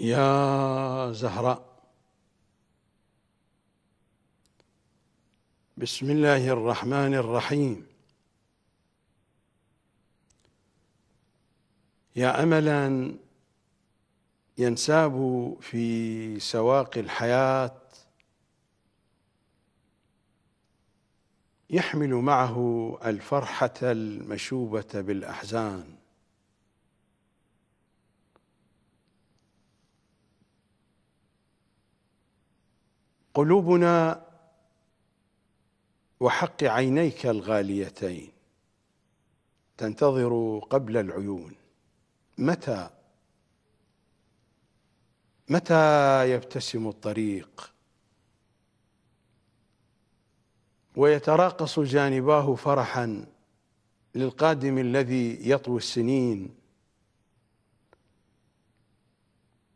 يا زهراء بسم الله الرحمن الرحيم يا املا ينساب في سواق الحياه يحمل معه الفرحه المشوبه بالاحزان قلوبنا وحق عينيك الغاليتين تنتظر قبل العيون متى متى يبتسم الطريق ويتراقص جانباه فرحا للقادم الذي يطوي السنين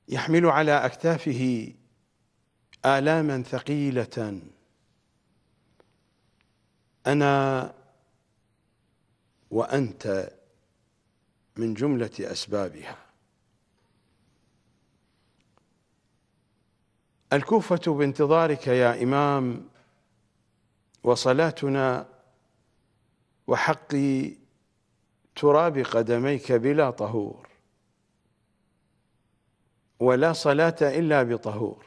يحمل على اكتافه آلاما ثقيلة أنا وأنت من جملة أسبابها الكوفة بانتظارك يا إمام وصلاتنا وحقي تراب قدميك بلا طهور ولا صلاة إلا بطهور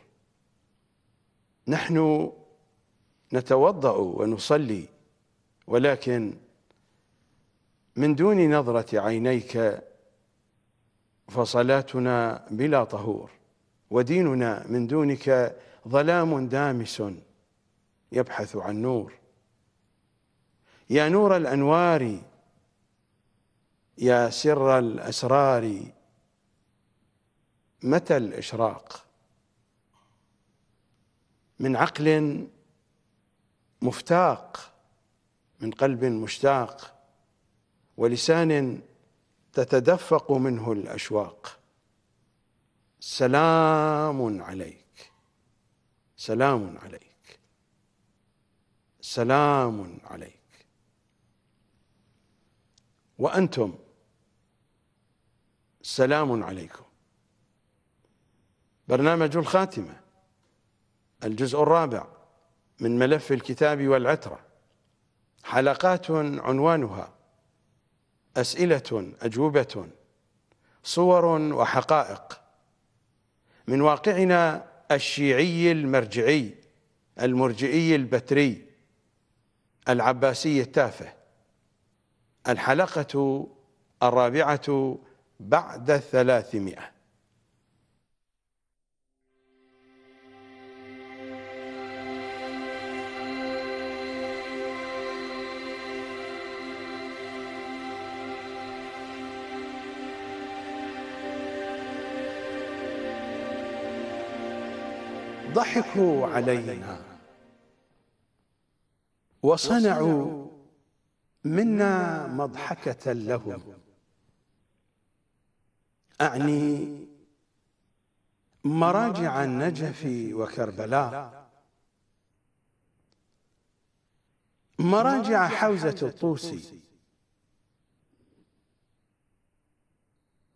نحن نتوضا ونصلي ولكن من دون نظره عينيك فصلاتنا بلا طهور وديننا من دونك ظلام دامس يبحث عن نور يا نور الانوار يا سر الاسرار متى الاشراق من عقل مفتاق من قلب مشتاق ولسان تتدفق منه الاشواق سلام عليك سلام عليك سلام عليك وانتم سلام عليكم برنامج الخاتمه الجزء الرابع من ملف الكتاب والعترة حلقات عنوانها أسئلة أجوبة صور وحقائق من واقعنا الشيعي المرجعي المرجئي البتري العباسي التافه الحلقة الرابعة بعد الثلاثمائة ضحكوا علينا وصنعوا منا مضحكة لهم أعني مراجع النجف وكربلاء مراجع حوزة الطوسي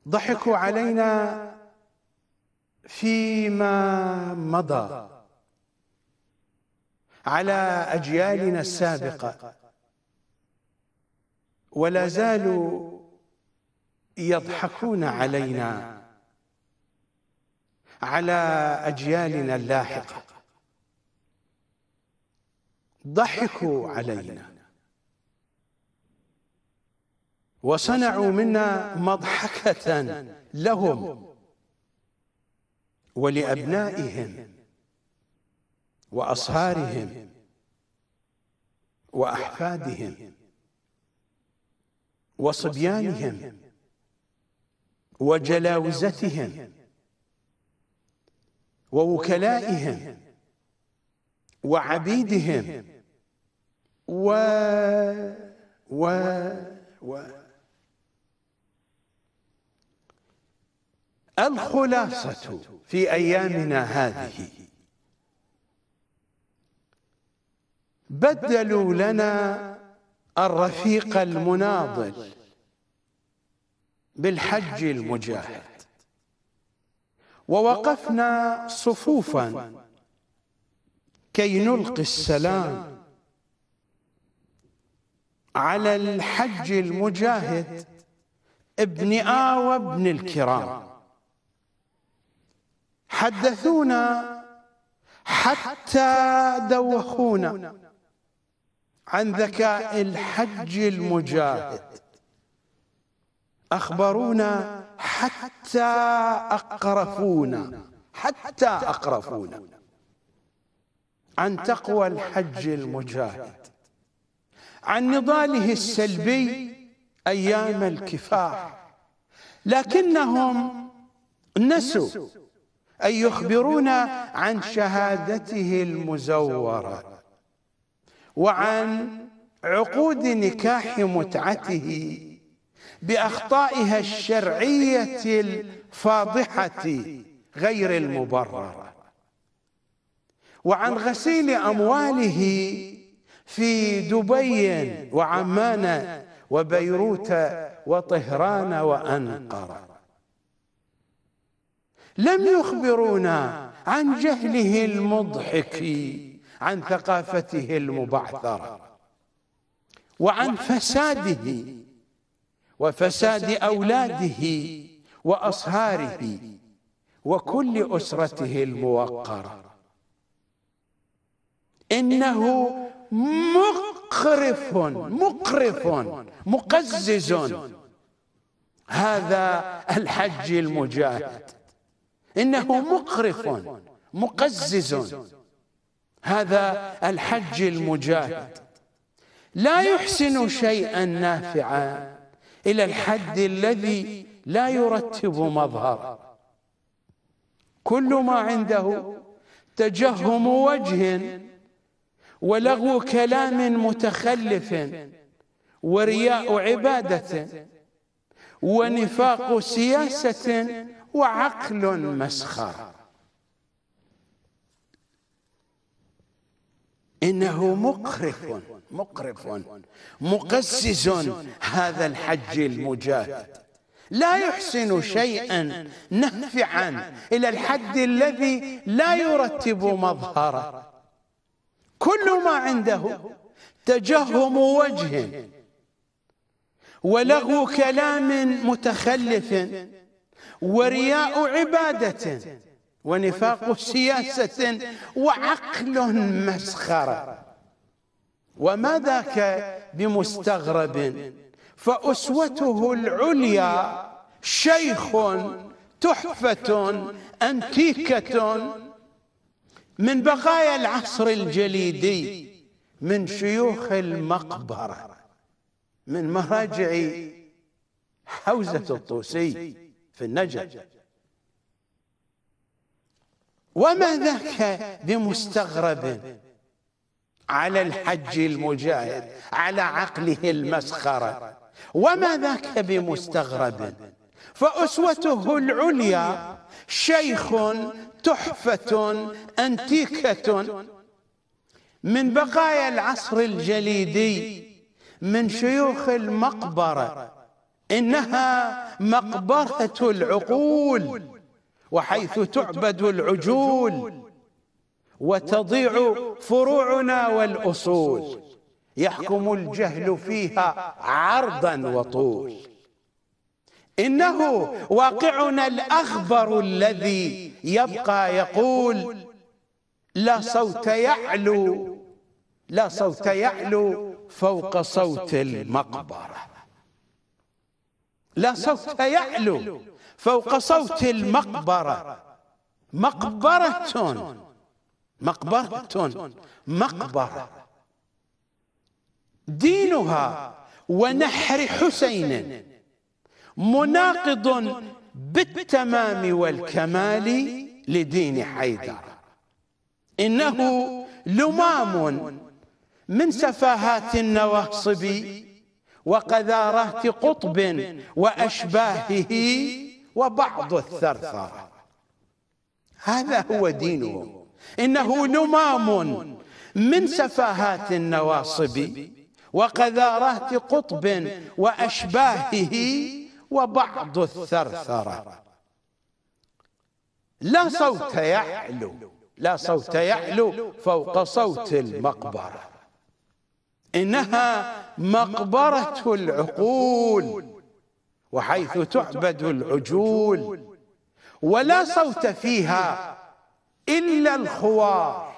ضحكوا علينا فيما مضى على أجيالنا السابقة ولا زالوا يضحكون علينا على أجيالنا اللاحقة ضحكوا علينا وصنعوا منا مضحكة لهم ولأبنائهم وأصهارهم وأحفادهم وصبيانهم وجلاوزتهم ووكلائهم وعبيدهم و و و الخلاصة في أيامنا هذه بدلوا لنا الرفيق المناضل بالحج المجاهد ووقفنا صفوفا كي نلقي السلام على الحج المجاهد ابن آوى ابن الكرام حدثونا حتى دوخونا عن ذكاء الحج المجاهد أخبرونا حتى أقرفونا حتى أقرفونا عن تقوى الحج المجاهد عن نضاله السلبي أيام الكفاح لكنهم نسوا أي يخبرونا عن شهادته المزورة وعن عقود نكاح متعته بأخطائها الشرعية الفاضحة غير المبررة وعن غسيل أمواله في دبي وعمان وبيروت وطهران وأنقرة لم يخبرونا عن جهله المضحك عن ثقافته المبعثرة وعن فساده وفساد أولاده وأصهاره وكل أسرته الموقرة إنه مقرف مقرف مقزز هذا الحج المجاهد إنه مقرف مقزز هذا الحج المجاهد لا يحسن شيئا نافعا إلى الحد الذي لا يرتب مظهر كل ما عنده تجهم وجه ولغو كلام متخلف ورياء عبادة ونفاق سياسة وعقل مسخر إنه مقرف مقرف مقزز هذا الحج المجاهد لا يحسن شيئا نافعا إلى الحد الذي لا يرتب مظهره كل ما عنده تجهم وجه ولغو كلام متخلف ورياء عبادة ونفاق سياسة وعقل مسخرة وما ذاك بمستغرب فأسوته العليا شيخ تحفة أنتيكة من بقايا العصر الجليدي من شيوخ المقبرة من مراجع حوزة الطوسي في النجف وما ذاك بمستغرب على الحج المجاهد على عقله المسخرة وما ذاك بمستغرب فأسوته العليا شيخ تحفة أنتيكة من بقايا العصر الجليدي من شيوخ المقبرة إنها مقبرة العقول وحيث تعبد العجول وتضيع فروعنا والأصول يحكم الجهل فيها عرضا وطول إنه واقعنا الأخبر الذي يبقى يقول لا صوت يعلو لا صوت يعلو فوق صوت المقبره لا صوت يعلو فوق صوت المقبرة مقبرة مقبرة مقبرة دينها ونحر حسين مناقض بالتمام والكمال لدين حيدر إنه لمام من سفاهات النواصب وقذارات قطب وأشباهه وبعض الثرثرة هذا هو دينهم إنه نمام من سفاهات النواصب وقذارات قطب وأشباهه وبعض الثرثرة لا صوت يعلو لا صوت يعلو فوق صوت المقبره إنها مقبرة العقول وحيث تعبد العجول ولا صوت فيها إلا الخوار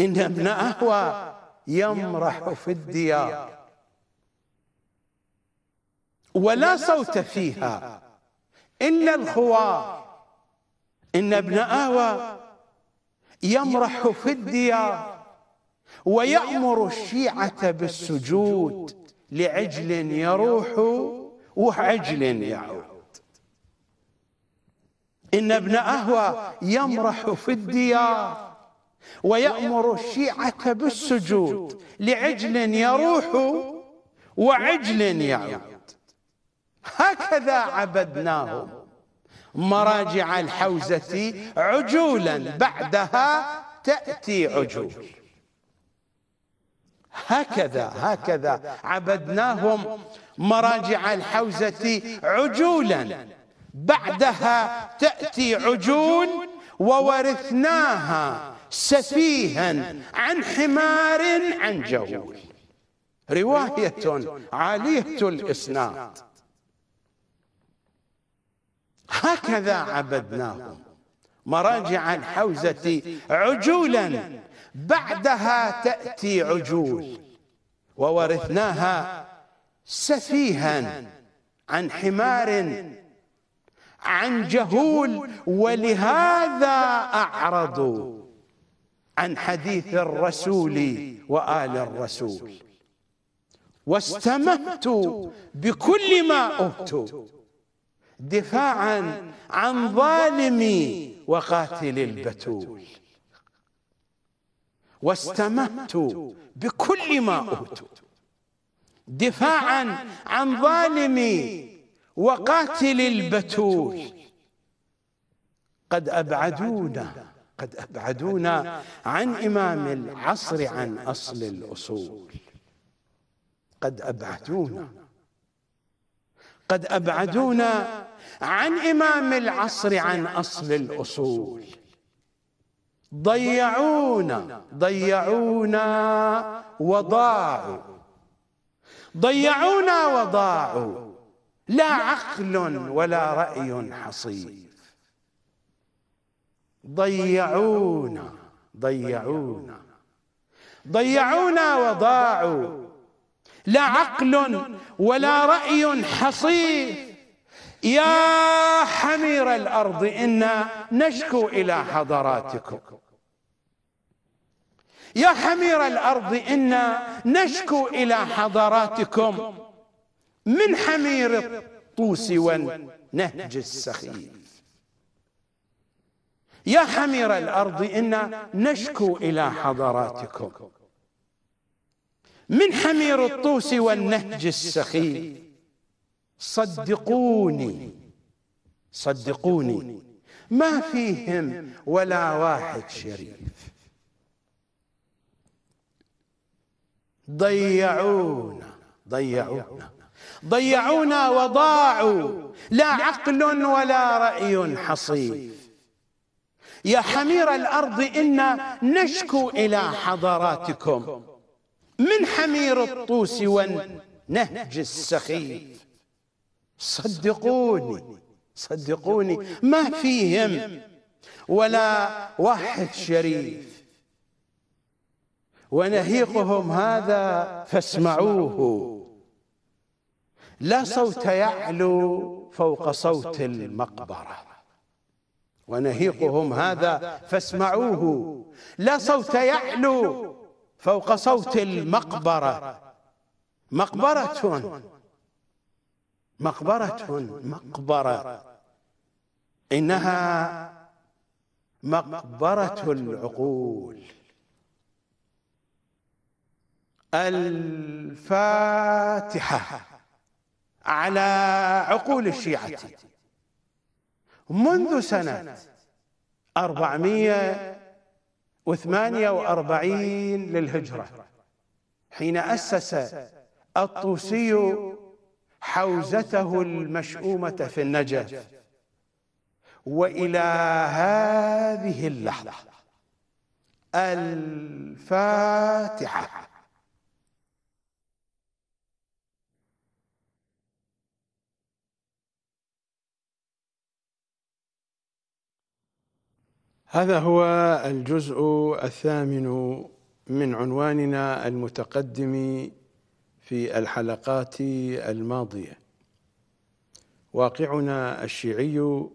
إن ابن أهوى يمرح في الديار ولا صوت فيها إلا الخوار إن ابن أهوى يمرح في الديار ويأمر الشيعة بالسجود لعجل يروح وعجل يعود إن ابن أهوى يمرح في الديار ويأمر الشيعة بالسجود لعجل يروح وعجل يعود هكذا عبدناهم مراجع الحوزة عجولا بعدها تأتي عجول هكذا هكذا عبدناهم مراجع الحوزة عجولا بعدها تأتي عجول وورثناها سفيها عن حمار عن جول رواية عالية الإسناد هكذا عبدناهم مراجع الحوزة عجولا بعدها تأتي عجول وورثناها سفيها عن حمار عن جهول ولهذا أعرضوا عن حديث الرسول وآل الرسول واستمت بكل ما أبت دفاعا عن ظالمي وقاتل البتول واستمت بكل ما أوتوا دفاعا عن ظالمي وقاتل البتول قد أبعدونا قد أبعدونا عن إمام العصر عن أصل الأصول قد أبعدونا قد أبعدونا عن إمام العصر عن أصل الأصول ضيعونا ضيعونا وضاعوا ضيعونا وضاعوا لا عقل ولا رأي حصيف ضيعونا ضيعونا ضيعونا وضاعوا لا عقل ولا رأي حصيف يا حمير الأرض إنا نشكو إلى حضراتكم يا حمير الأرض إنا نشكو إلى حضراتكم من حمير الطوس والنهج السخيف يا حمير الأرض إنا نشكو إلى حضراتكم من حمير الطوس والنهج السخيف صدقوني صدقوني ما فيهم ولا واحد شريف ضيعونا ضيعونا ضيعونا وضاعوا لا عقل ولا رأي حصيف يا حمير الأرض إنا نشكو إلى حضراتكم من حمير الطوس والنهج السخيف صدقوني صدقوني ما فيهم ولا واحد شريف ونهيقهم هذا فاسمعوه لا صوت يعلو فوق صوت المقبرة ونهيقهم هذا فاسمعوه لا صوت يعلو فوق صوت المقبرة مقبرة مقبرة مقبرة إنها مقبرة العقول الفاتحة على عقول الشيعة منذ سنة 448 للهجرة حين أسس الطوسي حوزته المشؤومة في النجف وإلى هذه اللحظة الفاتحة هذا هو الجزء الثامن من عنواننا المتقدم في الحلقات الماضيه واقعنا الشيعي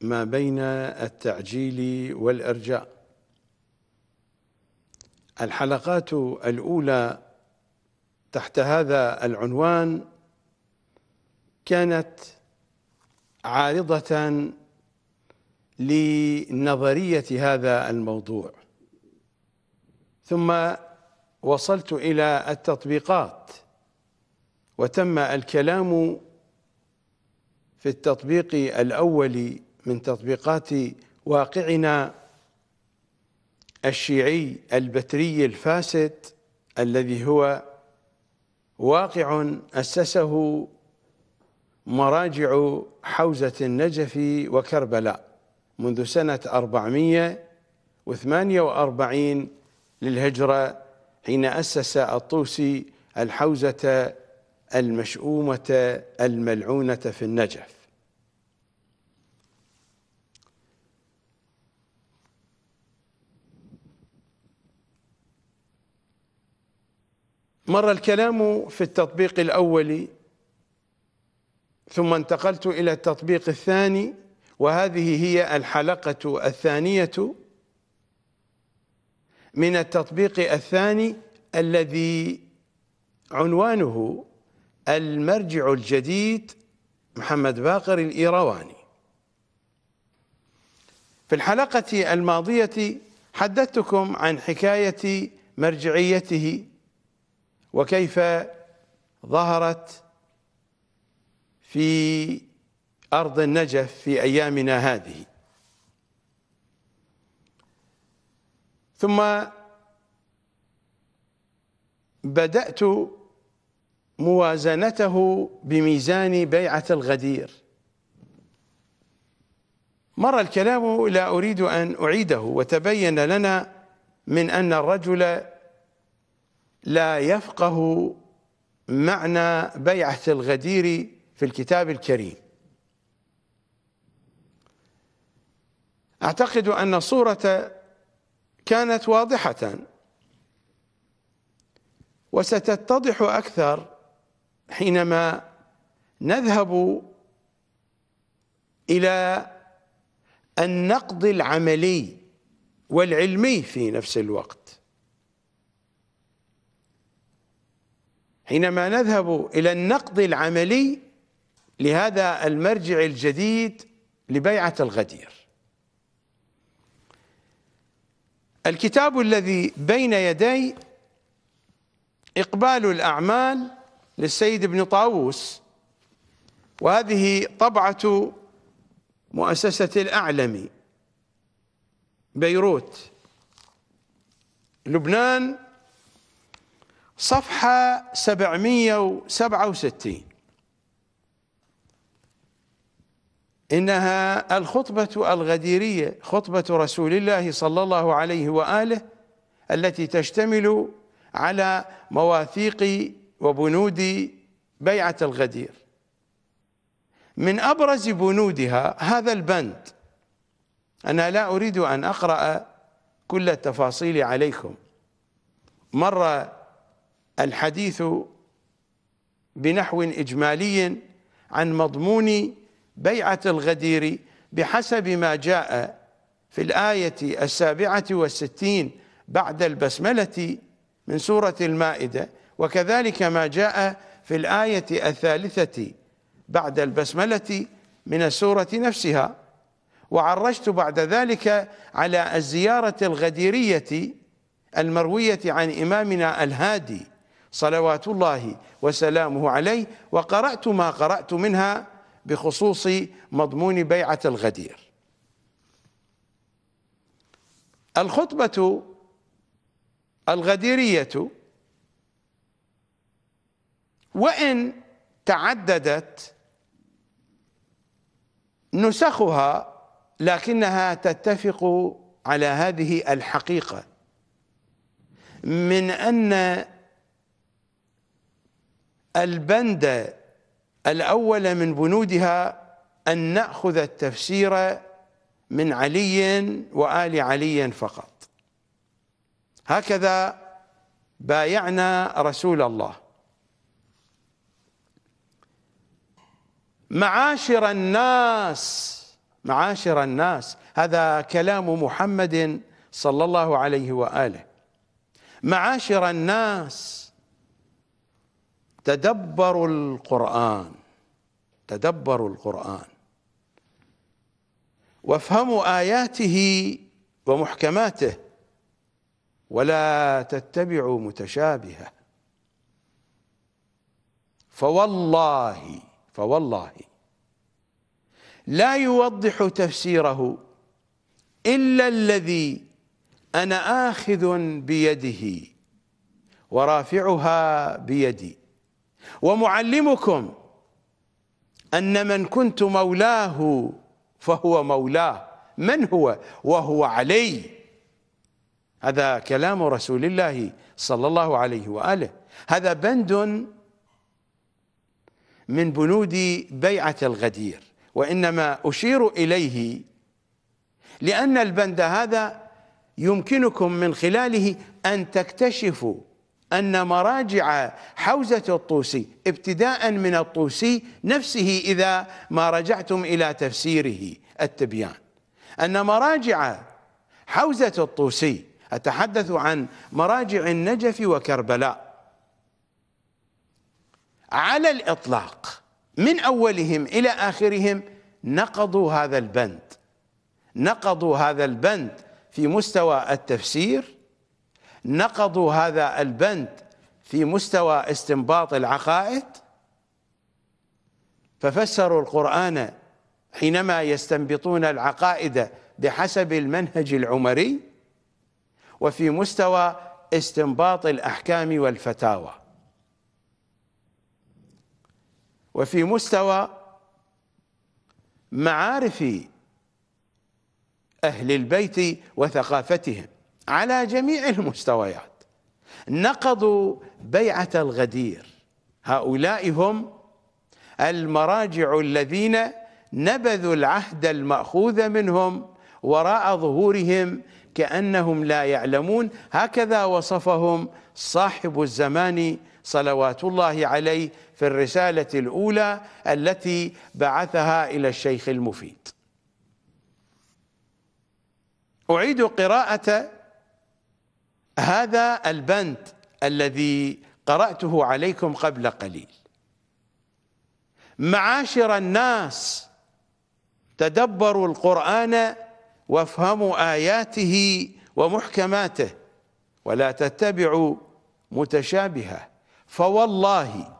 ما بين التعجيل والارجاء الحلقات الاولى تحت هذا العنوان كانت عارضه لنظرية هذا الموضوع ثم وصلت إلى التطبيقات وتم الكلام في التطبيق الأول من تطبيقات واقعنا الشيعي البتري الفاسد الذي هو واقع أسسه مراجع حوزة النجف وكربلاء منذ سنة 448 للهجرة حين أسس الطوسي الحوزة المشؤومة الملعونة في النجف مر الكلام في التطبيق الأول ثم انتقلت إلى التطبيق الثاني وهذه هي الحلقة الثانية من التطبيق الثاني الذي عنوانه المرجع الجديد محمد باقر الإيرواني في الحلقة الماضية حدثتكم عن حكاية مرجعيته وكيف ظهرت في أرض النجف في أيامنا هذه ثم بدأت موازنته بميزان بيعة الغدير مر الكلام لا أريد أن أعيده وتبين لنا من أن الرجل لا يفقه معنى بيعة الغدير في الكتاب الكريم اعتقد ان الصوره كانت واضحه وستتضح اكثر حينما نذهب الى النقد العملي والعلمي في نفس الوقت حينما نذهب الى النقد العملي لهذا المرجع الجديد لبيعه الغدير الكتاب الذي بين يدي إقبال الأعمال للسيد ابن طاووس وهذه طبعة مؤسسة الأعلمي بيروت لبنان صفحة 767 إنها الخطبة الغديرية خطبة رسول الله صلى الله عليه وآله التي تشتمل على مواثيق وبنود بيعة الغدير من أبرز بنودها هذا البند أنا لا أريد أن أقرأ كل التفاصيل عليكم مر الحديث بنحو إجمالي عن مضمون بيعة الغدير بحسب ما جاء في الآية السابعة والستين بعد البسملة من سورة المائدة وكذلك ما جاء في الآية الثالثة بعد البسملة من السورة نفسها وعرجت بعد ذلك على الزيارة الغديرية المروية عن إمامنا الهادي صلوات الله وسلامه عليه وقرأت ما قرأت منها بخصوص مضمون بيعة الغدير الخطبة الغديرية وإن تعددت نسخها لكنها تتفق على هذه الحقيقة من أن البند الأول من بنودها أن نأخذ التفسير من علي وآل علي فقط هكذا بايعنا رسول الله معاشر الناس معاشر الناس هذا كلام محمد صلى الله عليه وآله معاشر الناس تدبروا القرآن تدبروا القرآن وافهموا آياته ومحكماته ولا تتبعوا متشابهه فوالله فوالله لا يوضح تفسيره الا الذي انا اخذ بيده ورافعها بيدي ومعلمكم أن من كنت مولاه فهو مولاه من هو وهو علي هذا كلام رسول الله صلى الله عليه وآله هذا بند من بنود بيعة الغدير وإنما أشير إليه لأن البند هذا يمكنكم من خلاله أن تكتشفوا أن مراجع حوزة الطوسي ابتداء من الطوسي نفسه إذا ما رجعتم إلى تفسيره التبيان أن مراجع حوزة الطوسي أتحدث عن مراجع النجف وكربلاء على الإطلاق من أولهم إلى آخرهم نقضوا هذا البند نقضوا هذا البند في مستوى التفسير نقضوا هذا البند في مستوى استنباط العقائد ففسروا القرآن حينما يستنبطون العقائد بحسب المنهج العمري وفي مستوى استنباط الأحكام والفتاوى وفي مستوى معارف أهل البيت وثقافتهم على جميع المستويات نقضوا بيعة الغدير هؤلاء هم المراجع الذين نبذوا العهد المأخوذ منهم وراء ظهورهم كأنهم لا يعلمون هكذا وصفهم صاحب الزمان صلوات الله عليه في الرسالة الأولى التي بعثها إلى الشيخ المفيد أعيد قراءة هذا البند الذي قرأته عليكم قبل قليل معاشر الناس تدبروا القرآن وافهموا آياته ومحكماته ولا تتبعوا متشابهه فوالله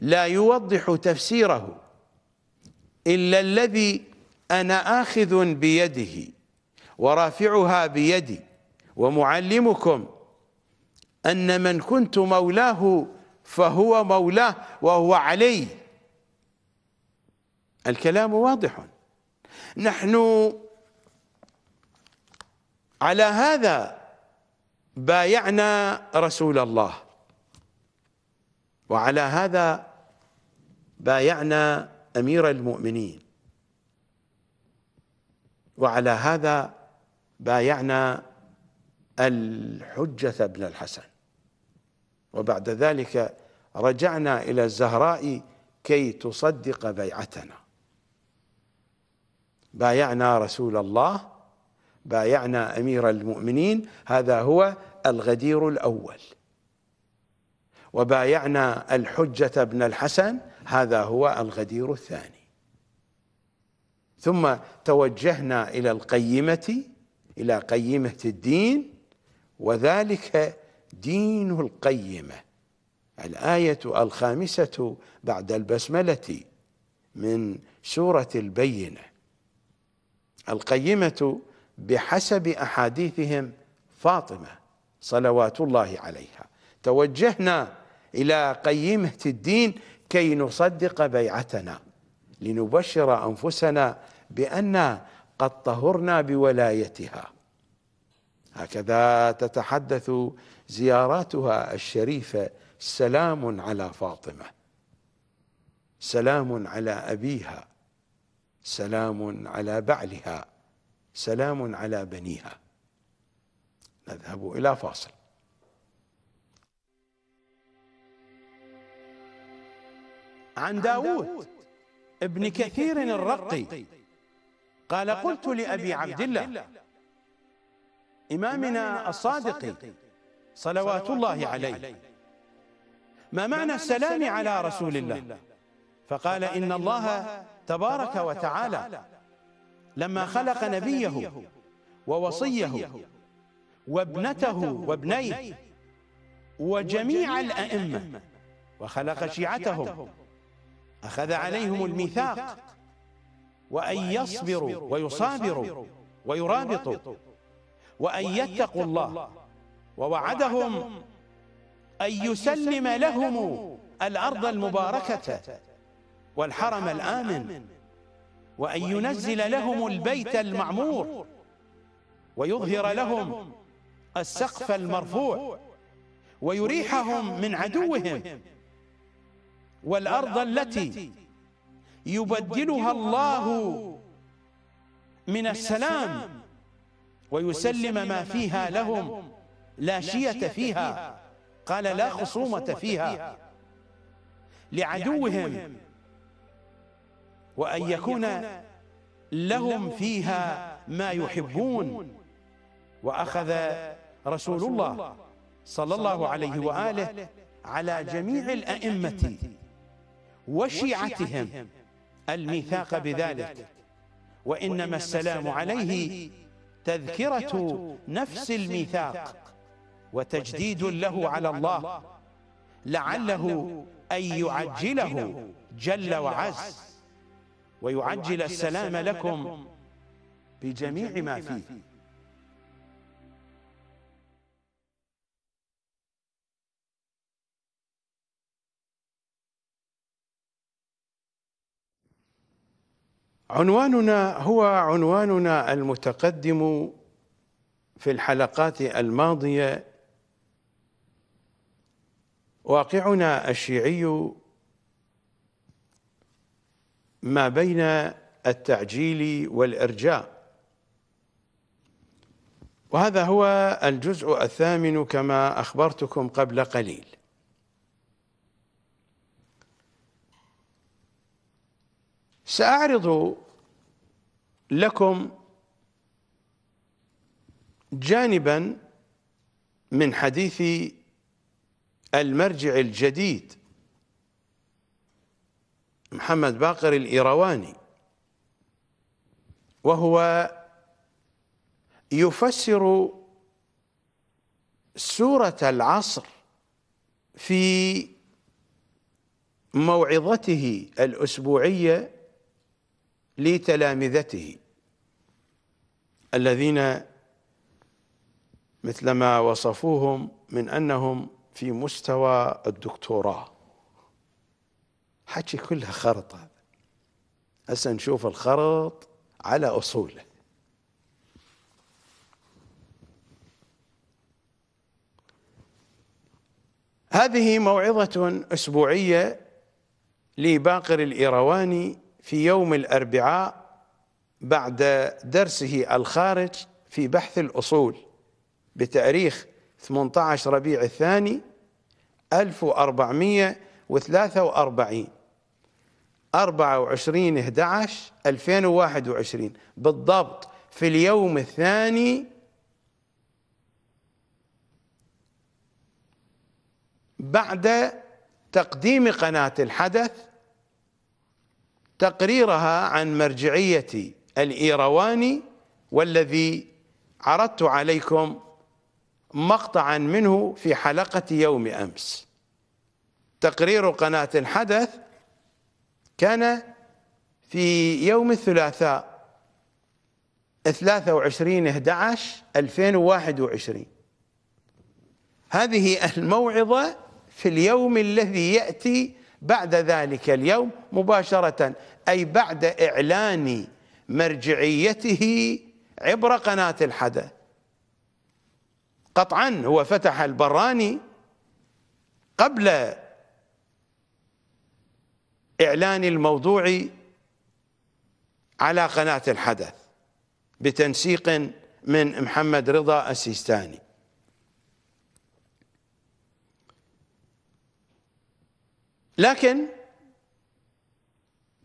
لا يوضح تفسيره إلا الذي أنا آخذ بيده ورافعها بيدي ومعلمكم أن من كنت مولاه فهو مولاه وهو علي الكلام واضح نحن على هذا بايعنا رسول الله وعلى هذا بايعنا أمير المؤمنين وعلى هذا بايعنا الحجة بن الحسن وبعد ذلك رجعنا إلى الزهراء كي تصدق بيعتنا بايعنا رسول الله بايعنا أمير المؤمنين هذا هو الغدير الأول وبايعنا الحجة بن الحسن هذا هو الغدير الثاني ثم توجهنا إلى القيمة إلى قيمة الدين وذلك دين القيمة الآية الخامسة بعد البسملة من سورة البينة القيمة بحسب أحاديثهم فاطمة صلوات الله عليها توجهنا إلى قيمة الدين كي نصدق بيعتنا لنبشر أنفسنا بأن قد طهرنا بولايتها هكذا تتحدث زياراتها الشريفه سلام على فاطمه سلام على ابيها سلام على بعلها سلام على بنيها نذهب الى فاصل عن داود ابن كثير الرقي قال قلت لأبي عبد الله إمامنا الصادق صلوات الله عليه ما معنى السلام على رسول الله فقال إن الله تبارك وتعالى لما خلق نبيه ووصيه وابنته وابنيه وجميع الأئمة وخلق شيعتهم أخذ عليهم الميثاق وأن يصبروا ويصابروا ويرابطوا وأن يتقوا الله ووعدهم أن يسلم لهم الأرض المباركة والحرم الآمن وأن ينزل لهم البيت المعمور ويظهر لهم السقف المرفوع ويريحهم من عدوهم والأرض التي يبدلها الله من السلام ويسلم ما فيها لهم لا شية فيها قال لا خصومة فيها لعدوهم وأن يكون لهم فيها ما يحبون وأخذ رسول الله صلى الله عليه وآله على جميع الأئمة وشيعتهم الميثاق بذلك وإنما السلام عليه تذكرة نفس الميثاق وتجديد له على الله لعله أن يعجله جل وعز ويعجل السلام لكم بجميع ما فيه عنواننا هو عنواننا المتقدم في الحلقات الماضيه واقعنا الشيعي ما بين التعجيل والارجاء وهذا هو الجزء الثامن كما اخبرتكم قبل قليل سأعرض لكم جانبا من حديث المرجع الجديد محمد باقر الإيرواني وهو يفسر سورة العصر في موعظته الأسبوعية لتلامذته الذين مثلما وصفوهم من انهم في مستوى الدكتوراه حكي كلها خرط هذا هسه نشوف الخرط على اصوله هذه موعظة أسبوعية لباقر الإيرواني في يوم الأربعاء بعد درسه الخارج في بحث الأصول بتاريخ 18 ربيع الثاني 1443 24 11 2021 بالضبط في اليوم الثاني بعد تقديم قناة الحدث تقريرها عن مرجعية الإيرواني والذي عرضت عليكم مقطعا منه في حلقة يوم أمس تقرير قناة الحدث كان في يوم الثلاثاء 23 11 2021 هذه الموعظة في اليوم الذي يأتي بعد ذلك اليوم مباشرة أي بعد إعلان مرجعيته عبر قناة الحدث قطعا هو فتح البراني قبل إعلان الموضوع على قناة الحدث بتنسيق من محمد رضا السيستاني لكن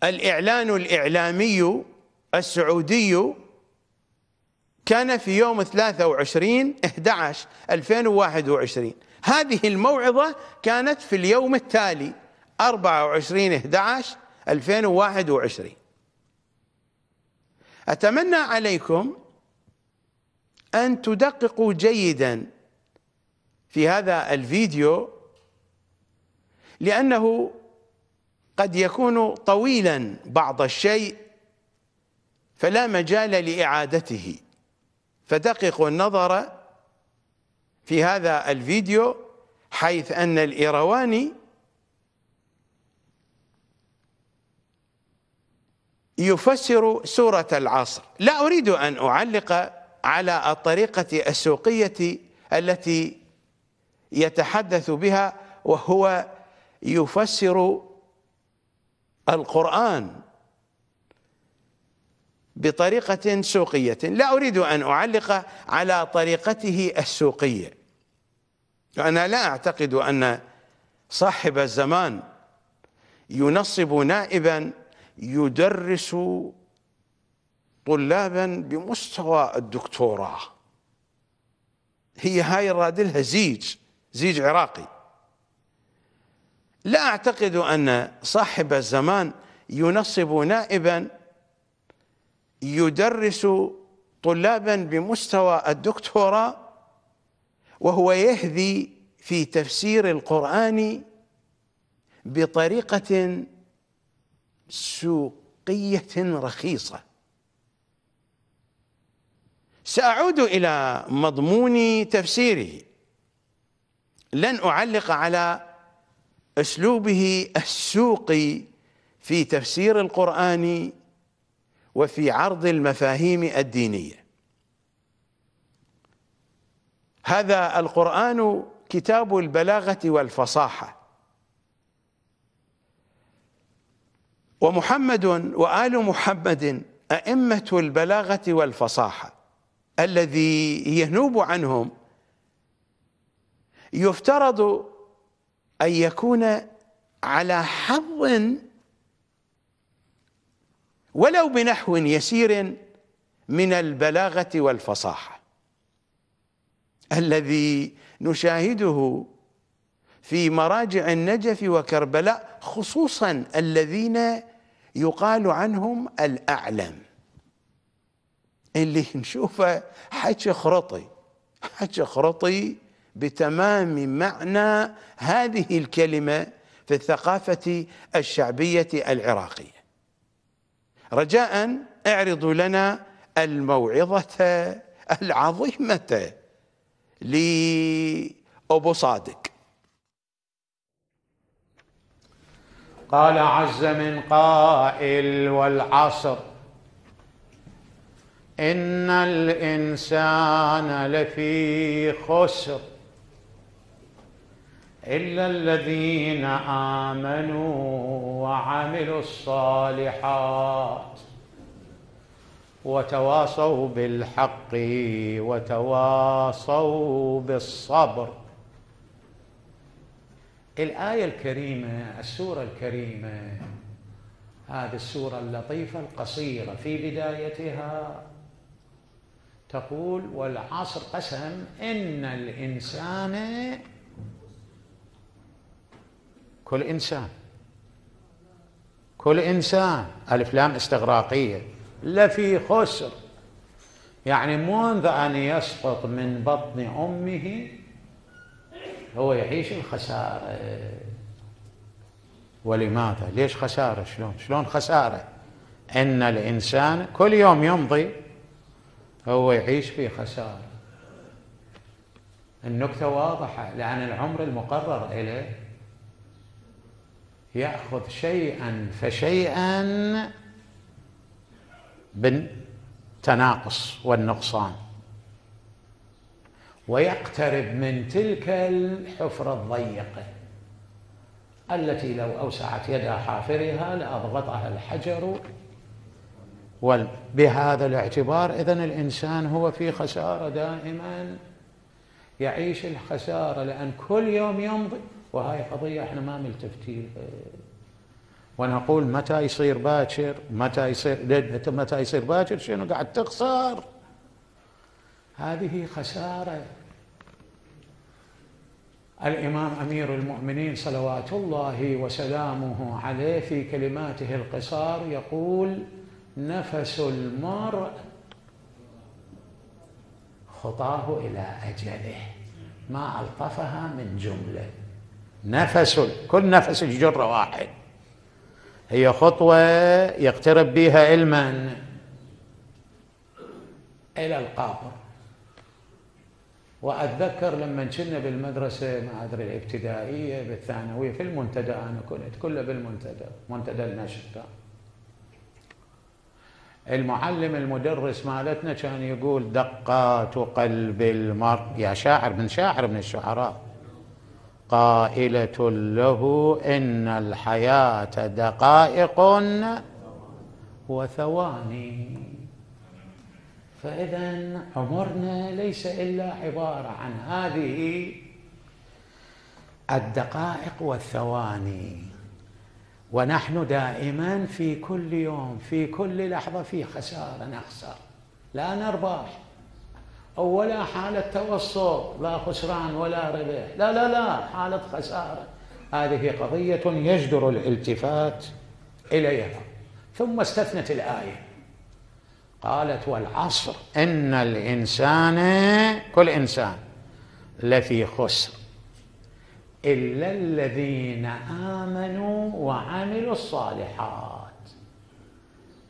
الإعلان الإعلامي السعودي كان في يوم 23 11 2021 هذه الموعظة كانت في اليوم التالي 24 11 2021 أتمنى عليكم أن تدققوا جيدا في هذا الفيديو لأنه قد يكون طويلا بعض الشيء فلا مجال لإعادته فدققوا النظر في هذا الفيديو حيث أن الإيرواني يفسر سورة العصر لا أريد أن أعلق على الطريقة السوقية التي يتحدث بها وهو يفسر القرآن بطريقة سوقية لا أريد أن أعلق على طريقته السوقية أنا لا أعتقد أن صاحب الزمان ينصب نائبا يدرس طلابا بمستوى الدكتوراه هي هاي رادلها زيج زيج عراقي لا أعتقد أن صاحب الزمان ينصب نائبا يدرس طلابا بمستوى الدكتوراه وهو يهذي في تفسير القرآن بطريقة سوقية رخيصة سأعود إلى مضمون تفسيره لن أعلق على اسلوبه السوقي في تفسير القران وفي عرض المفاهيم الدينيه هذا القران كتاب البلاغه والفصاحه ومحمد وال محمد ائمه البلاغه والفصاحه الذي ينوب عنهم يفترض أن يكون على حظ ولو بنحو يسير من البلاغة والفصاحة الذي نشاهده في مراجع النجف وكربلاء خصوصا الذين يقال عنهم الأعلم اللي نشوفه حكي خرطي حكي خرطي بتمام معنى هذه الكلمه في الثقافه الشعبيه العراقيه. رجاء اعرضوا لنا الموعظه العظيمه لابو صادق. قال عز من قائل والعصر ان الانسان لفي خسر إلا الذين آمنوا وعملوا الصالحات وتواصوا بالحق وتواصوا بالصبر الآية الكريمة السورة الكريمة هذه السورة اللطيفة القصيرة في بدايتها تقول والعصر قسم إن الإنسان كل انسان كل انسان الف لام استغراقيه لفي خسر يعني منذ ان يسقط من بطن امه هو يعيش الخساره ولماذا؟ ليش خساره؟ شلون؟ شلون خساره؟ ان الانسان كل يوم يمضي هو يعيش في خساره النكته واضحه لان العمر المقرر اليه ياخذ شيئا فشيئا بالتناقص والنقصان ويقترب من تلك الحفره الضيقه التي لو اوسعت يد حافرها لاضغطها الحجر وبهذا الاعتبار اذا الانسان هو في خساره دائما يعيش الخساره لان كل يوم يمضي وهاي قضية احنا ما ملتفتين آه، وانا اقول متى يصير باكر متى يصير متى يصير باكر شنو قاعد تخسر هذه خسارة الامام امير المؤمنين صلوات الله وسلامه عليه في كلماته القصار يقول نفس المرء خطاه الى اجله ما الطفها من جمله نفس كل نفس الجرة واحد هي خطوة يقترب بها علما إلى القبر وأتذكر لما كنا بالمدرسة ما أدري الابتدائية بالثانوية في المنتدى أنا كنت كله بالمنتدى منتدى النشر المعلم المدرس مالتنا كان يقول دقات قلب المرء يا شاعر من شاعر من الشعراء قائلة له إن الحياة دقائق وثواني فإذا عمرنا ليس إلا عبارة عن هذه الدقائق والثواني ونحن دائما في كل يوم في كل لحظة في خسارة نخسر لا نربح أو ولا حالة توسط لا خسران ولا ربح لا لا لا حالة خسارة هذه قضية يجدر الالتفات إليها ثم استثنت الآية قالت والعصر إن الإنسان كل إنسان لفي خسر إلا الذين آمنوا وعملوا الصالحات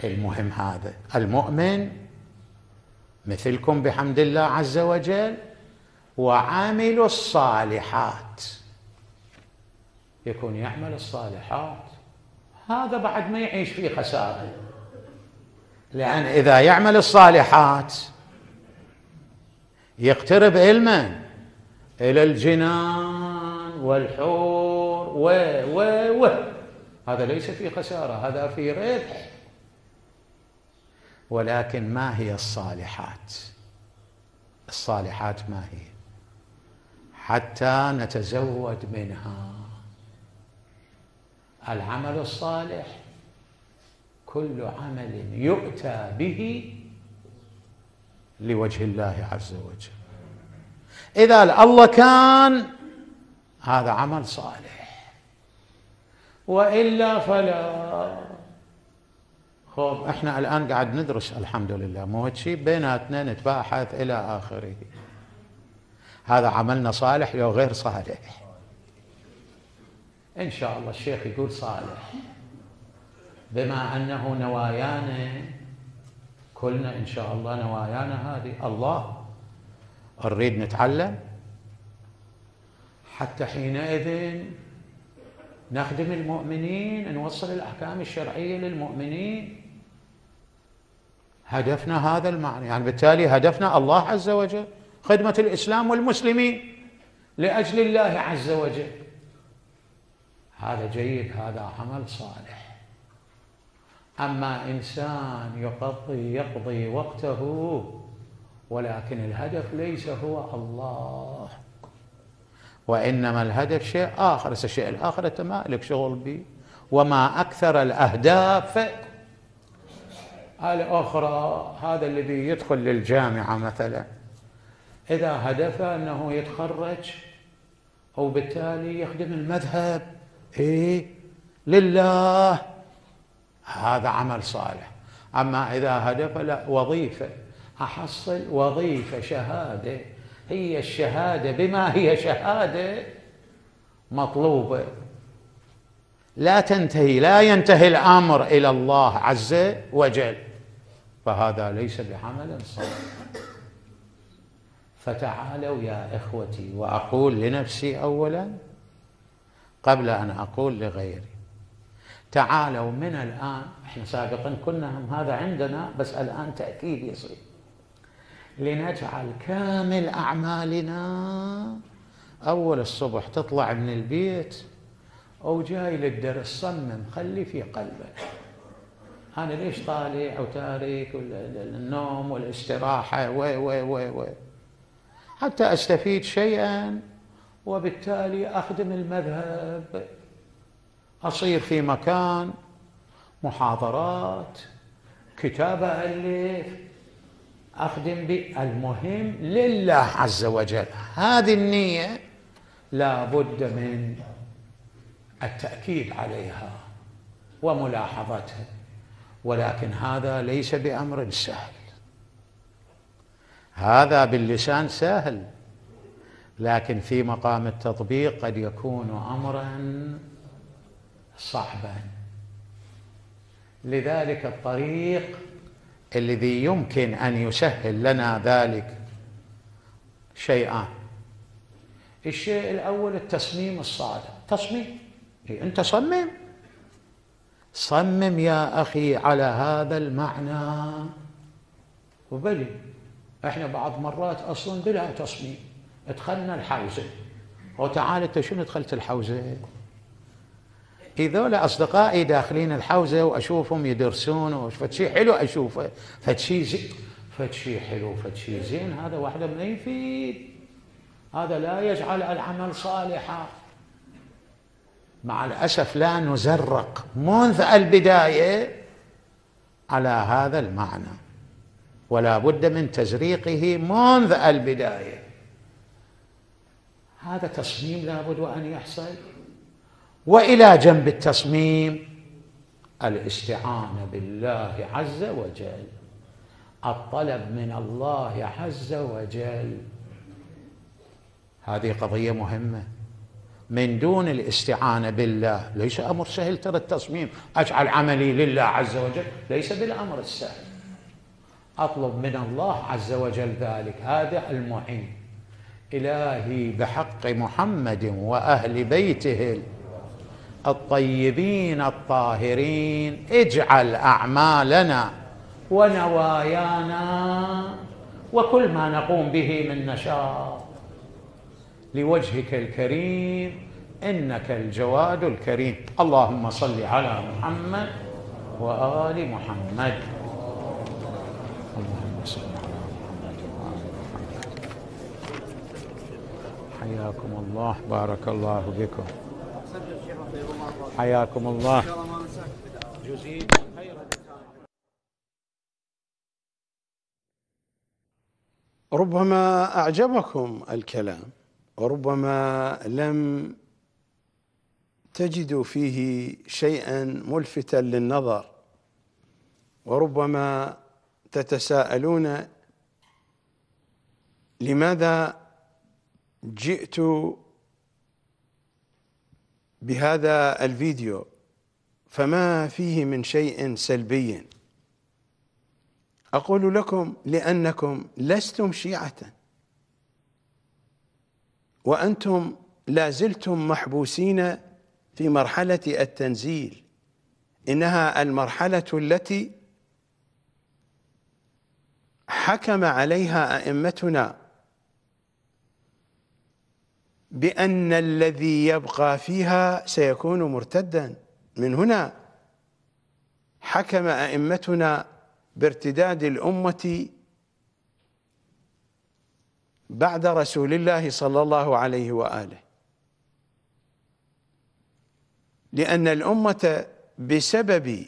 المهم هذا المؤمن مثلكم بحمد الله عز وجل وعملوا الصالحات يكون يعمل الصالحات هذا بعد ما يعيش في خسارة لأن إذا يعمل الصالحات يقترب علما إلى الجنان والحور و و و هذا ليس في خسارة هذا في ربح ولكن ما هي الصالحات الصالحات ما هي حتى نتزود منها العمل الصالح كل عمل يؤتى به لوجه الله عز وجل إذا الله كان هذا عمل صالح وإلا فلا خب طيب، احنا الان قاعد ندرس الحمد لله مو شيء بيناتنا نتباحث الى اخره هذا عملنا صالح لو غير صالح ان شاء الله الشيخ يقول صالح بما انه نوايانا كلنا ان شاء الله نوايانا هذه الله نريد نتعلم حتى حينئذ نخدم المؤمنين نوصل الاحكام الشرعيه للمؤمنين هدفنا هذا المعنى يعني بالتالي هدفنا الله عز وجل خدمة الإسلام والمسلمين لأجل الله عز وجل هذا جيد هذا عمل صالح أما إنسان يقضي يقضي وقته ولكن الهدف ليس هو الله وإنما الهدف شيء آخر الشيء الآخر أنت لك شغل به وما أكثر الأهداف آلة أخرى هذا اللي بيدخل للجامعة مثلا إذا هدفه أنه يتخرج وبالتالي يخدم المذهب إيه لله هذا عمل صالح أما إذا هدف لا وظيفة أحصل وظيفة شهادة هي الشهادة بما هي شهادة مطلوبة لا تنتهي لا ينتهي الامر الى الله عز وجل فهذا ليس بعمل صالح فتعالوا يا اخوتي واقول لنفسي اولا قبل ان اقول لغيري تعالوا من الان احنا سابقا كنا هذا عندنا بس الان تاكيد يصير لنجعل كامل اعمالنا اول الصبح تطلع من البيت أو جاي للدرس صمم خلي في قلبك أنا ليش طالع وتارك النوم والاستراحة و و و و حتى أستفيد شيئا وبالتالي أخدم المذهب أصير في مكان محاضرات كتابة ألف أخدم بالمهم لله عز وجل هذه النية لابد من التأكيد عليها وملاحظتها ولكن هذا ليس بأمر سهل هذا باللسان سهل لكن في مقام التطبيق قد يكون أمرا صعبا لذلك الطريق الذي يمكن أن يسهل لنا ذلك شيئان الشيء الأول التصميم الصادق تصميم إيه، أنت صمم صمم يا أخي على هذا المعنى وبلي احنا بعض مرات اصلا بلا تصميم ادخلنا الحوزه وتعال انت شنو دخلت الحوزه؟ هذول اصدقائي داخلين الحوزه واشوفهم يدرسون فشي حلو اشوفه فشي زين فشي حلو فشي زين هذا واحده من يفيد هذا لا يجعل العمل صالحا مع الاسف لا نزرق منذ البدايه على هذا المعنى ولا بد من تزريقه منذ البدايه هذا تصميم لابد ان يحصل والى جنب التصميم الاستعانه بالله عز وجل الطلب من الله عز وجل هذه قضيه مهمه من دون الاستعانة بالله ليس أمر سهل ترى التصميم أجعل عملي لله عز وجل ليس بالأمر السهل أطلب من الله عز وجل ذلك هذا المعين إلهي بحق محمد وأهل بيته الطيبين الطاهرين اجعل أعمالنا ونوايانا وكل ما نقوم به من نشاط لوجهك الكريم انك الجواد الكريم اللهم صل على محمد وال محمد اللهم صل على محمد وال محمد حياكم الله بارك الله بكم حياكم الله جزيل ربما اعجبكم الكلام ربما لم تجدوا فيه شيئا ملفتا للنظر وربما تتساءلون لماذا جئت بهذا الفيديو فما فيه من شيء سلبي اقول لكم لانكم لستم شيعه وأنتم لازلتم محبوسين في مرحلة التنزيل إنها المرحلة التي حكم عليها أئمتنا بأن الذي يبقى فيها سيكون مرتدا من هنا حكم أئمتنا بارتداد الأمة بعد رسول الله صلى الله عليه واله لان الامه بسبب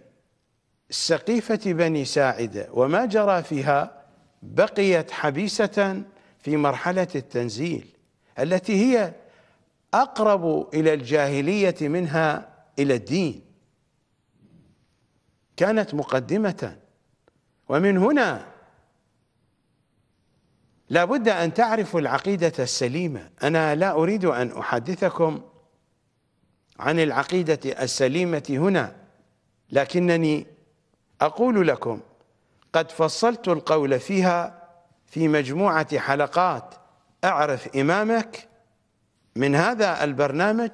سقيفه بني ساعده وما جرى فيها بقيت حبيسه في مرحله التنزيل التي هي اقرب الى الجاهليه منها الى الدين كانت مقدمه ومن هنا لابد أن تعرفوا العقيدة السليمة أنا لا أريد أن أحدثكم عن العقيدة السليمة هنا لكنني أقول لكم قد فصلت القول فيها في مجموعة حلقات أعرف إمامك من هذا البرنامج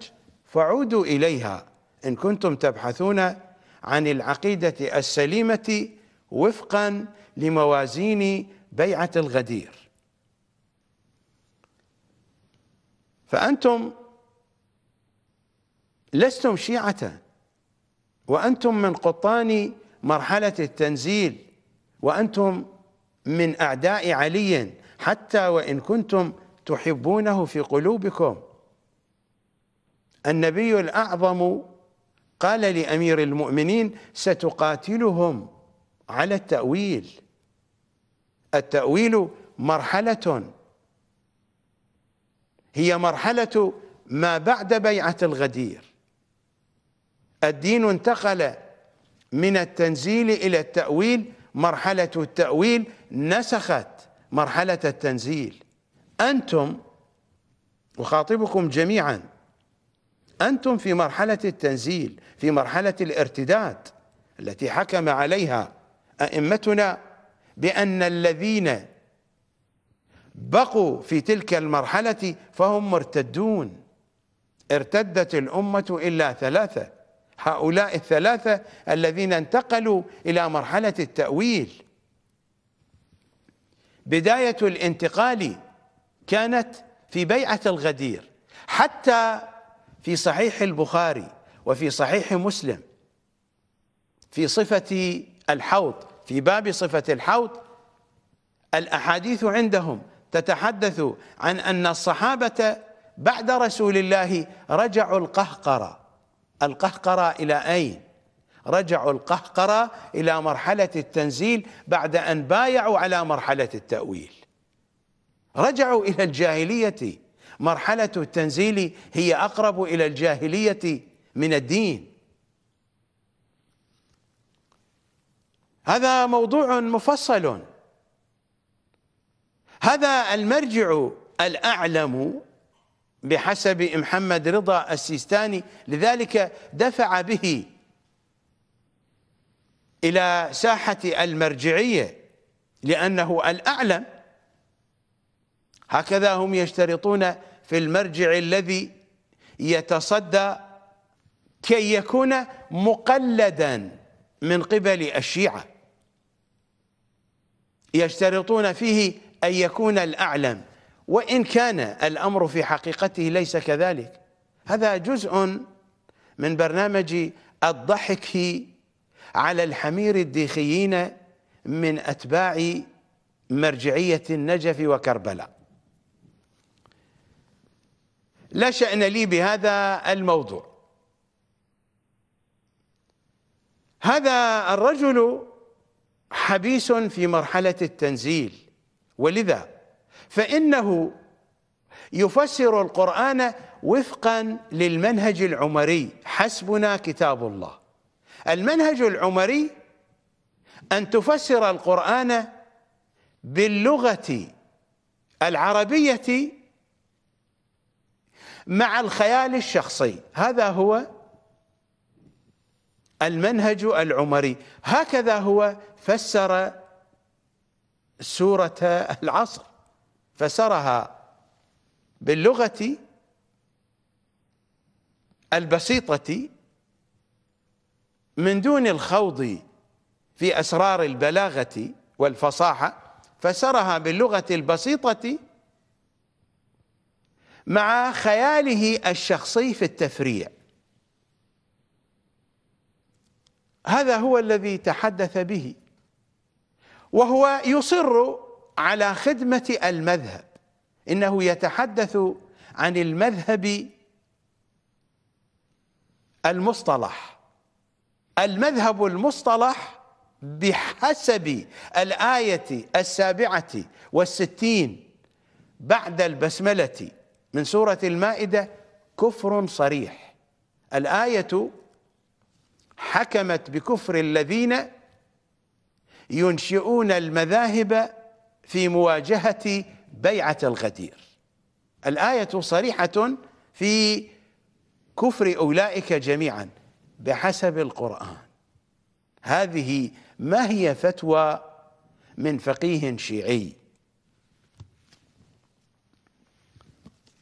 فعودوا إليها إن كنتم تبحثون عن العقيدة السليمة وفقا لموازين بيعة الغدير فأنتم لستم شيعة وأنتم من قطان مرحلة التنزيل وأنتم من أعداء علي حتى وإن كنتم تحبونه في قلوبكم النبي الأعظم قال لأمير المؤمنين ستقاتلهم على التأويل التأويل مرحلة هي مرحلة ما بعد بيعة الغدير الدين انتقل من التنزيل إلى التأويل مرحلة التأويل نسخت مرحلة التنزيل أنتم أخاطبكم جميعا أنتم في مرحلة التنزيل في مرحلة الارتداد التي حكم عليها أئمتنا بأن الذين بقوا في تلك المرحلة فهم مرتدون ارتدت الأمة إلا ثلاثة هؤلاء الثلاثة الذين انتقلوا إلى مرحلة التأويل بداية الانتقال كانت في بيعة الغدير حتى في صحيح البخاري وفي صحيح مسلم في صفة الحوض في باب صفة الحوض الأحاديث عندهم تتحدث عن أن الصحابة بعد رسول الله رجعوا القهقرة القهقرة إلى أين؟ رجعوا القهقرة إلى مرحلة التنزيل بعد أن بايعوا على مرحلة التأويل رجعوا إلى الجاهلية مرحلة التنزيل هي أقرب إلى الجاهلية من الدين هذا موضوع مفصل هذا المرجع الأعلم بحسب محمد رضا السيستاني لذلك دفع به إلى ساحة المرجعية لأنه الأعلم هكذا هم يشترطون في المرجع الذي يتصدى كي يكون مقلدا من قبل الشيعة يشترطون فيه أن يكون الأعلم وإن كان الأمر في حقيقته ليس كذلك هذا جزء من برنامج الضحك على الحمير الديخيين من أتباع مرجعية النجف وكربلاء لا شأن لي بهذا الموضوع هذا الرجل حبيس في مرحلة التنزيل ولذا فإنه يفسر القرآن وفقا للمنهج العمري حسبنا كتاب الله المنهج العمري أن تفسر القرآن باللغة العربية مع الخيال الشخصي هذا هو المنهج العمري هكذا هو فسر سورة العصر فسرها باللغة البسيطة من دون الخوض في أسرار البلاغة والفصاحة فسرها باللغة البسيطة مع خياله الشخصي في التفريع هذا هو الذي تحدث به وهو يصر على خدمة المذهب إنه يتحدث عن المذهب المصطلح المذهب المصطلح بحسب الآية السابعة والستين بعد البسملة من سورة المائدة كفر صريح الآية حكمت بكفر الذين ينشئون المذاهب في مواجهة بيعة الغدير الآية صريحة في كفر أولئك جميعا بحسب القرآن هذه ما هي فتوى من فقيه شيعي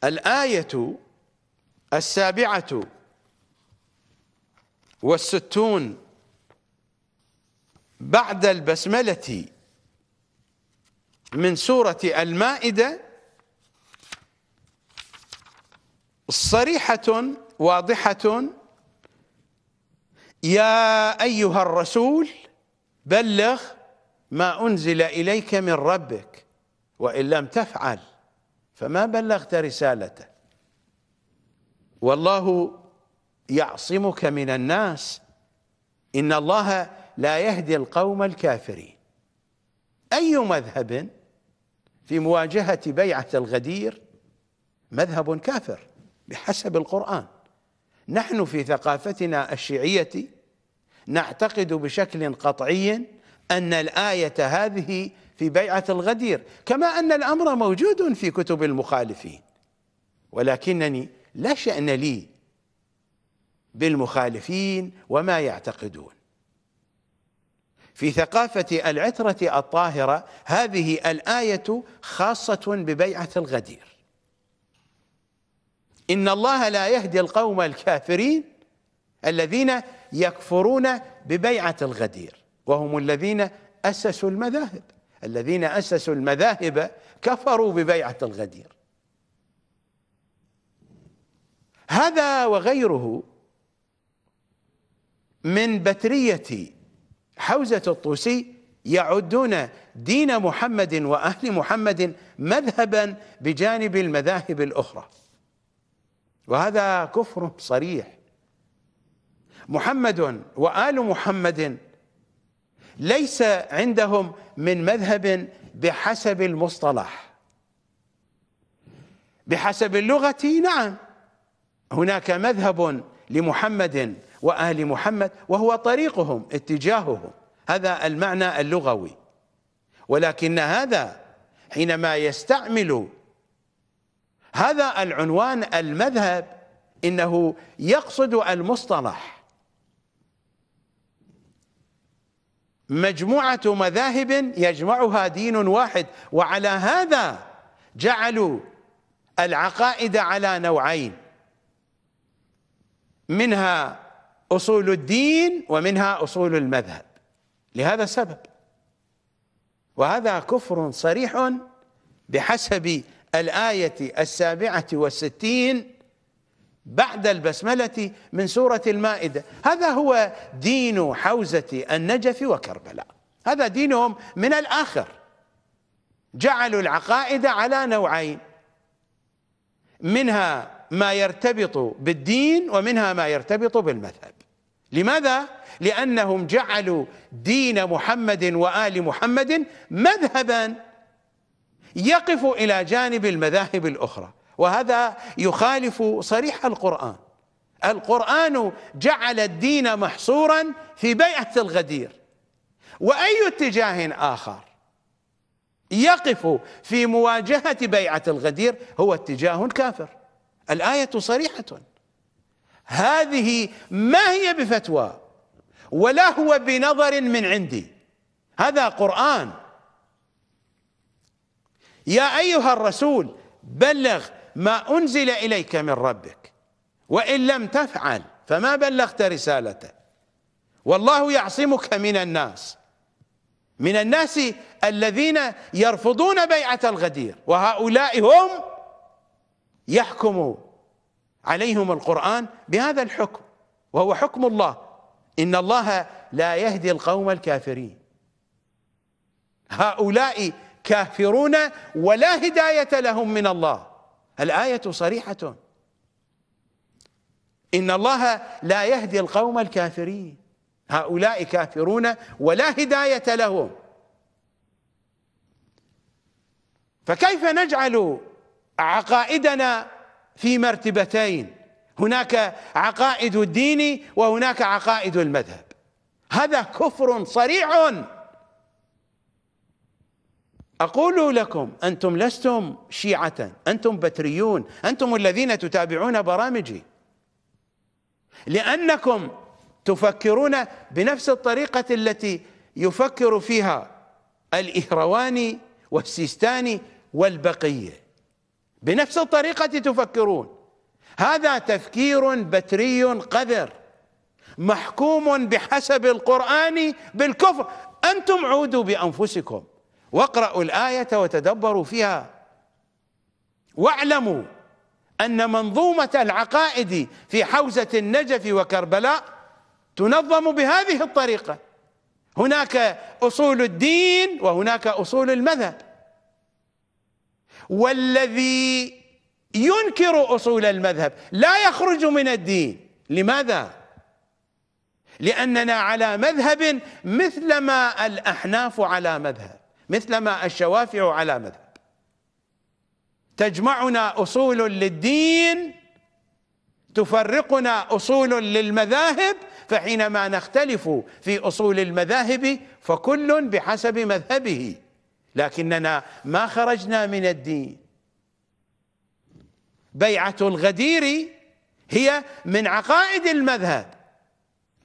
الآية السابعة والستون بعد البسملة من سورة المائدة صريحة واضحة يا أيها الرسول بلغ ما أنزل إليك من ربك وإن لم تفعل فما بلغت رسالته والله يعصمك من الناس إن الله لا يهدي القوم الكافرين أي مذهب في مواجهة بيعة الغدير مذهب كافر بحسب القرآن نحن في ثقافتنا الشيعية نعتقد بشكل قطعي أن الآية هذه في بيعة الغدير كما أن الأمر موجود في كتب المخالفين ولكنني لا شأن لي بالمخالفين وما يعتقدون في ثقافة العترة الطاهرة هذه الآية خاصة ببيعة الغدير إن الله لا يهدي القوم الكافرين الذين يكفرون ببيعة الغدير وهم الذين أسسوا المذاهب الذين أسسوا المذاهب كفروا ببيعة الغدير هذا وغيره من بترية حوزة الطوسي يعدون دين محمد وأهل محمد مذهبا بجانب المذاهب الأخرى وهذا كفر صريح محمد وآل محمد ليس عندهم من مذهب بحسب المصطلح بحسب اللغة نعم هناك مذهب لمحمد وآل محمد وهو طريقهم اتجاههم هذا المعنى اللغوي ولكن هذا حينما يستعمل هذا العنوان المذهب إنه يقصد المصطلح مجموعة مذاهب يجمعها دين واحد وعلى هذا جعلوا العقائد على نوعين منها اصول الدين ومنها اصول المذهب لهذا السبب وهذا كفر صريح بحسب الايه السابعه والستين بعد البسمله من سوره المائده هذا هو دين حوزه النجف وكربلاء هذا دينهم من الاخر جعلوا العقائد على نوعين منها ما يرتبط بالدين ومنها ما يرتبط بالمذهب لماذا؟ لأنهم جعلوا دين محمد وآل محمد مذهبا يقف إلى جانب المذاهب الأخرى وهذا يخالف صريح القرآن القرآن جعل الدين محصورا في بيعة الغدير وأي اتجاه آخر يقف في مواجهة بيعة الغدير هو اتجاه كافر الآية صريحة هذه ما هي بفتوى ولا هو بنظر من عندي هذا قرآن يا أيها الرسول بلغ ما أنزل إليك من ربك وإن لم تفعل فما بلغت رسالته والله يعصمك من الناس من الناس الذين يرفضون بيعة الغدير وهؤلاء هم يحكم عليهم القرآن بهذا الحكم وهو حكم الله إن الله لا يهدي القوم الكافرين هؤلاء كافرون ولا هداية لهم من الله الآية صريحة إن الله لا يهدي القوم الكافرين هؤلاء كافرون ولا هداية لهم فكيف نجعل عقائدنا في مرتبتين هناك عقائد الدين وهناك عقائد المذهب هذا كفر صريح أقول لكم أنتم لستم شيعة أنتم بتريون أنتم الذين تتابعون برامجي لأنكم تفكرون بنفس الطريقة التي يفكر فيها الإهرواني والسيستاني والبقية بنفس الطريقة تفكرون هذا تفكير بتري قذر محكوم بحسب القرآن بالكفر أنتم عودوا بأنفسكم واقرأوا الآية وتدبروا فيها واعلموا أن منظومة العقائد في حوزة النجف وكربلاء تنظم بهذه الطريقة هناك أصول الدين وهناك أصول المذهب والذي ينكر أصول المذهب لا يخرج من الدين لماذا؟ لأننا على مذهب مثلما الأحناف على مذهب مثلما الشوافع على مذهب تجمعنا أصول للدين تفرقنا أصول للمذاهب فحينما نختلف في أصول المذاهب فكل بحسب مذهبه لكننا ما خرجنا من الدين بيعة الغدير هي من عقائد المذهب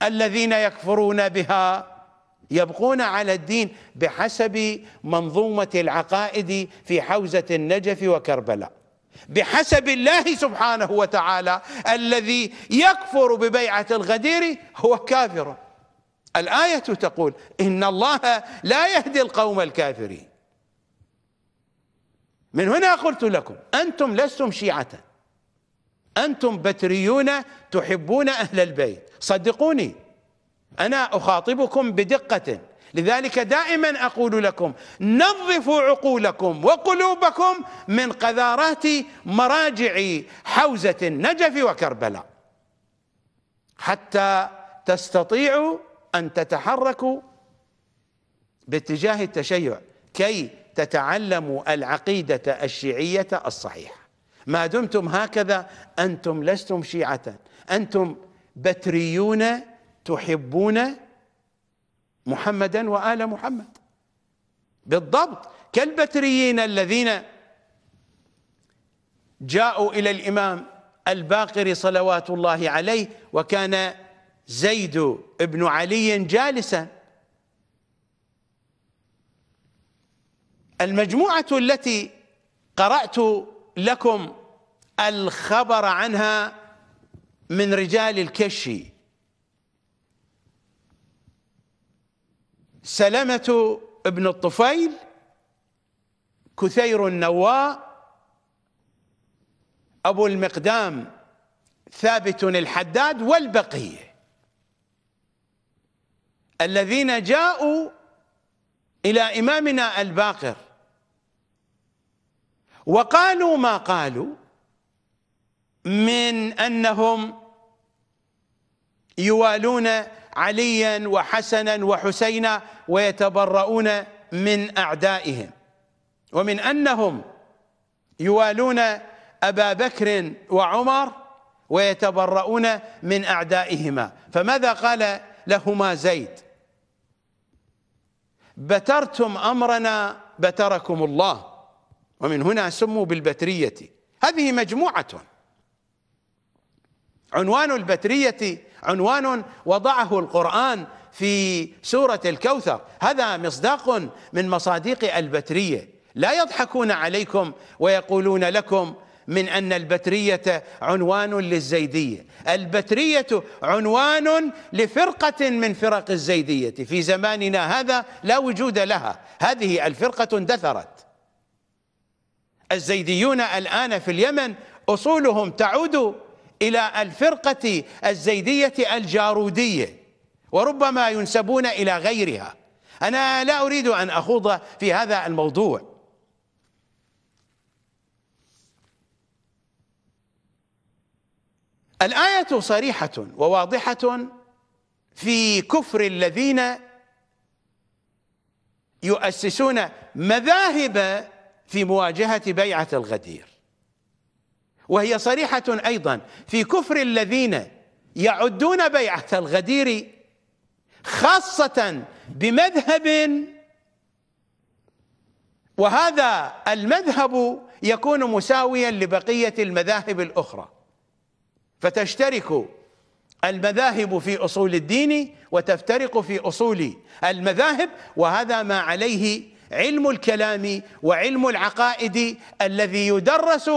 الذين يكفرون بها يبقون على الدين بحسب منظومة العقائد في حوزة النجف وكربلاء بحسب الله سبحانه وتعالى الذي يكفر ببيعة الغدير هو كافر الآية تقول إن الله لا يهدي القوم الكافرين من هنا قلت لكم أنتم لستم شيعة أنتم بتريون تحبون أهل البيت صدقوني أنا أخاطبكم بدقة لذلك دائما أقول لكم نظفوا عقولكم وقلوبكم من قذارات مراجع حوزة النجف وكربلاء حتى تستطيعوا أن تتحركوا باتجاه التشيع كي تتعلموا العقيدة الشيعية الصحيحة ما دمتم هكذا أنتم لستم شيعة أنتم بتريون تحبون محمدا وآل محمد بالضبط كالبتريين الذين جاءوا إلى الإمام الباقر صلوات الله عليه وكان زيد بن علي جالساً المجموعة التي قرأت لكم الخبر عنها من رجال الكشي سلمة ابن الطفيل كثير النواء أبو المقدام ثابت الحداد والبقية الذين جاءوا إلى إمامنا الباقر وقالوا ما قالوا من انهم يوالون عليا وحسنا وحسينا ويتبرؤون من اعدائهم ومن انهم يوالون ابا بكر وعمر ويتبرؤون من اعدائهما فماذا قال لهما زيد بترتم امرنا بتركم الله ومن هنا سموا بالبترية هذه مجموعة عنوان البترية عنوان وضعه القرآن في سورة الكوثر هذا مصداق من مصادق البترية لا يضحكون عليكم ويقولون لكم من أن البترية عنوان للزيدية البترية عنوان لفرقة من فرق الزيدية في زماننا هذا لا وجود لها هذه الفرقة اندثرت الزيديون الآن في اليمن أصولهم تعود إلى الفرقة الزيدية الجارودية وربما ينسبون إلى غيرها أنا لا أريد أن أخوض في هذا الموضوع الآية صريحة وواضحة في كفر الذين يؤسسون مذاهب في مواجهة بيعة الغدير وهي صريحة أيضا في كفر الذين يعدون بيعة الغدير خاصة بمذهب وهذا المذهب يكون مساويا لبقية المذاهب الأخرى فتشترك المذاهب في أصول الدين وتفترق في أصول المذاهب وهذا ما عليه علم الكلام وعلم العقائد الذي يدرس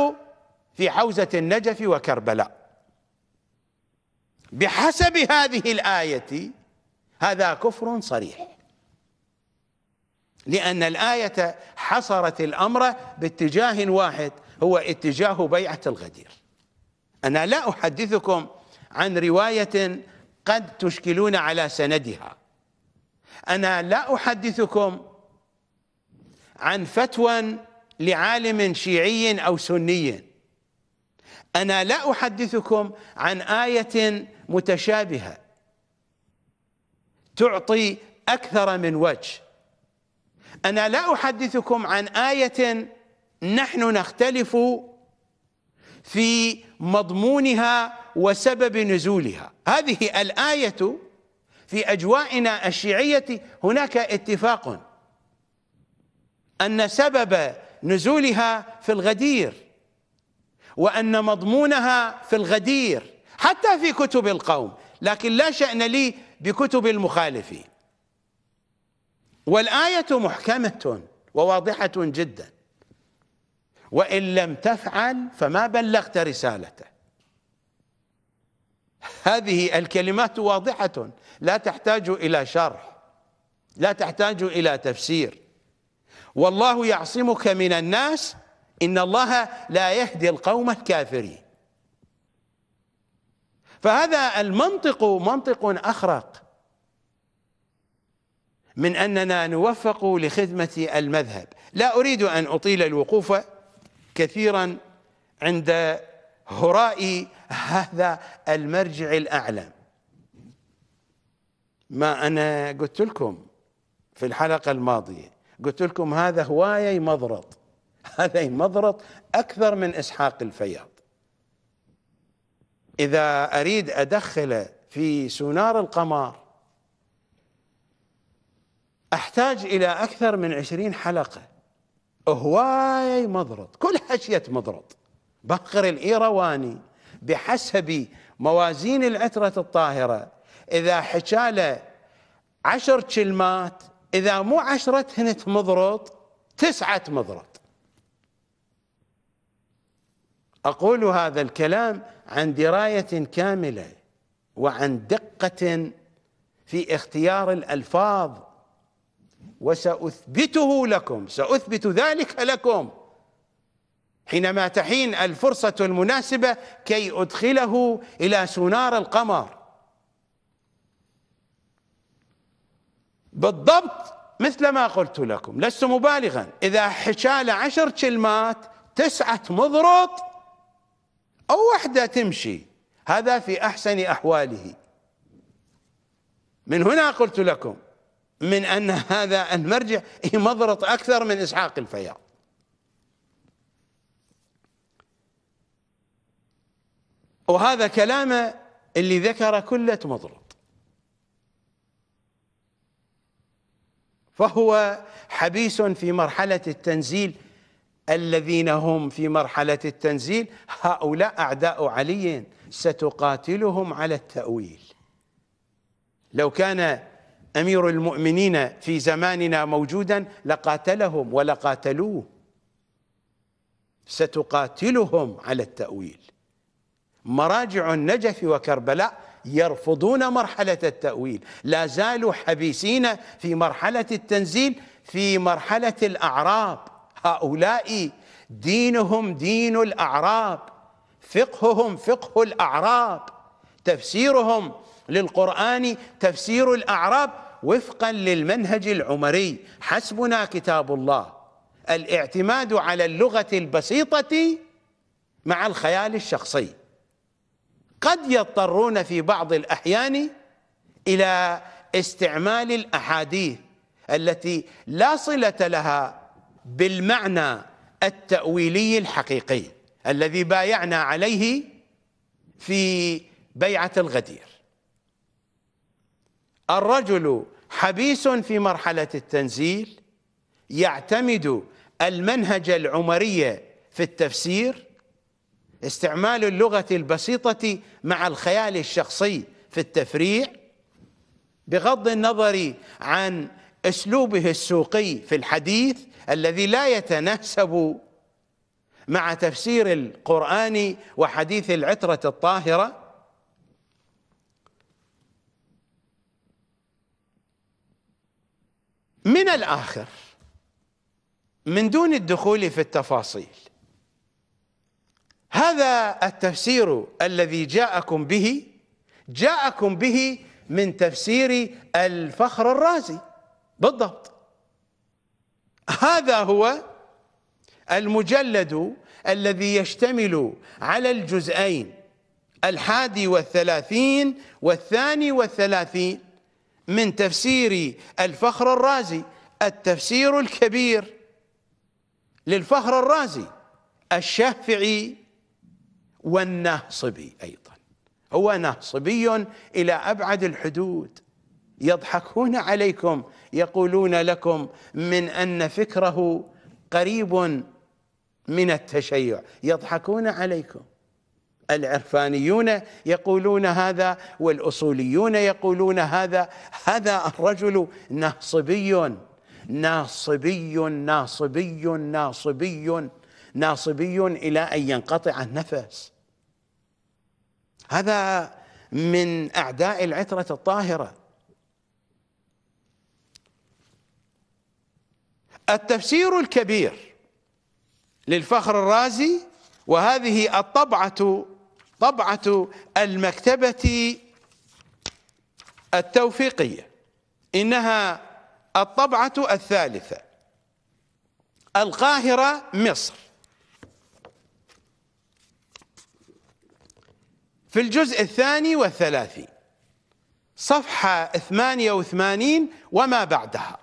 في حوزة النجف وكربلاء بحسب هذه الآية هذا كفر صريح لأن الآية حصرت الأمر باتجاه واحد هو اتجاه بيعة الغدير أنا لا أحدثكم عن رواية قد تشكلون على سندها أنا لا أحدثكم عن فتوى لعالم شيعي أو سني أنا لا أحدثكم عن آية متشابهة تعطي أكثر من وجه أنا لا أحدثكم عن آية نحن نختلف في مضمونها وسبب نزولها هذه الآية في أجوائنا الشيعية هناك اتفاق أن سبب نزولها في الغدير وأن مضمونها في الغدير حتى في كتب القوم لكن لا شأن لي بكتب المخالفين والآية محكمة وواضحة جدا وإن لم تفعل فما بلغت رسالته هذه الكلمات واضحة لا تحتاج إلى شرح لا تحتاج إلى تفسير والله يعصمك من الناس إن الله لا يهدي القوم الكافرين فهذا المنطق منطق أخرق من أننا نوفق لخدمة المذهب لا أريد أن أطيل الوقوف كثيرا عند هراء هذا المرجع الأعلى ما أنا قلت لكم في الحلقة الماضية قلت لكم هذا هوايه مضرط هذا مضرط اكثر من اسحاق الفياض اذا اريد ادخله في سونار القمر احتاج الى اكثر من عشرين حلقه هواي مضرط كل حشيه مضرط بقر الايرواني بحسب موازين العترة الطاهرة إذا حشاله عشر كلمات إذا مو عشرة هنت مضرط تسعة مضرط أقول هذا الكلام عن دراية كاملة وعن دقة في اختيار الألفاظ وسأثبته لكم سأثبت ذلك لكم حينما تحين الفرصة المناسبة كي أدخله إلى سونار القمر بالضبط مثل ما قلت لكم لست مبالغا إذا حشالة عشر كلمات تسعة مضرط أو وحدة تمشي هذا في أحسن أحواله من هنا قلت لكم من أن هذا المرجع مضرط أكثر من إسحاق الفياض وهذا كلامه اللي ذكر كله مضرط فهو حبيس في مرحلة التنزيل الذين هم في مرحلة التنزيل هؤلاء أعداء علي ستقاتلهم على التأويل لو كان أمير المؤمنين في زماننا موجودا لقاتلهم ولقاتلوه ستقاتلهم على التأويل مراجع النجف وكربلاء يرفضون مرحلة التأويل لا زالوا حبيسين في مرحلة التنزيل في مرحلة الأعراب هؤلاء دينهم دين الأعراب فقههم فقه الأعراب تفسيرهم للقرآن تفسير الأعراب وفقا للمنهج العمري حسبنا كتاب الله الاعتماد على اللغة البسيطة مع الخيال الشخصي قد يضطرون في بعض الأحيان إلى استعمال الأحاديث التي لا صلة لها بالمعنى التأويلي الحقيقي الذي بايعنا عليه في بيعة الغدير الرجل حبيس في مرحلة التنزيل يعتمد المنهج العمري في التفسير استعمال اللغة البسيطة مع الخيال الشخصي في التفريع بغض النظر عن اسلوبه السوقي في الحديث الذي لا يتناسب مع تفسير القرآن وحديث العترة الطاهرة من الآخر من دون الدخول في التفاصيل هذا التفسير الذي جاءكم به جاءكم به من تفسير الفخر الرازي بالضبط هذا هو المجلد الذي يشتمل على الجزئين الحادي والثلاثين والثاني والثلاثين من تفسير الفخر الرازي التفسير الكبير للفخر الرازي الشافعي والنهصبي أيضا هو نهصبي إلى أبعد الحدود يضحكون عليكم يقولون لكم من أن فكره قريب من التشيع يضحكون عليكم العرفانيون يقولون هذا والأصوليون يقولون هذا هذا الرجل ناصبي ناصبي ناصبي ناصبي, ناصبي ناصبي الى ان ينقطع النفس هذا من اعداء العتره الطاهره التفسير الكبير للفخر الرازي وهذه الطبعه طبعه المكتبه التوفيقيه انها الطبعه الثالثه القاهره مصر في الجزء الثاني والثلاثي صفحة 88 وما بعدها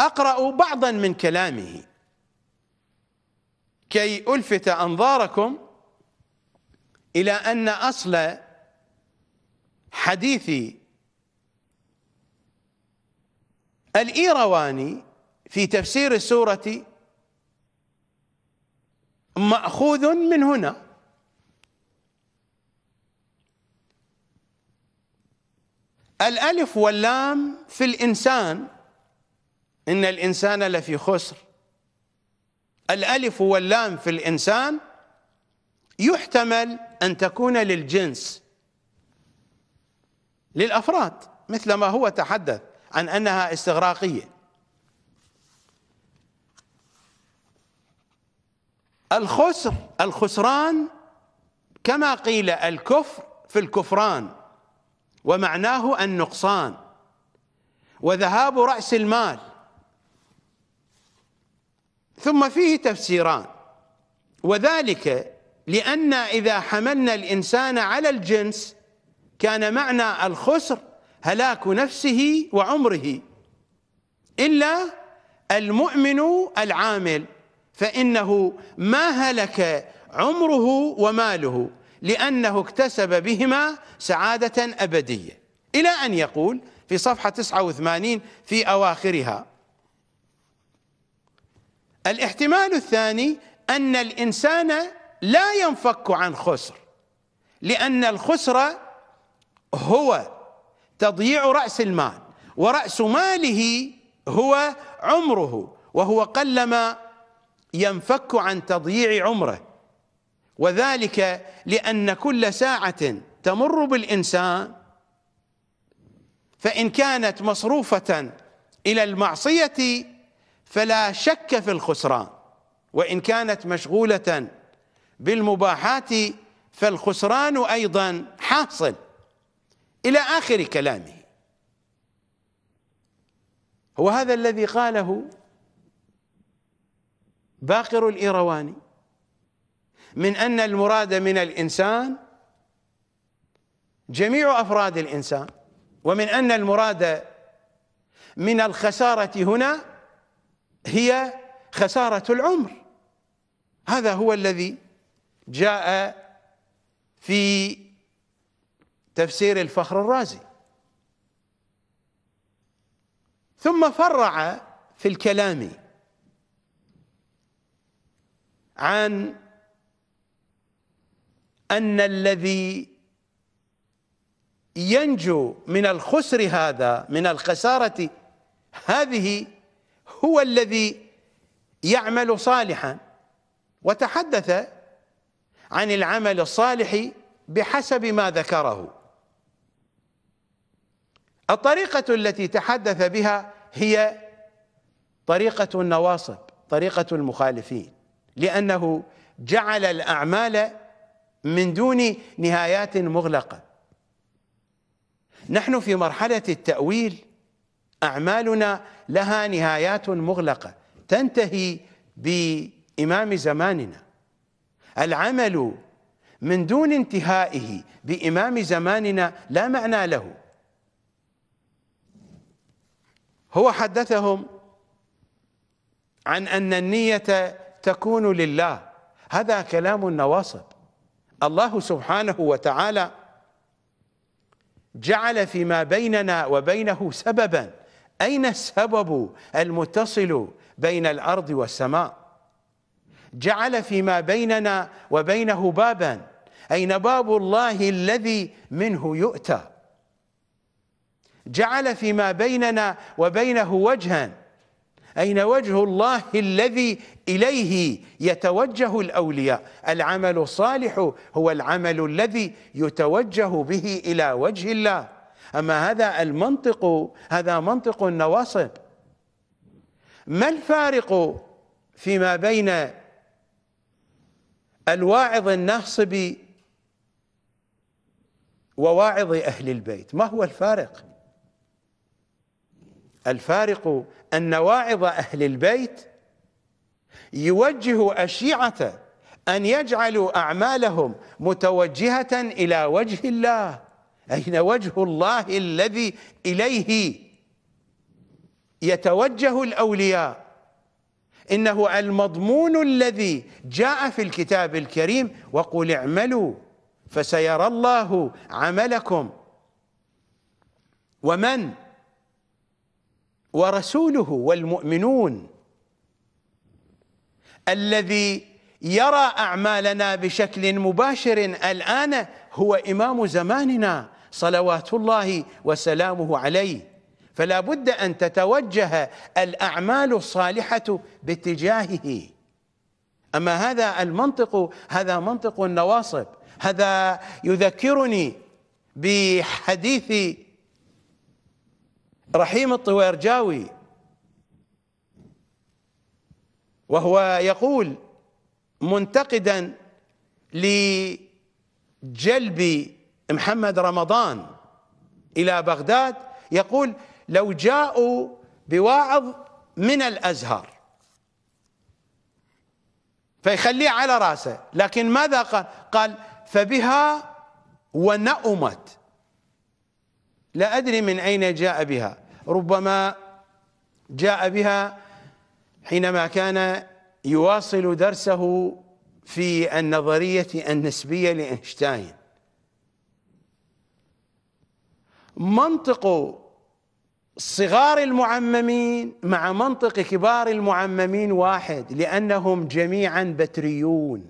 أقرأ بعضا من كلامه كي ألفت أنظاركم إلى أن أصل حديث الإيرواني في تفسير السورة مأخوذ من هنا الألف واللام في الإنسان إن الإنسان لفي خسر الألف واللام في الإنسان يحتمل أن تكون للجنس للأفراد مثل ما هو تحدث عن أنها استغراقية الخسر الخسران كما قيل الكفر في الكفران ومعناه النقصان وذهاب رأس المال ثم فيه تفسيران وذلك لأن إذا حملنا الإنسان على الجنس كان معنى الخسر هلاك نفسه وعمره إلا المؤمن العامل فإنه ما هلك عمره وماله لأنه اكتسب بهما سعادة أبدية إلى أن يقول في صفحة 89 في أواخرها الاحتمال الثاني أن الإنسان لا ينفك عن خسر لأن الخسر هو تضييع رأس المال ورأس ماله هو عمره وهو قلما ينفك عن تضييع عمره وذلك لأن كل ساعة تمر بالإنسان فإن كانت مصروفة إلى المعصية فلا شك في الخسران وإن كانت مشغولة بالمباحات فالخسران أيضا حاصل إلى آخر كلامه هو هذا الذي قاله باقر الإيرواني من أن المراد من الإنسان جميع أفراد الإنسان ومن أن المراد من الخسارة هنا هي خسارة العمر هذا هو الذي جاء في تفسير الفخر الرازي ثم فرع في الكلام عن أن الذي ينجو من الخسر هذا من الخسارة هذه هو الذي يعمل صالحا وتحدث عن العمل الصالح بحسب ما ذكره الطريقة التي تحدث بها هي طريقة النواصب طريقة المخالفين لأنه جعل الأعمال من دون نهايات مغلقة نحن في مرحلة التأويل أعمالنا لها نهايات مغلقة تنتهي بإمام زماننا العمل من دون انتهائه بإمام زماننا لا معنى له هو حدثهم عن أن النية تكون لله هذا كلام النواصب الله سبحانه وتعالى جعل فيما بيننا وبينه سببا أين السبب المتصل بين الأرض والسماء جعل فيما بيننا وبينه بابا أين باب الله الذي منه يؤتى جعل فيما بيننا وبينه وجها أين وجه الله الذي إليه يتوجه الأولياء العمل الصالح هو العمل الذي يتوجه به إلى وجه الله أما هذا المنطق هذا منطق النواصب ما الفارق فيما بين الواعظ الناصب وواعظ أهل البيت ما هو الفارق؟ الفارق أن واعظ أهل البيت يوجه الشيعة أن يجعلوا أعمالهم متوجهة إلى وجه الله أين وجه الله الذي إليه يتوجه الأولياء إنه المضمون الذي جاء في الكتاب الكريم وقل اعملوا فسيرى الله عملكم ومن ورسوله والمؤمنون الذي يرى أعمالنا بشكل مباشر الآن هو إمام زماننا صلوات الله وسلامه عليه فلا بد أن تتوجه الأعمال الصالحة باتجاهه أما هذا المنطق هذا منطق النواصب هذا يذكرني بحديث رحيم الطويرجاوي وهو يقول منتقدا لجلب محمد رمضان إلى بغداد يقول لو جاءوا بواعظ من الأزهر فيخليه على راسه لكن ماذا قال قال فبها ونأمت لا أدري من أين جاء بها ربما جاء بها حينما كان يواصل درسه في النظرية النسبية لأينشتاين منطق صغار المعممين مع منطق كبار المعممين واحد لأنهم جميعا بتريون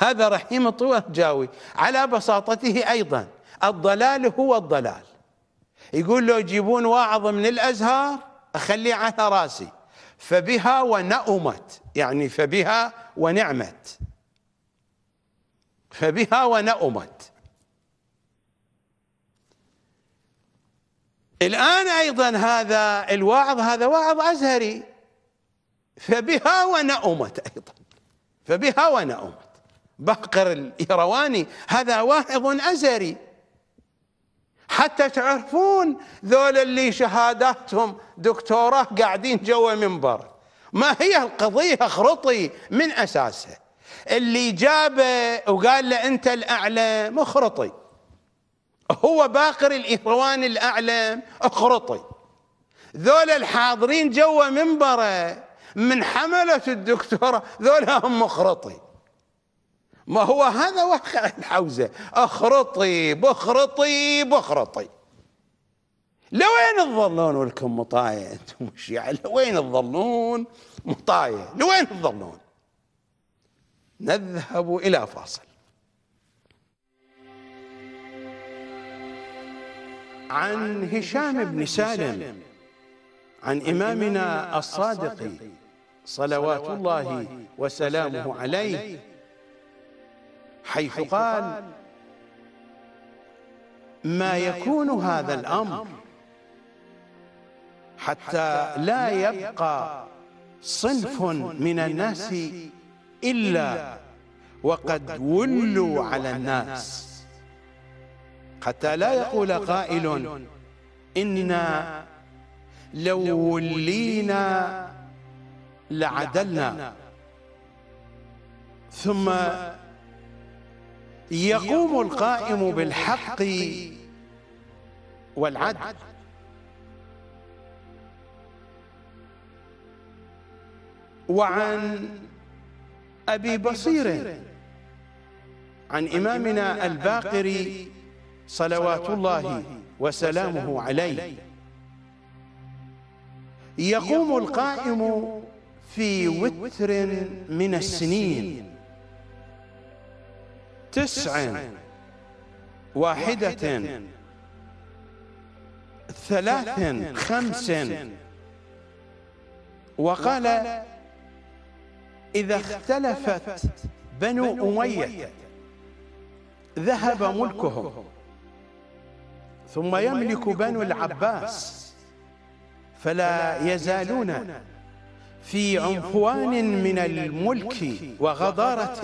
هذا رحيم الطوى جاوي على بساطته أيضا الضلال هو الضلال يقول لو يجيبون واعظ من الازهار اخليه على راسي فبها ونأمت يعني فبها ونعمت فبها ونأمت الآن أيضا هذا الواعظ هذا واعظ أزهري فبها ونأمت أيضا فبها ونأمت بقر اليرواني هذا واعظ أزهري حتى تعرفون ذول اللي شهاداتهم دكتوراه قاعدين جوا منبر ما هي القضية خرطي من أساسها اللي جابه وقال له أنت الأعلى مخرطي هو باقر الإخوان الأعلى خرطي ذول الحاضرين جوا منبره من حملة الدكتورة ذولا هم مخرطي ما هو هذا واقع الحوزة اخرطي بخرطي بخرطي لوين تظلون ولكم مطايا انتم الشيعة لوين تظلون مطايا لوين تظلون نذهب إلى فاصل عن هشام بن سالم عن إمامنا الصادق صلوات الله وسلامه عليه حيث قال ما يكون هذا الأمر حتى لا يبقى صنف من الناس إلا وقد ولوا على الناس حتى لا يقول قائل إنا لو ولينا لعدلنا ثم يقوم القائم بالحق والعدل وعن أبي بصير عن إمامنا الباقري صلوات الله وسلامه عليه يقوم القائم في وتر من السنين تسع واحدة ثلاث خمس وقال إذا اختلفت بنو أمية ذهب ملكهم ثم يملك بنو العباس فلا يزالون في عنفوان من الملك وغضارة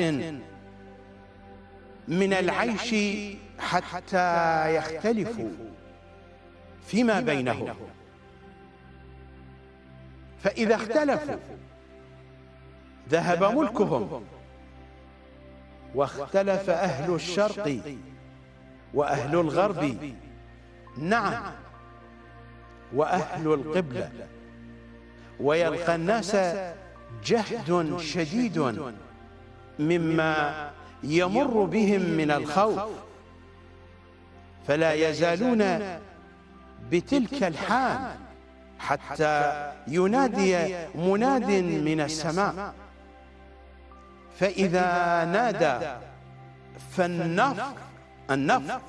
من العيش حتى يختلفوا فيما بينهم فإذا اختلفوا ذهب ملكهم واختلف أهل الشرق وأهل الغرب نعم, نعم. وأهل القبلة ويلقى الناس جهد شديد مما يمر بهم من الخوف فلا يزالون بتلك الحال حتى ينادي مناد من السماء فإذا نادى فالنفر النفر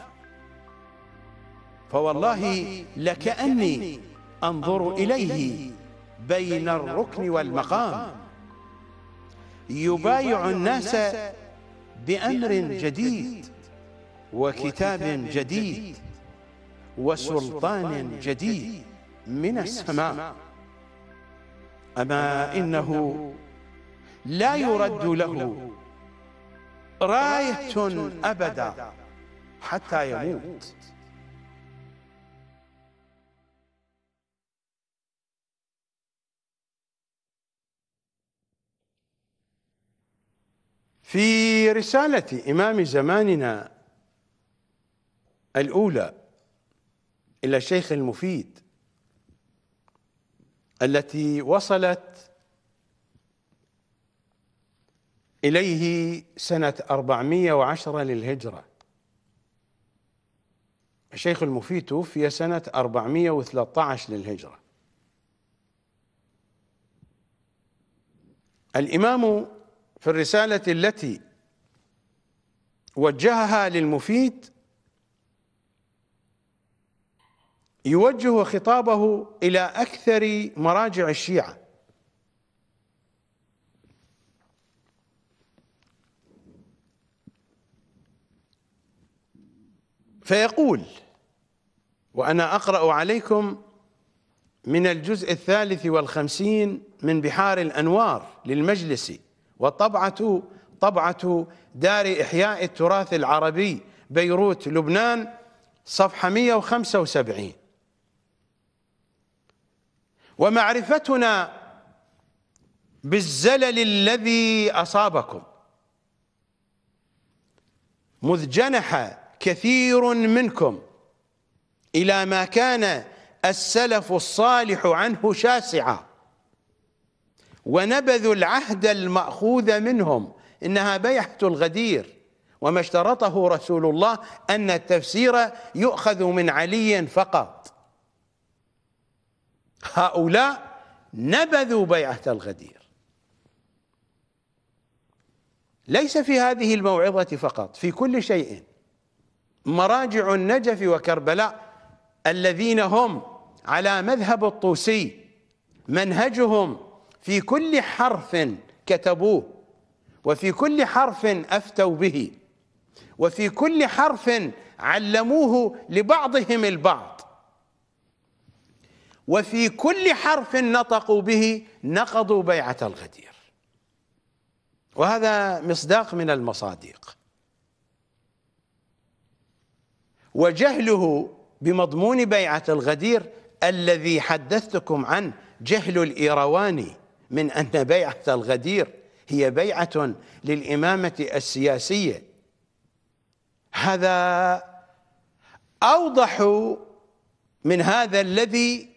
فوالله لكأني أنظر إليه بين الركن والمقام يبايع الناس بأمر جديد وكتاب جديد وسلطان جديد من السماء أما إنه لا يرد له راية أبدا حتى يموت في رسالة إمام زماننا الأولى إلى الشيخ المفيد التي وصلت إليه سنة 410 للهجرة الشيخ المفيد توفي سنة 413 للهجرة الإمام في الرسالة التي وجهها للمفيد يوجه خطابه إلى أكثر مراجع الشيعة فيقول وأنا أقرأ عليكم من الجزء الثالث والخمسين من بحار الأنوار للمجلسي وطبعه طبعة دار إحياء التراث العربي بيروت لبنان صفحة 175 ومعرفتنا بالزلل الذي أصابكم مذ جنح كثير منكم إلى ما كان السلف الصالح عنه شاسعاً ونبذوا العهد المأخوذ منهم إنها بيعة الغدير وما اشترطه رسول الله أن التفسير يؤخذ من علي فقط هؤلاء نبذوا بيعة الغدير ليس في هذه الموعظة فقط في كل شيء مراجع النجف وكربلاء الذين هم على مذهب الطوسي منهجهم في كل حرف كتبوه وفي كل حرف افتوا به وفي كل حرف علموه لبعضهم البعض وفي كل حرف نطقوا به نقضوا بيعه الغدير وهذا مصداق من المصادق وجهله بمضمون بيعه الغدير الذي حدثتكم عنه جهل الايرواني من أن بيعة الغدير هي بيعة للإمامة السياسية هذا أوضح من هذا الذي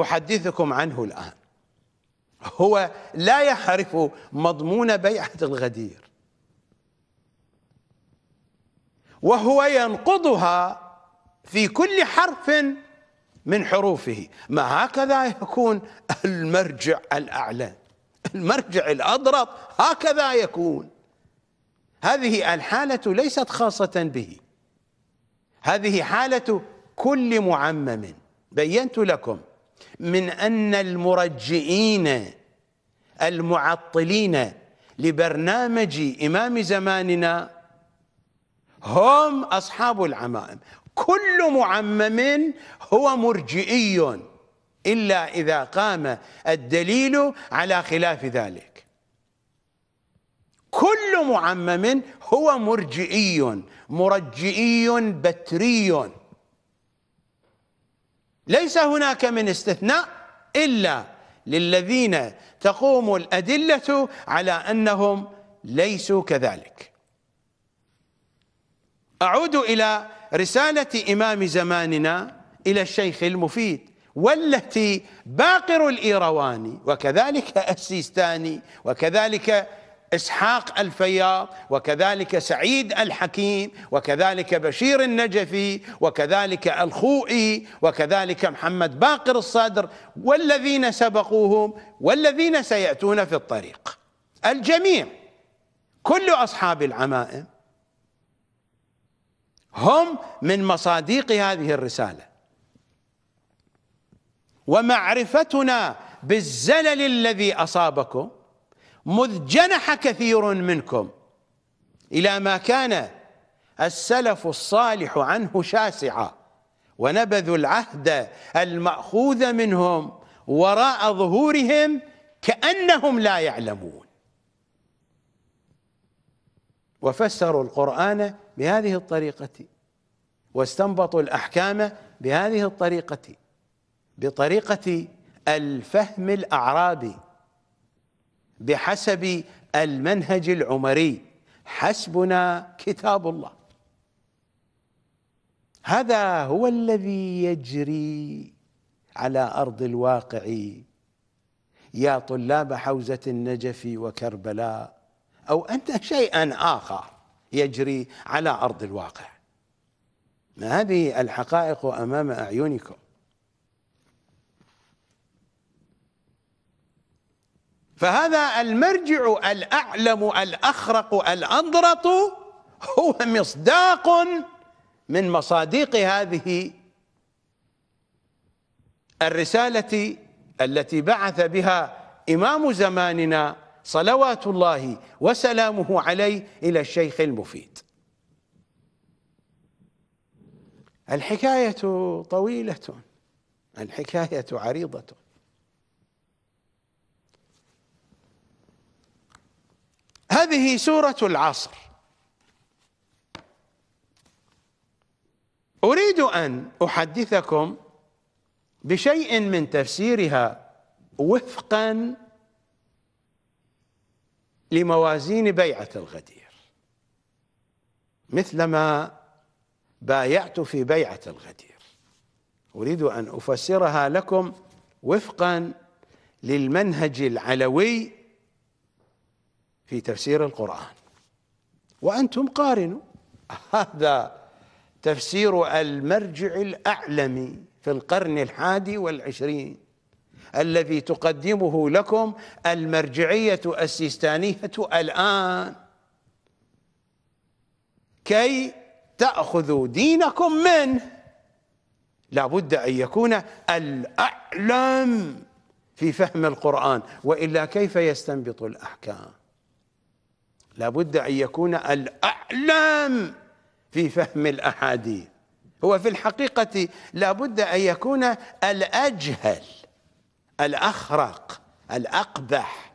أحدثكم عنه الآن هو لا يعرف مضمون بيعة الغدير وهو ينقضها في كل حرف من حروفه ما هكذا يكون المرجع الأعلى المرجع الأضرب هكذا يكون هذه الحالة ليست خاصة به هذه حالة كل معمم بينت لكم من أن المرجئين المعطلين لبرنامج إمام زماننا هم أصحاب العمائم كل معمم هو مرجئي إلا إذا قام الدليل على خلاف ذلك كل معمم هو مرجئي مرجئي بتري ليس هناك من استثناء إلا للذين تقوم الأدلة على أنهم ليسوا كذلك أعود إلى رسالة إمام زماننا إلى الشيخ المفيد والتي باقر الإيرواني وكذلك السيستاني وكذلك إسحاق الفياض وكذلك سعيد الحكيم وكذلك بشير النجفي وكذلك الخوئي وكذلك محمد باقر الصدر والذين سبقوهم والذين سيأتون في الطريق الجميع كل أصحاب العمائم هم من مصاديق هذه الرسالة ومعرفتنا بالزلل الذي أصابكم مذ جنح كثير منكم إلى ما كان السلف الصالح عنه شاسعا ونبذوا العهد المأخوذ منهم وراء ظهورهم كأنهم لا يعلمون وفسروا القرآن بهذه الطريقة واستنبطوا الأحكام بهذه الطريقة بطريقة الفهم الأعرابي بحسب المنهج العمري حسبنا كتاب الله هذا هو الذي يجري على أرض الواقع يا طلاب حوزة النجف وكربلاء أو أن شيئا آخر يجري على أرض الواقع ما هذه الحقائق أمام أعينكم فهذا المرجع الأعلم الأخرق الأنضرط هو مصداق من مصادق هذه الرسالة التي بعث بها إمام زماننا صلوات الله وسلامه عليه إلى الشيخ المفيد الحكاية طويلة الحكاية عريضة هذه سورة العصر أريد أن أحدثكم بشيء من تفسيرها وفقا لموازين بيعة الغدير مثلما بايعت في بيعة الغدير أريد أن أفسرها لكم وفقا للمنهج العلوي في تفسير القرآن وأنتم قارنوا هذا تفسير المرجع الأعلم في القرن الحادي والعشرين الذي تقدمه لكم المرجعية السيستانية الآن كي تأخذوا دينكم منه لابد أن يكون الأعلم في فهم القرآن وإلا كيف يستنبط الأحكام لابد أن يكون الأعلم في فهم الأحاديث هو في الحقيقة لابد أن يكون الأجهل الأخرق الأقبح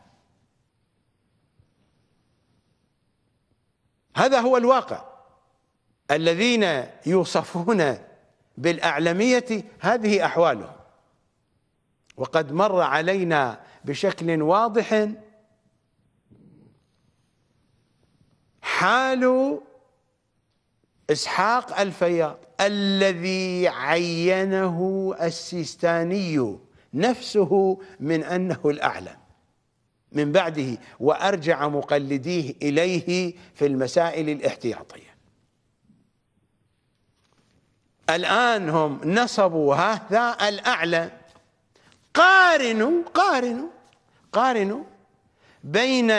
هذا هو الواقع الذين يوصفون بالأعلمية هذه أحوالهم وقد مر علينا بشكل واضح حال إسحاق الفياض الذي عينه السيستاني نفسه من أنه الأعلى من بعده وأرجع مقلديه إليه في المسائل الاحتياطية الآن هم نصبوا هذا الأعلى قارنوا قارنوا قارنوا بين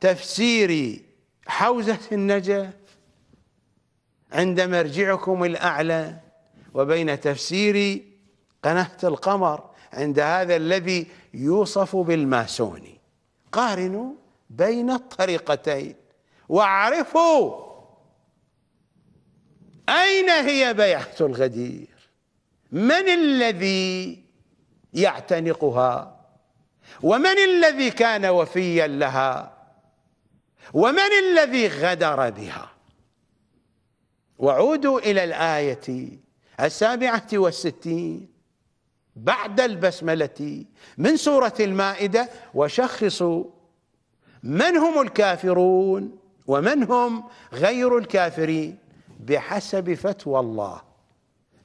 تفسير حوزة النجف عند مرجعكم الأعلى وبين تفسير قناة القمر عند هذا الذي يوصف بالماسوني قارنوا بين الطريقتين واعرفوا أين هي بيعة الغدير من الذي يعتنقها ومن الذي كان وفيا لها ومن الذي غدر بها وعودوا إلى الآية السابعة والستين بعد البسملة من سورة المائدة وشخصوا من هم الكافرون ومن هم غير الكافرين بحسب فتوى الله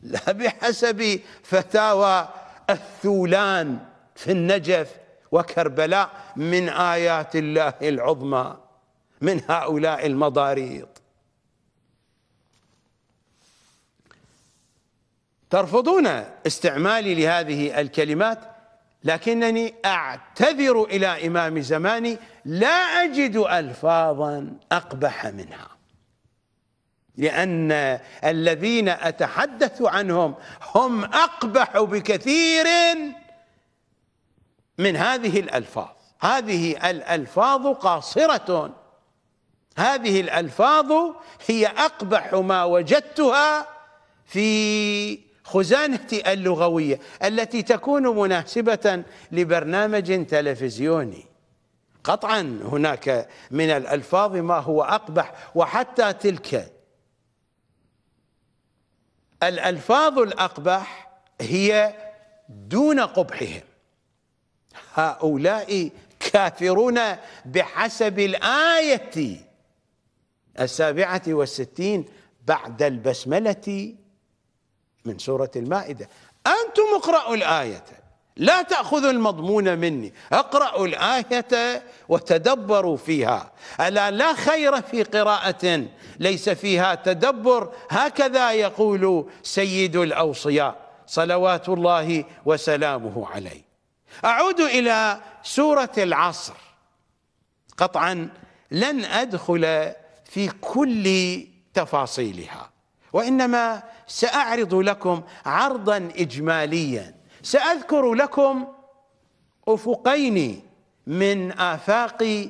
لا بحسب فتاوى الثولان في النجف وكربلاء من آيات الله العظمى من هؤلاء المضاريق ترفضون استعمالي لهذه الكلمات لكنني أعتذر إلى إمام زماني لا أجد ألفاظا أقبح منها لأن الذين أتحدث عنهم هم أقبح بكثير من هذه الألفاظ هذه الألفاظ قاصرة هذه الألفاظ هي أقبح ما وجدتها في خزانتي اللغوية التي تكون مناسبة لبرنامج تلفزيوني قطعا هناك من الألفاظ ما هو أقبح وحتى تلك الألفاظ الأقبح هي دون قبحهم هؤلاء كافرون بحسب الآية السابعة والستين بعد البسملة من سورة المائدة أنتم اقرأوا الآية لا تأخذوا المضمون مني اقرأوا الآية وتدبروا فيها ألا لا خير في قراءة ليس فيها تدبر هكذا يقول سيد الأوصياء صلوات الله وسلامه عليه أعود إلى سورة العصر قطعا لن أدخل في كل تفاصيلها وإنما سأعرض لكم عرضا إجماليا سأذكر لكم أفقين من آفاق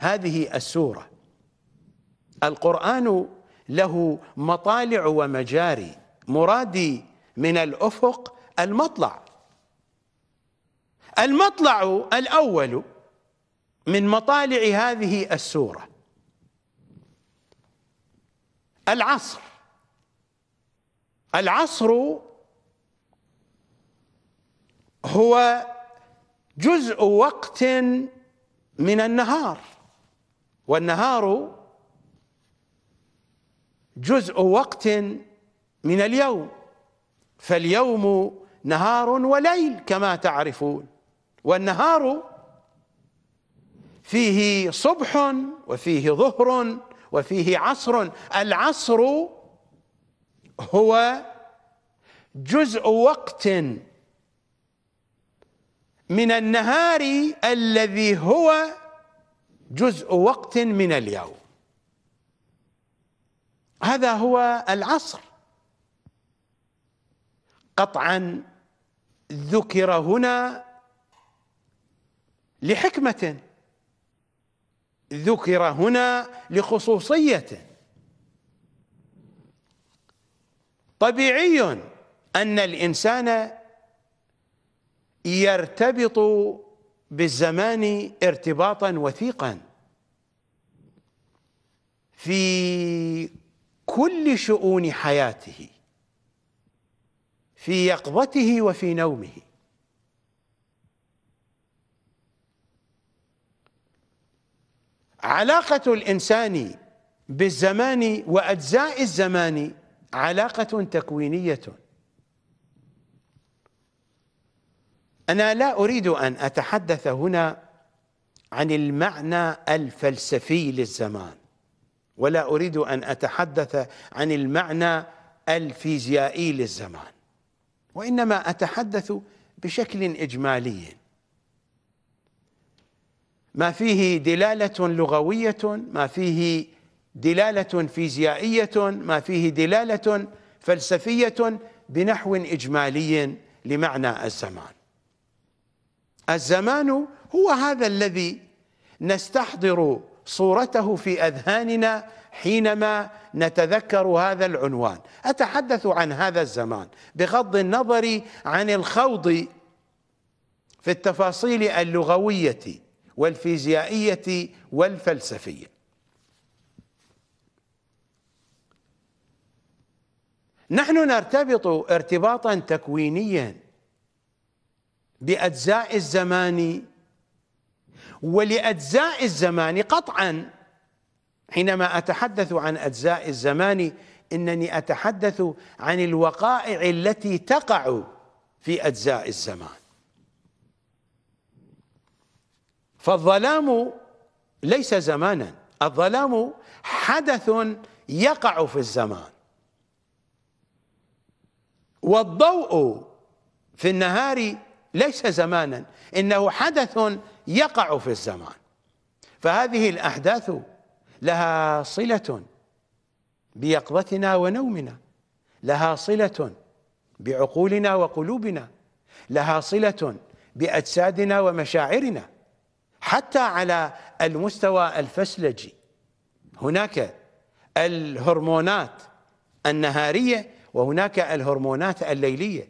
هذه السورة القرآن له مطالع ومجاري مرادي من الأفق المطلع المطلع الأول من مطالع هذه السورة العصر العصر هو جزء وقت من النهار والنهار جزء وقت من اليوم فاليوم نهار وليل كما تعرفون والنهار فيه صبح وفيه ظهر وفيه عصر العصر هو جزء وقت من النهار الذي هو جزء وقت من اليوم هذا هو العصر قطعا ذكر هنا لحكمه ذكر هنا لخصوصيه طبيعي أن الإنسان يرتبط بالزمان ارتباطا وثيقا في كل شؤون حياته في يقظته وفي نومه علاقة الإنسان بالزمان وأجزاء الزمان علاقة تكوينية أنا لا أريد أن أتحدث هنا عن المعنى الفلسفي للزمان ولا أريد أن أتحدث عن المعنى الفيزيائي للزمان وإنما أتحدث بشكل إجمالي ما فيه دلالة لغوية ما فيه دلالة فيزيائية ما فيه دلالة فلسفية بنحو إجمالي لمعنى الزمان الزمان هو هذا الذي نستحضر صورته في أذهاننا حينما نتذكر هذا العنوان أتحدث عن هذا الزمان بغض النظر عن الخوض في التفاصيل اللغوية والفيزيائية والفلسفية نحن نرتبط ارتباطا تكوينيا بأجزاء الزمان ولأجزاء الزمان قطعا حينما أتحدث عن أجزاء الزمان إنني أتحدث عن الوقائع التي تقع في أجزاء الزمان فالظلام ليس زمانا الظلام حدث يقع في الزمان والضوء في النهار ليس زمانا إنه حدث يقع في الزمان فهذه الأحداث لها صلة بيقظتنا ونومنا لها صلة بعقولنا وقلوبنا لها صلة بأجسادنا ومشاعرنا حتى على المستوى الفسلجي هناك الهرمونات النهارية وهناك الهرمونات الليلية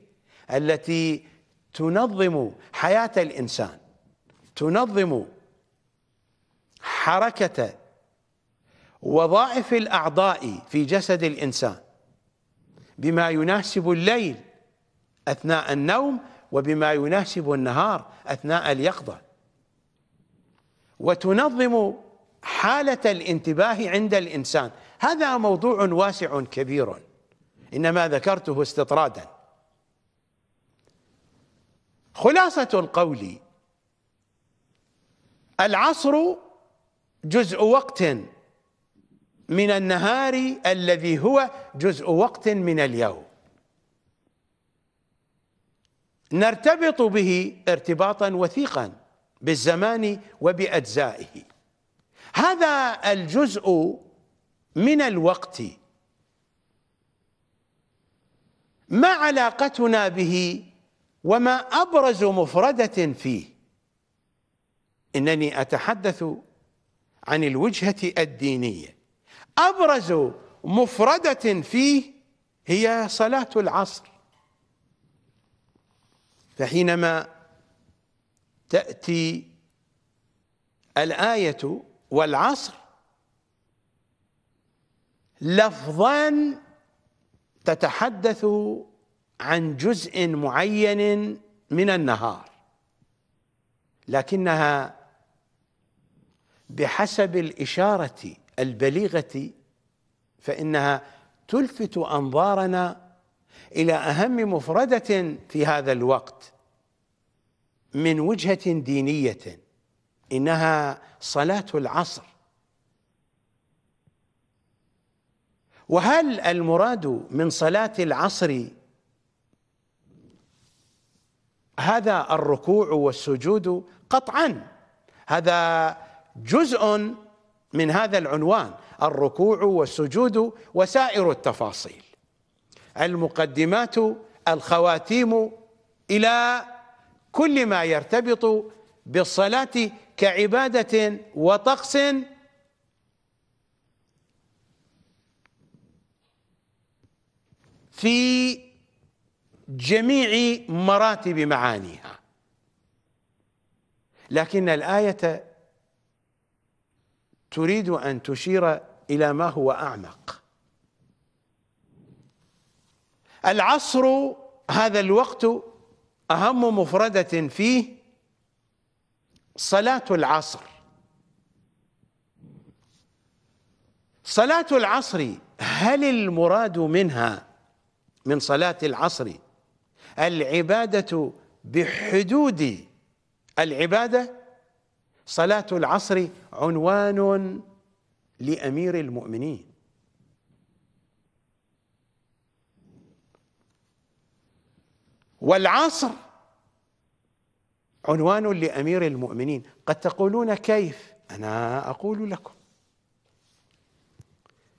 التي تنظم حياة الإنسان تنظم حركة وظائف الأعضاء في جسد الإنسان بما يناسب الليل أثناء النوم وبما يناسب النهار أثناء اليقظة وتنظم حالة الانتباه عند الإنسان هذا موضوع واسع كبير إنما ذكرته استطرادا خلاصة القول العصر جزء وقت من النهار الذي هو جزء وقت من اليوم نرتبط به ارتباطا وثيقا بالزمان وبأجزائه هذا الجزء من الوقت ما علاقتنا به وما أبرز مفردة فيه إنني أتحدث عن الوجهة الدينية أبرز مفردة فيه هي صلاة العصر فحينما تأتي الآية والعصر لفظان تتحدث عن جزء معين من النهار لكنها بحسب الإشارة البليغة فإنها تلفت أنظارنا إلى أهم مفردة في هذا الوقت من وجهة دينية إنها صلاة العصر وهل المراد من صلاة العصر هذا الركوع والسجود قطعا هذا جزء من هذا العنوان الركوع والسجود وسائر التفاصيل المقدمات الخواتيم إلى كل ما يرتبط بالصلاة كعبادة وطقس في جميع مراتب معانيها لكن الايه تريد ان تشير الى ما هو اعمق العصر هذا الوقت اهم مفرده فيه صلاه العصر صلاه العصر هل المراد منها من صلاة العصر العبادة بحدود العبادة صلاة العصر عنوان لأمير المؤمنين والعصر عنوان لأمير المؤمنين قد تقولون كيف أنا أقول لكم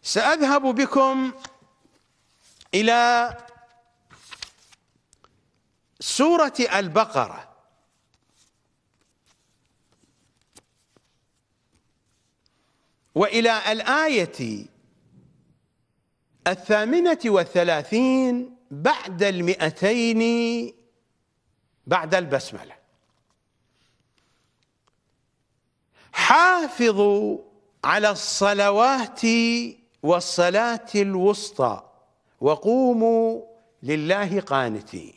سأذهب بكم إلى سورة البقرة وإلى الآية الثامنة والثلاثين بعد المئتين بعد البسملة حافظوا على الصلوات والصلاة الوسطى وقوموا لله قانتين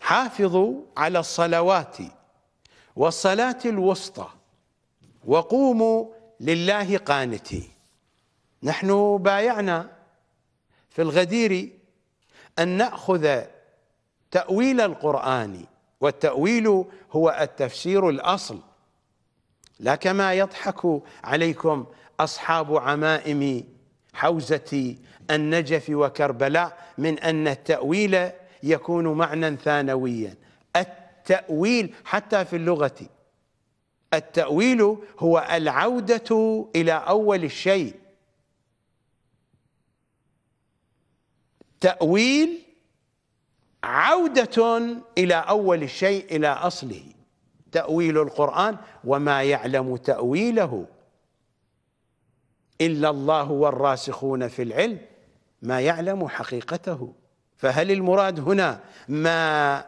حافظوا على الصلوات والصلاة الوسطى وقوموا لله قانتين نحن بايعنا في الغدير أن نأخذ تأويل القرآن والتأويل هو التفسير الأصل لا كما يضحك عليكم أصحاب عمائم حوزة النجف وكربلاء من أن التأويل يكون معنى ثانويا التأويل حتى في اللغة التأويل هو العودة إلى أول الشيء تأويل عودة إلى أول الشيء إلى أصله تأويل القرآن وما يعلم تأويله إلا الله والراسخون في العلم ما يعلم حقيقته فهل المراد هنا ما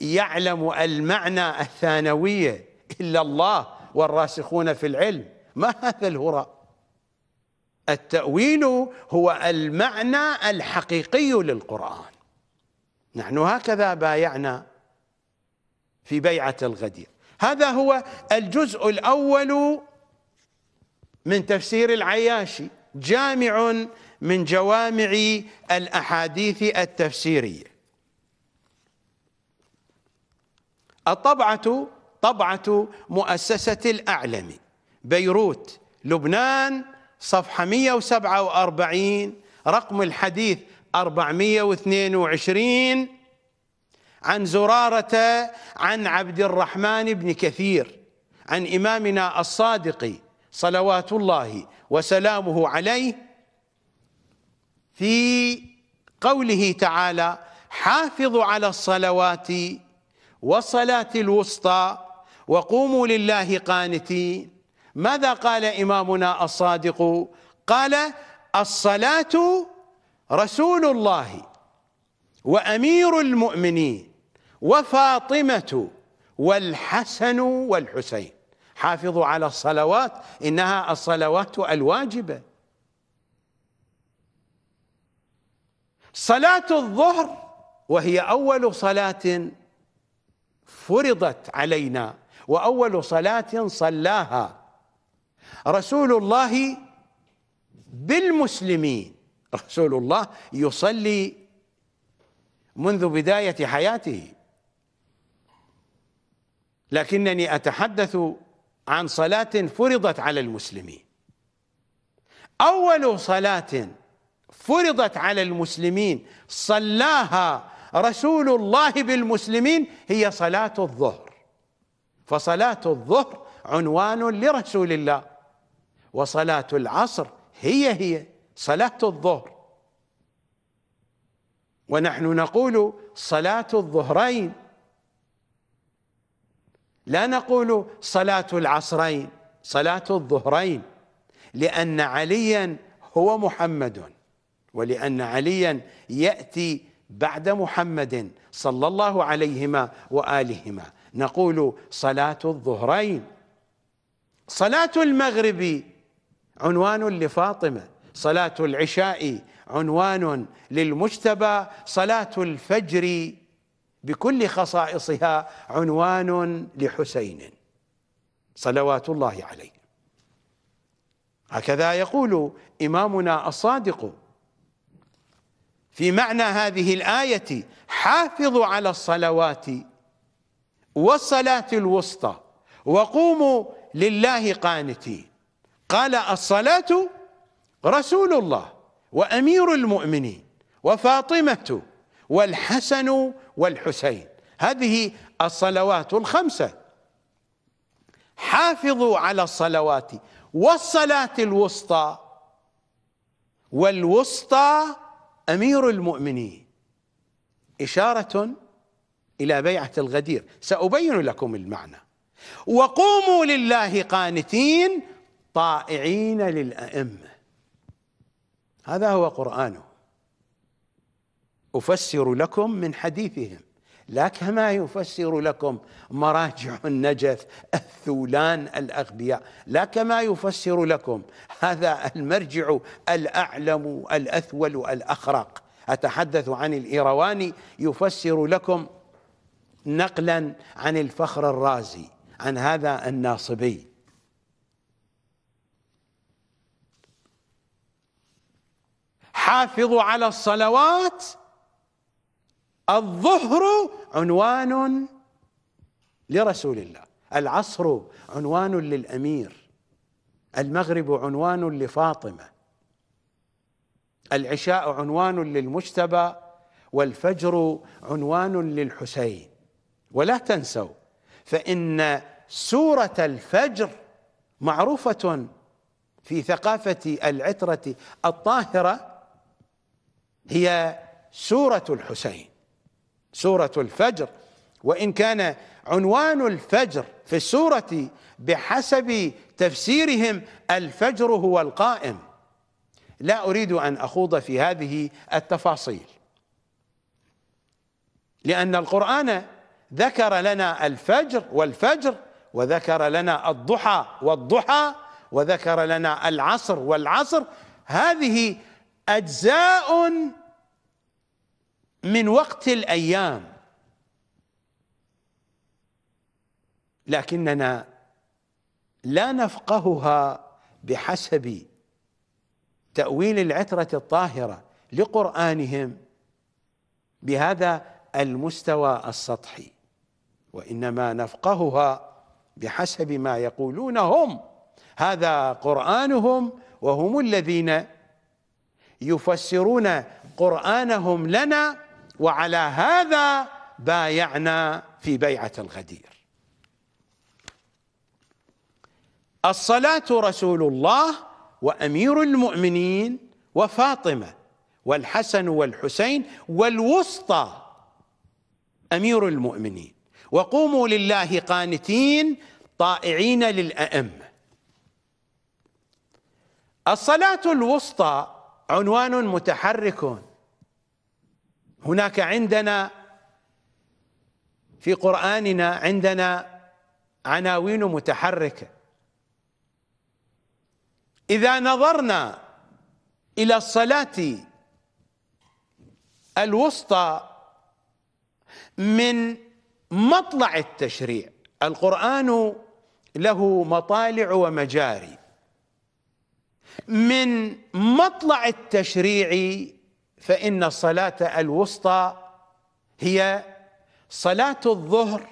يعلم المعنى الثانوية إلا الله والراسخون في العلم ما هذا الهراء التأويل هو المعنى الحقيقي للقرآن نحن هكذا بايعنا في بيعة الغدير هذا هو الجزء الأول من تفسير العياشي جامع من جوامع الأحاديث التفسيرية الطبعة طبعة مؤسسة الأعلم بيروت لبنان صفحة 147 رقم الحديث 422 عن زرارة عن عبد الرحمن بن كثير عن إمامنا الصادق صلوات الله وسلامه عليه في قوله تعالى حافظوا على الصلوات والصلاة الوسطى وقوموا لله قانتين ماذا قال إمامنا الصادق قال الصلاة رسول الله وأمير المؤمنين وفاطمة والحسن والحسين حافظوا على الصلوات إنها الصلوات الواجبة صلاة الظهر وهي أول صلاة فرضت علينا وأول صلاة صلاها رسول الله بالمسلمين رسول الله يصلي منذ بداية حياته لكنني أتحدث عن صلاة فرضت على المسلمين أول صلاة فرضت على المسلمين صلاها رسول الله بالمسلمين هي صلاة الظهر فصلاة الظهر عنوان لرسول الله وصلاة العصر هي هي صلاة الظهر ونحن نقول صلاة الظهرين لا نقول صلاة العصرين صلاة الظهرين لأن عليا هو محمد ولأن عليا يأتي بعد محمد صلى الله عليهما وآلهما نقول صلاة الظهرين صلاة المغرب عنوان لفاطمة صلاة العشاء عنوان للمجتبى صلاة الفجر بكل خصائصها عنوان لحسين صلوات الله عليه هكذا يقول إمامنا الصادق في معنى هذه الآية حافظوا على الصلوات والصلاة الوسطى وقوموا لله قانتين قال الصلاة رسول الله وأمير المؤمنين وفاطمة والحسن والحسين هذه الصلوات الخمسة حافظوا على الصلوات والصلاة الوسطى والوسطى أمير المؤمنين إشارة إلى بيعة الغدير سأبين لكم المعنى وقوموا لله قانتين طائعين للأئمة هذا هو قرآنه أفسر لكم من حديثهم لا كما يفسر لكم مراجع النجف الثولان الاغبياء لا كما يفسر لكم هذا المرجع الاعلم الاثول الاخرق اتحدث عن الايرواني يفسر لكم نقلا عن الفخر الرازي عن هذا الناصبي حافظوا على الصلوات الظهر عنوان لرسول الله العصر عنوان للامير المغرب عنوان لفاطمه العشاء عنوان للمجتبى والفجر عنوان للحسين ولا تنسوا فان سوره الفجر معروفه في ثقافه العتره الطاهره هي سوره الحسين سورة الفجر وإن كان عنوان الفجر في السورة بحسب تفسيرهم الفجر هو القائم لا أريد أن أخوض في هذه التفاصيل لأن القرآن ذكر لنا الفجر والفجر وذكر لنا الضحى والضحى وذكر لنا العصر والعصر هذه أجزاء من وقت الأيام لكننا لا نفقهها بحسب تأويل العترة الطاهرة لقرآنهم بهذا المستوى السطحي وإنما نفقهها بحسب ما يقولون هم هذا قرآنهم وهم الذين يفسرون قرآنهم لنا وعلى هذا بايعنا في بيعة الغدير الصلاة رسول الله وأمير المؤمنين وفاطمة والحسن والحسين والوسطى أمير المؤمنين وقوموا لله قانتين طائعين للأئمة الصلاة الوسطى عنوان متحرك هناك عندنا في قرآننا عندنا عناوين متحركة إذا نظرنا إلى الصلاة الوسطى من مطلع التشريع القرآن له مطالع ومجاري من مطلع التشريع فإن الصلاة الوسطى هي صلاة الظهر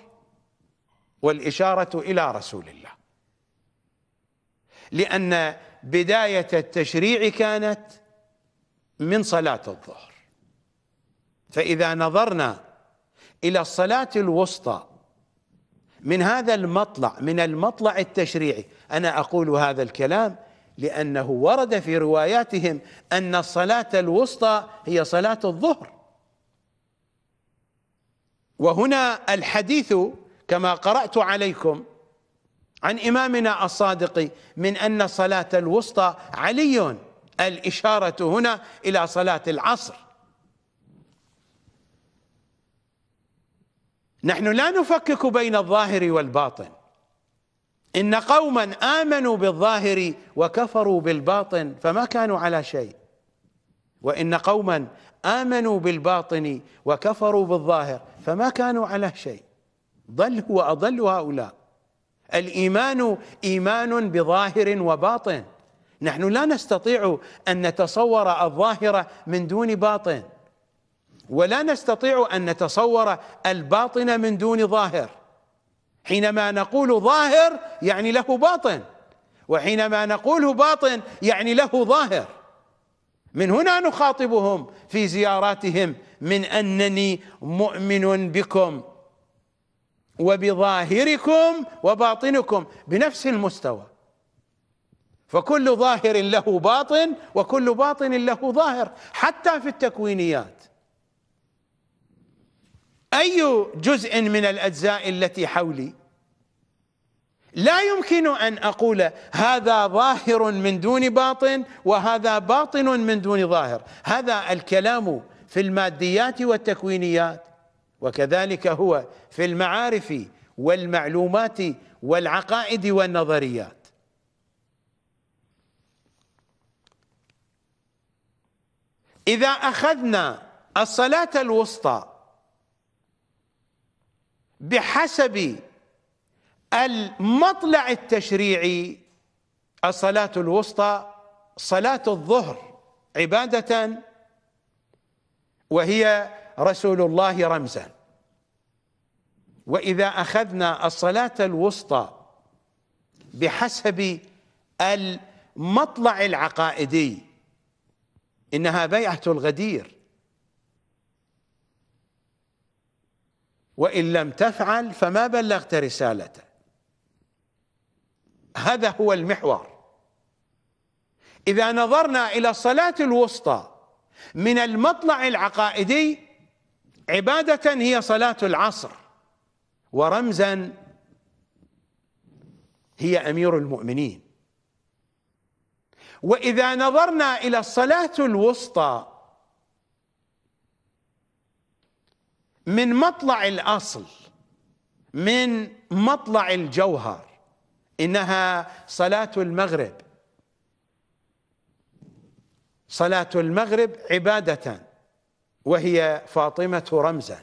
والإشارة إلى رسول الله لأن بداية التشريع كانت من صلاة الظهر فإذا نظرنا إلى الصلاة الوسطى من هذا المطلع من المطلع التشريعي أنا أقول هذا الكلام لأنه ورد في رواياتهم أن الصلاة الوسطى هي صلاة الظهر وهنا الحديث كما قرأت عليكم عن إمامنا الصادق من أن الصلاة الوسطى علي الإشارة هنا إلى صلاة العصر نحن لا نفكك بين الظاهر والباطن إن قوما آمنوا بالظاهر وكفروا بالباطن فما كانوا على شيء وإن قوما آمنوا بالباطن وكفروا بالظاهر فما كانوا على شيء ضل وأضل هؤلاء الإيمان إيمان بظاهر وباطن نحن لا نستطيع أن نتصور الظاهر من دون باطن ولا نستطيع أن نتصور الباطن من دون ظاهر حينما نقول ظاهر يعني له باطن وحينما نقول باطن يعني له ظاهر من هنا نخاطبهم في زياراتهم من انني مؤمن بكم وبظاهركم وباطنكم بنفس المستوى فكل ظاهر له باطن وكل باطن له ظاهر حتى في التكوينيات أي جزء من الأجزاء التي حولي لا يمكن أن أقول هذا ظاهر من دون باطن وهذا باطن من دون ظاهر هذا الكلام في الماديات والتكوينيات وكذلك هو في المعارف والمعلومات والعقائد والنظريات إذا أخذنا الصلاة الوسطى بحسب المطلع التشريعي الصلاة الوسطى صلاة الظهر عبادة وهي رسول الله رمزا وإذا أخذنا الصلاة الوسطى بحسب المطلع العقائدي إنها بيعة الغدير وإن لم تفعل فما بلغت رسالته هذا هو المحور إذا نظرنا إلى الصلاة الوسطى من المطلع العقائدي عبادة هي صلاة العصر ورمزا هي أمير المؤمنين وإذا نظرنا إلى الصلاة الوسطى من مطلع الاصل من مطلع الجوهر انها صلاه المغرب صلاه المغرب عباده وهي فاطمه رمزا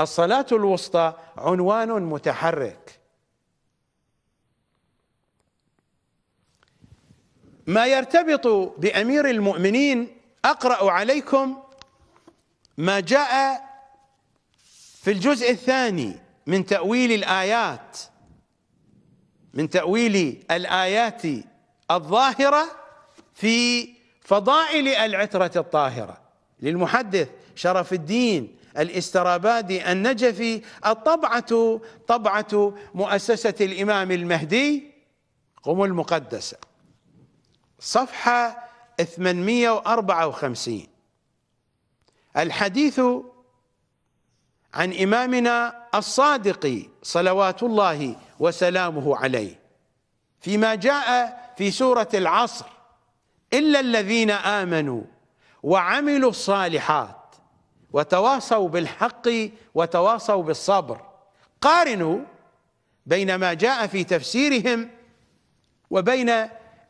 الصلاه الوسطى عنوان متحرك ما يرتبط بامير المؤمنين اقرا عليكم ما جاء في الجزء الثاني من تأويل الآيات من تأويل الآيات الظاهرة في فضائل العترة الطاهرة للمحدث شرف الدين الاسترابادي النجفي الطبعة طبعة مؤسسة الإمام المهدي قم المقدسة صفحة 854 الحديث عن إمامنا الصادق صلوات الله وسلامه عليه فيما جاء في سورة العصر إلا الذين آمنوا وعملوا الصالحات وتواصوا بالحق وتواصوا بالصبر قارنوا بين ما جاء في تفسيرهم وبين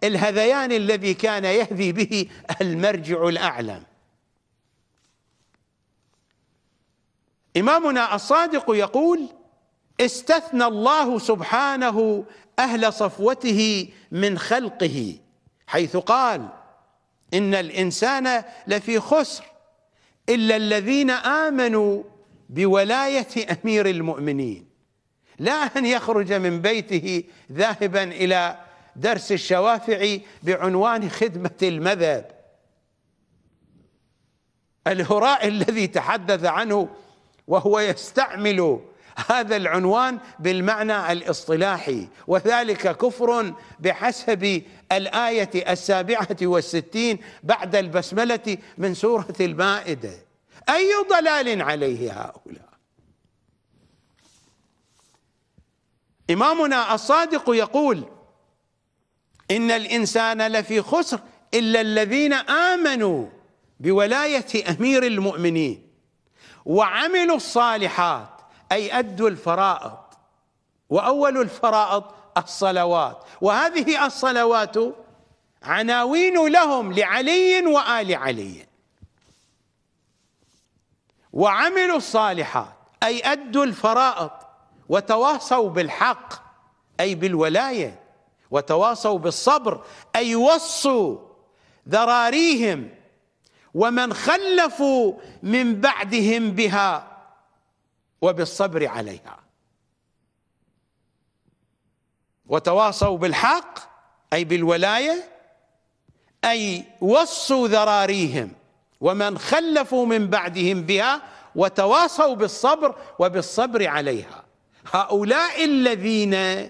الهذيان الذي كان يهذي به المرجع الأعلم إمامنا الصادق يقول استثنى الله سبحانه أهل صفوته من خلقه حيث قال إن الإنسان لفي خسر إلا الذين آمنوا بولاية أمير المؤمنين لا أن يخرج من بيته ذاهبا إلى درس الشوافعي بعنوان خدمة المذهب الهراء الذي تحدث عنه وهو يستعمل هذا العنوان بالمعنى الاصطلاحي وذلك كفر بحسب الآية السابعة والستين بعد البسملة من سورة المائدة أي ضلال عليه هؤلاء إمامنا الصادق يقول إن الإنسان لفي خسر إلا الذين آمنوا بولاية أمير المؤمنين وعملوا الصالحات أي أدوا الفرائض وأول الفرائض الصلوات وهذه الصلوات عناوين لهم لعلي وآل علي وعملوا الصالحات أي أدوا الفرائض وتواصوا بالحق أي بالولاية وتواصوا بالصبر أي وصوا ذراريهم ومن خلفوا من بعدهم بها وبالصبر عليها وتواصوا بالحق أي بالولاية أي وصوا ذراريهم ومن خلفوا من بعدهم بها وتواصوا بالصبر وبالصبر عليها هؤلاء الذين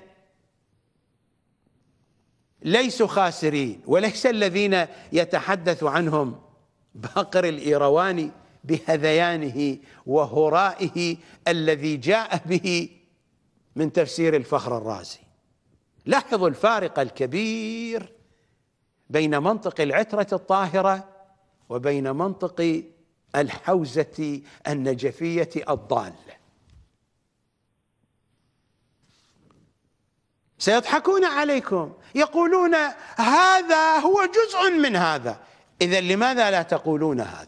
ليسوا خاسرين وليس الذين يتحدث عنهم باقر الإيرواني بهذيانه وهرائه الذي جاء به من تفسير الفخر الرازي لاحظوا الفارق الكبير بين منطق العترة الطاهرة وبين منطق الحوزة النجفية الضالة سيضحكون عليكم يقولون هذا هو جزء من هذا إذا لماذا لا تقولون هذا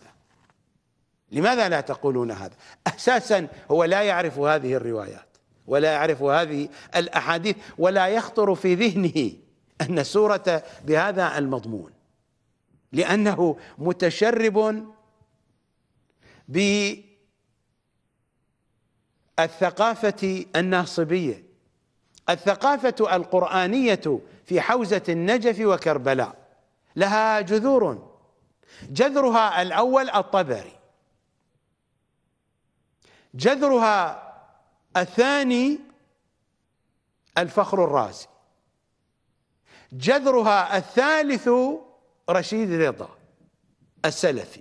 لماذا لا تقولون هذا أساسا هو لا يعرف هذه الروايات ولا يعرف هذه الأحاديث ولا يخطر في ذهنه أن سورة بهذا المضمون لأنه متشرب بالثقافة الناصبية الثقافة القرآنية في حوزة النجف وكربلاء لها جذور جذرها الأول الطبري جذرها الثاني الفخر الرازي جذرها الثالث رشيد رضا السلفي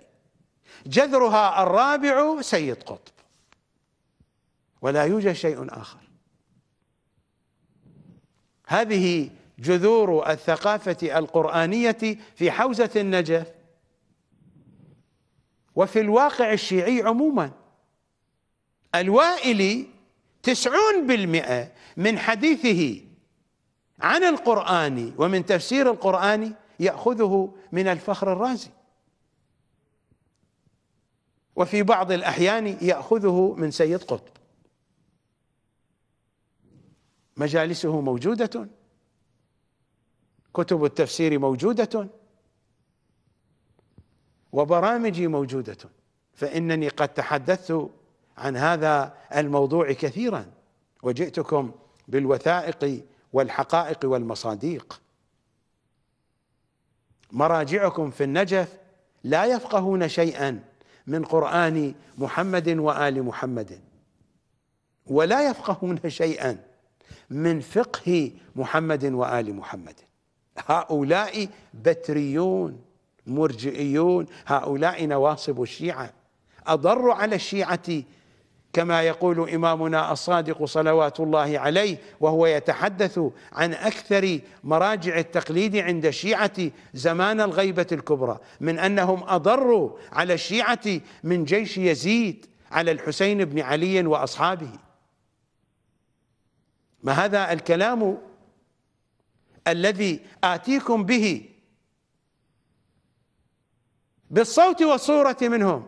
جذرها الرابع سيد قطب ولا يوجد شيء آخر هذه جذور الثقافة القرآنية في حوزة النجف وفي الواقع الشيعي عموما الوائلي تسعون بالمئة من حديثه عن القرآن ومن تفسير القرآن يأخذه من الفخر الرازي وفي بعض الأحيان يأخذه من سيد قطب مجالسه موجودة كتب التفسير موجودة وبرامجي موجودة فإنني قد تحدثت عن هذا الموضوع كثيرا وجئتكم بالوثائق والحقائق والمصاديق مراجعكم في النجف لا يفقهون شيئا من قرآن محمد وآل محمد ولا يفقهون شيئا من فقه محمد وآل محمد هؤلاء بتريون مرجئيون هؤلاء نواصب الشيعة أضروا على الشيعة كما يقول إمامنا الصادق صلوات الله عليه وهو يتحدث عن أكثر مراجع التقليد عند الشيعة زمان الغيبة الكبرى من أنهم أضروا على الشيعة من جيش يزيد على الحسين بن علي وأصحابه ما هذا الكلام الذي آتيكم به بالصوت والصورة منهم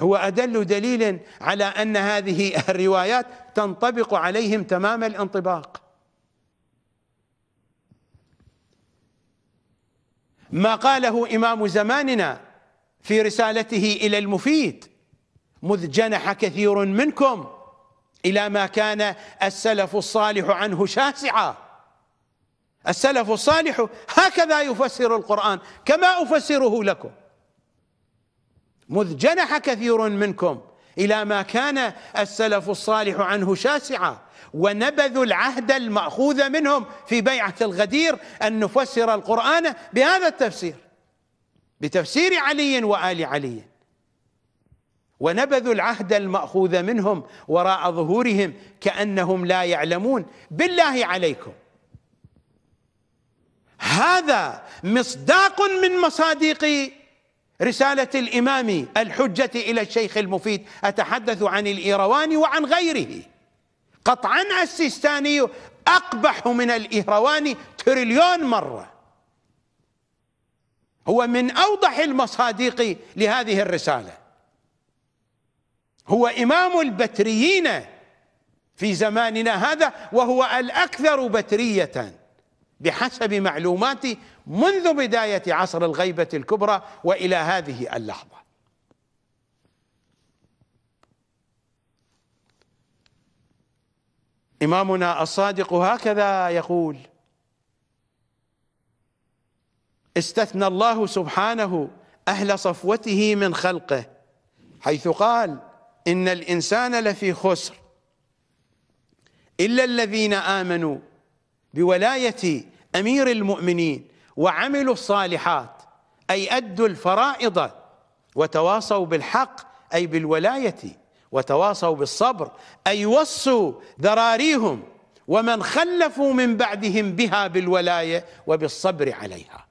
هو أدل دليل على أن هذه الروايات تنطبق عليهم تمام الانطباق ما قاله إمام زماننا في رسالته إلى المفيد مذ جنح كثير منكم إلى ما كان السلف الصالح عنه شاسعاً السلف الصالح هكذا يفسر القرآن كما أفسره لكم مذ جنح كثير منكم إلى ما كان السلف الصالح عنه شاسعا ونبذوا العهد المأخوذ منهم في بيعة الغدير أن نفسر القرآن بهذا التفسير بتفسير علي وآل علي ونبذوا العهد المأخوذ منهم وراء ظهورهم كأنهم لا يعلمون بالله عليكم هذا مصداق من مصادق رسالة الإمام الحجة إلى الشيخ المفيد أتحدث عن الإيرواني وعن غيره قطعا السيستاني أقبح من الإيرواني تريليون مرة هو من أوضح المصادق لهذه الرسالة هو إمام البتريين في زماننا هذا وهو الأكثر بترية بحسب معلوماتي منذ بداية عصر الغيبة الكبرى وإلى هذه اللحظة إمامنا الصادق هكذا يقول استثنى الله سبحانه أهل صفوته من خلقه حيث قال إن الإنسان لفي خسر إلا الذين آمنوا بولاية أمير المؤمنين وعملوا الصالحات أي أدوا الفرائض وتواصوا بالحق أي بالولاية وتواصوا بالصبر أي وصوا ذراريهم ومن خلفوا من بعدهم بها بالولاية وبالصبر عليها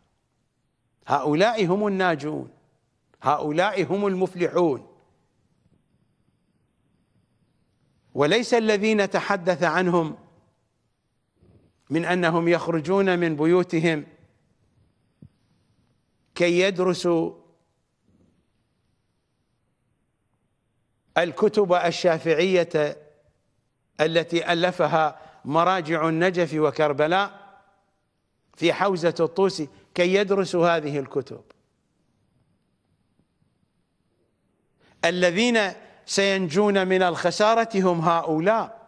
هؤلاء هم الناجون هؤلاء هم المفلحون وليس الذين تحدث عنهم من انهم يخرجون من بيوتهم كي يدرسوا الكتب الشافعيه التي الفها مراجع النجف وكربلاء في حوزه الطوسي كي يدرسوا هذه الكتب الذين سينجون من الخساره هم هؤلاء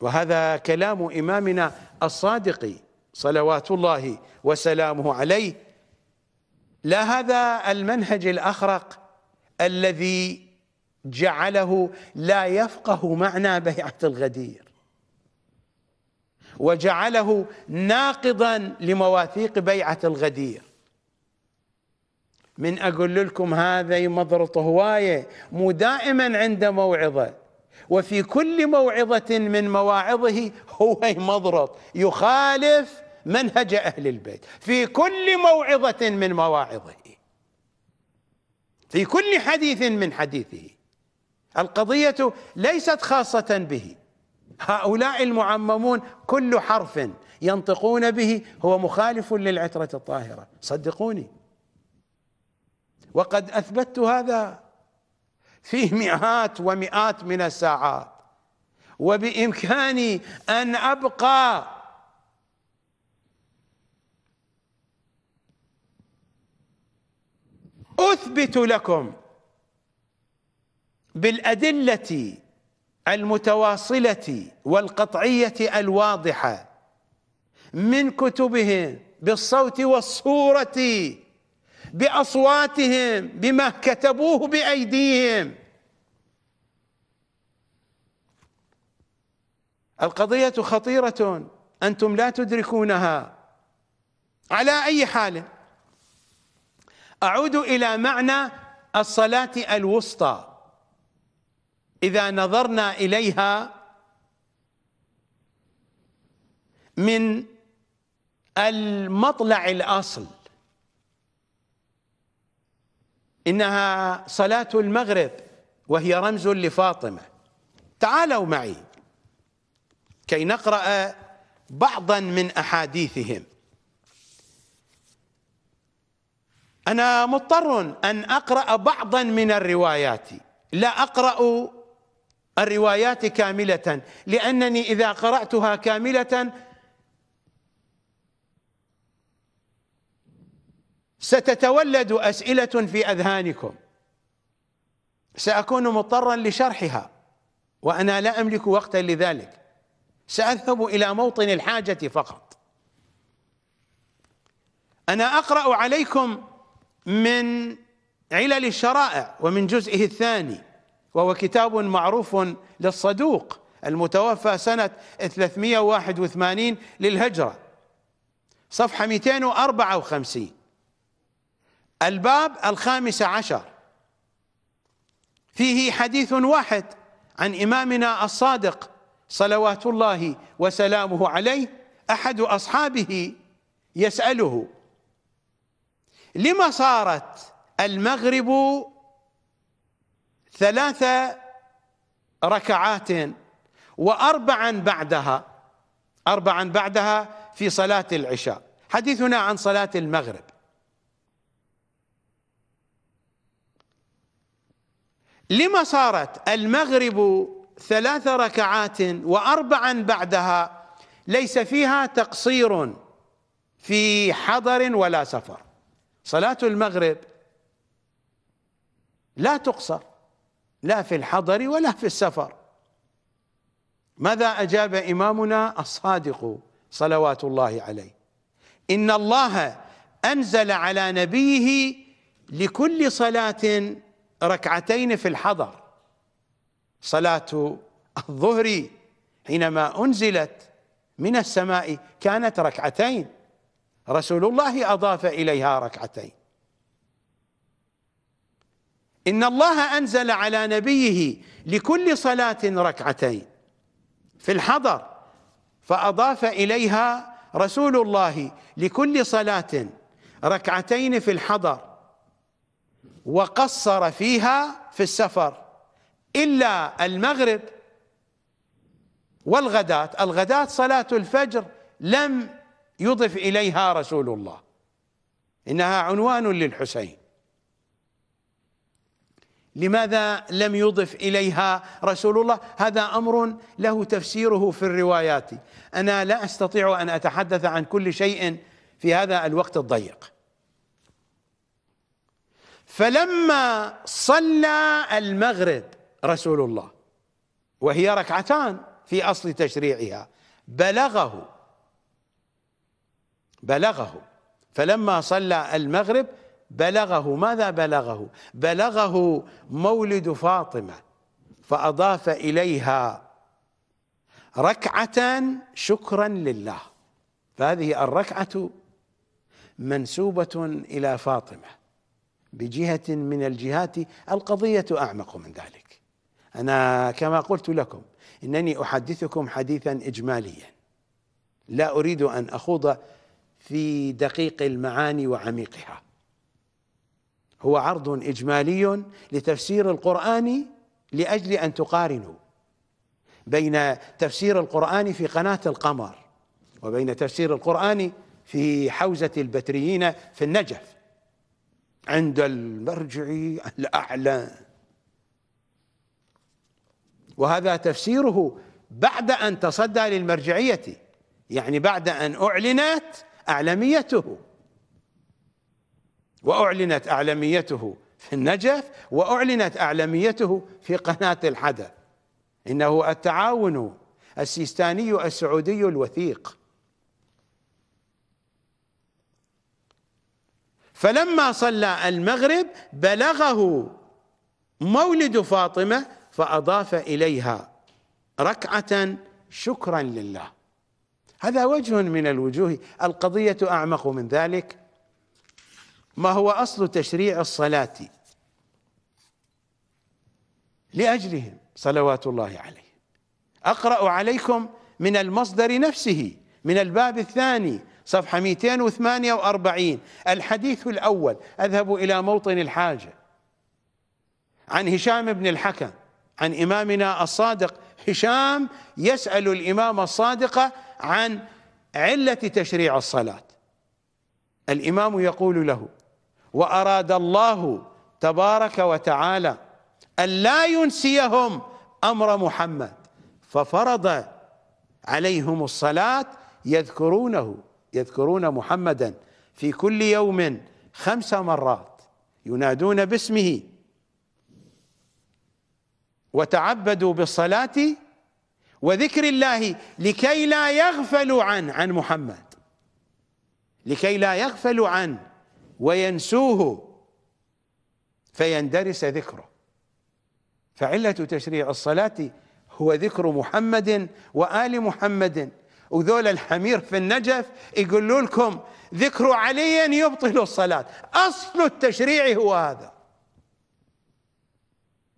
وهذا كلام إمامنا الصادق صلوات الله وسلامه عليه لا هذا المنهج الأخرق الذي جعله لا يفقه معنى بيعة الغدير وجعله ناقضا لمواثيق بيعة الغدير من أقول لكم هذا مضرط هواية مو دائما عنده موعظة وفي كل موعظة من مواعظه هو يمضرط يخالف منهج أهل البيت في كل موعظة من مواعظه في كل حديث من حديثه القضية ليست خاصة به هؤلاء المعممون كل حرف ينطقون به هو مخالف للعترة الطاهرة صدقوني وقد أثبتت هذا فيه مئات ومئات من الساعات وبإمكاني أن أبقى أثبت لكم بالأدلة المتواصلة والقطعية الواضحة من كتبهم بالصوت والصورة باصواتهم بما كتبوه بايديهم القضيه خطيره انتم لا تدركونها على اي حال اعود الى معنى الصلاه الوسطى اذا نظرنا اليها من المطلع الاصل إنها صلاة المغرب وهي رمز لفاطمة تعالوا معي كي نقرأ بعضا من أحاديثهم أنا مضطر أن أقرأ بعضا من الروايات لا أقرأ الروايات كاملة لأنني إذا قرأتها كاملة ستتولد أسئلة في أذهانكم سأكون مضطرا لشرحها وأنا لا أملك وقتا لذلك سأذهب إلى موطن الحاجة فقط أنا أقرأ عليكم من علل الشرائع ومن جزئه الثاني وهو كتاب معروف للصدوق المتوفى سنة 381 للهجرة صفحة 254 الباب الخامس عشر فيه حديث واحد عن إمامنا الصادق صلوات الله وسلامه عليه أحد أصحابه يسأله لما صارت المغرب ثلاث ركعات وأربعا بعدها أربعا بعدها في صلاة العشاء حديثنا عن صلاة المغرب لما صارت المغرب ثلاث ركعات واربعا بعدها ليس فيها تقصير في حضر ولا سفر صلاه المغرب لا تقصر لا في الحضر ولا في السفر ماذا اجاب امامنا الصادق صلوات الله عليه ان الله انزل على نبيه لكل صلاه ركعتين في الحضر صلاة الظهر حينما أنزلت من السماء كانت ركعتين رسول الله أضاف إليها ركعتين إن الله أنزل على نبيه لكل صلاة ركعتين في الحضر فأضاف إليها رسول الله لكل صلاة ركعتين في الحضر وقصر فيها في السفر إلا المغرب والغداة الغداة صلاة الفجر لم يضف إليها رسول الله إنها عنوان للحسين لماذا لم يضف إليها رسول الله هذا أمر له تفسيره في الروايات أنا لا أستطيع أن أتحدث عن كل شيء في هذا الوقت الضيق فلما صلى المغرب رسول الله وهي ركعتان في اصل تشريعها بلغه بلغه فلما صلى المغرب بلغه ماذا بلغه بلغه مولد فاطمه فاضاف اليها ركعه شكرا لله فهذه الركعه منسوبه الى فاطمه بجهة من الجهات القضية أعمق من ذلك أنا كما قلت لكم إنني أحدثكم حديثا إجماليا لا أريد أن أخوض في دقيق المعاني وعميقها هو عرض إجمالي لتفسير القرآن لأجل أن تقارنوا بين تفسير القرآن في قناة القمر وبين تفسير القرآن في حوزة البتريين في النجف عند المرجع الأعلى وهذا تفسيره بعد أن تصدى للمرجعية يعني بعد أن أعلنت أعلميته وأعلنت أعلميته في النجف وأعلنت أعلميته في قناة الحدث إنه التعاون السيستاني السعودي الوثيق فلما صلى المغرب بلغه مولد فاطمه فاضاف اليها ركعه شكرا لله هذا وجه من الوجوه القضيه اعمق من ذلك ما هو اصل تشريع الصلاه لاجلهم صلوات الله عليه اقرا عليكم من المصدر نفسه من الباب الثاني صفحة 248 الحديث الأول أذهب إلى موطن الحاجة عن هشام بن الحكم عن إمامنا الصادق هشام يسأل الإمام الصادق عن علة تشريع الصلاة الإمام يقول له وأراد الله تبارك وتعالى أن لا ينسيهم أمر محمد ففرض عليهم الصلاة يذكرونه يذكرون محمدا في كل يوم خمس مرات ينادون باسمه وتعبدوا بالصلاة وذكر الله لكي لا يغفلوا عن عن محمد لكي لا يغفلوا عن وينسوه فيندرس ذكره فعلة تشريع الصلاة هو ذكر محمد وآل محمد وذول الحمير في النجف يقولوا لكم ذكر علي يبطل الصلاة أصل التشريع هو هذا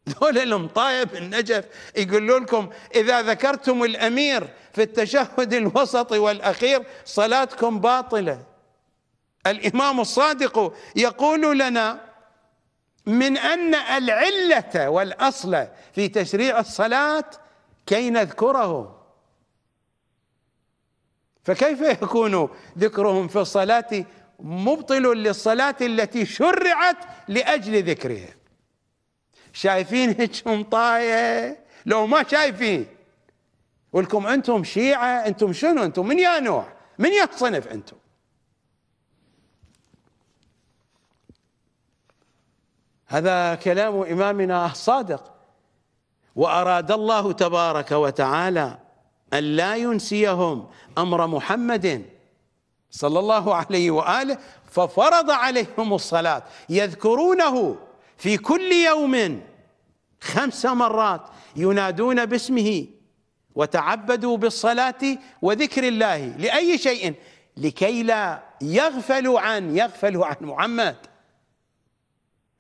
ذول المطايب النجف يقولوا لكم إذا ذكرتم الأمير في التشهد الوسط والأخير صلاتكم باطلة الإمام الصادق يقول لنا من أن العلة والأصل في تشريع الصلاة كي نذكره فكيف يكون ذكرهم في الصلاة مبطل للصلاة التي شرعت لأجل ذكرها شايفين هجم طاية لو ما شايفين ولكم أنتم شيعة أنتم شنو أنتم من يا نوع من يا صنف أنتم هذا كلام إمامنا الصادق وأراد الله تبارك وتعالى أن لا ينسيهم أمر محمد صلى الله عليه وآله ففرض عليهم الصلاة يذكرونه في كل يوم خمس مرات ينادون باسمه وتعبدوا بالصلاة وذكر الله لأي شيء لكي لا يغفلوا عن يغفلوا عن محمد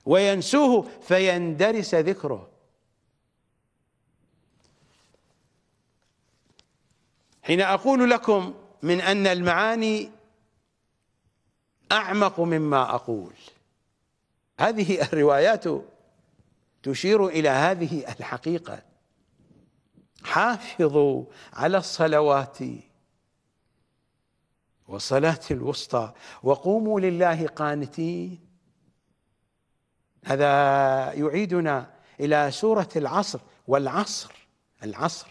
وينسوه فيندرس ذكره حين أقول لكم من أن المعاني أعمق مما أقول هذه الروايات تشير إلى هذه الحقيقة حافظوا على الصلوات والصلاة الوسطى وقوموا لله قانتين هذا يعيدنا إلى سورة العصر والعصر العصر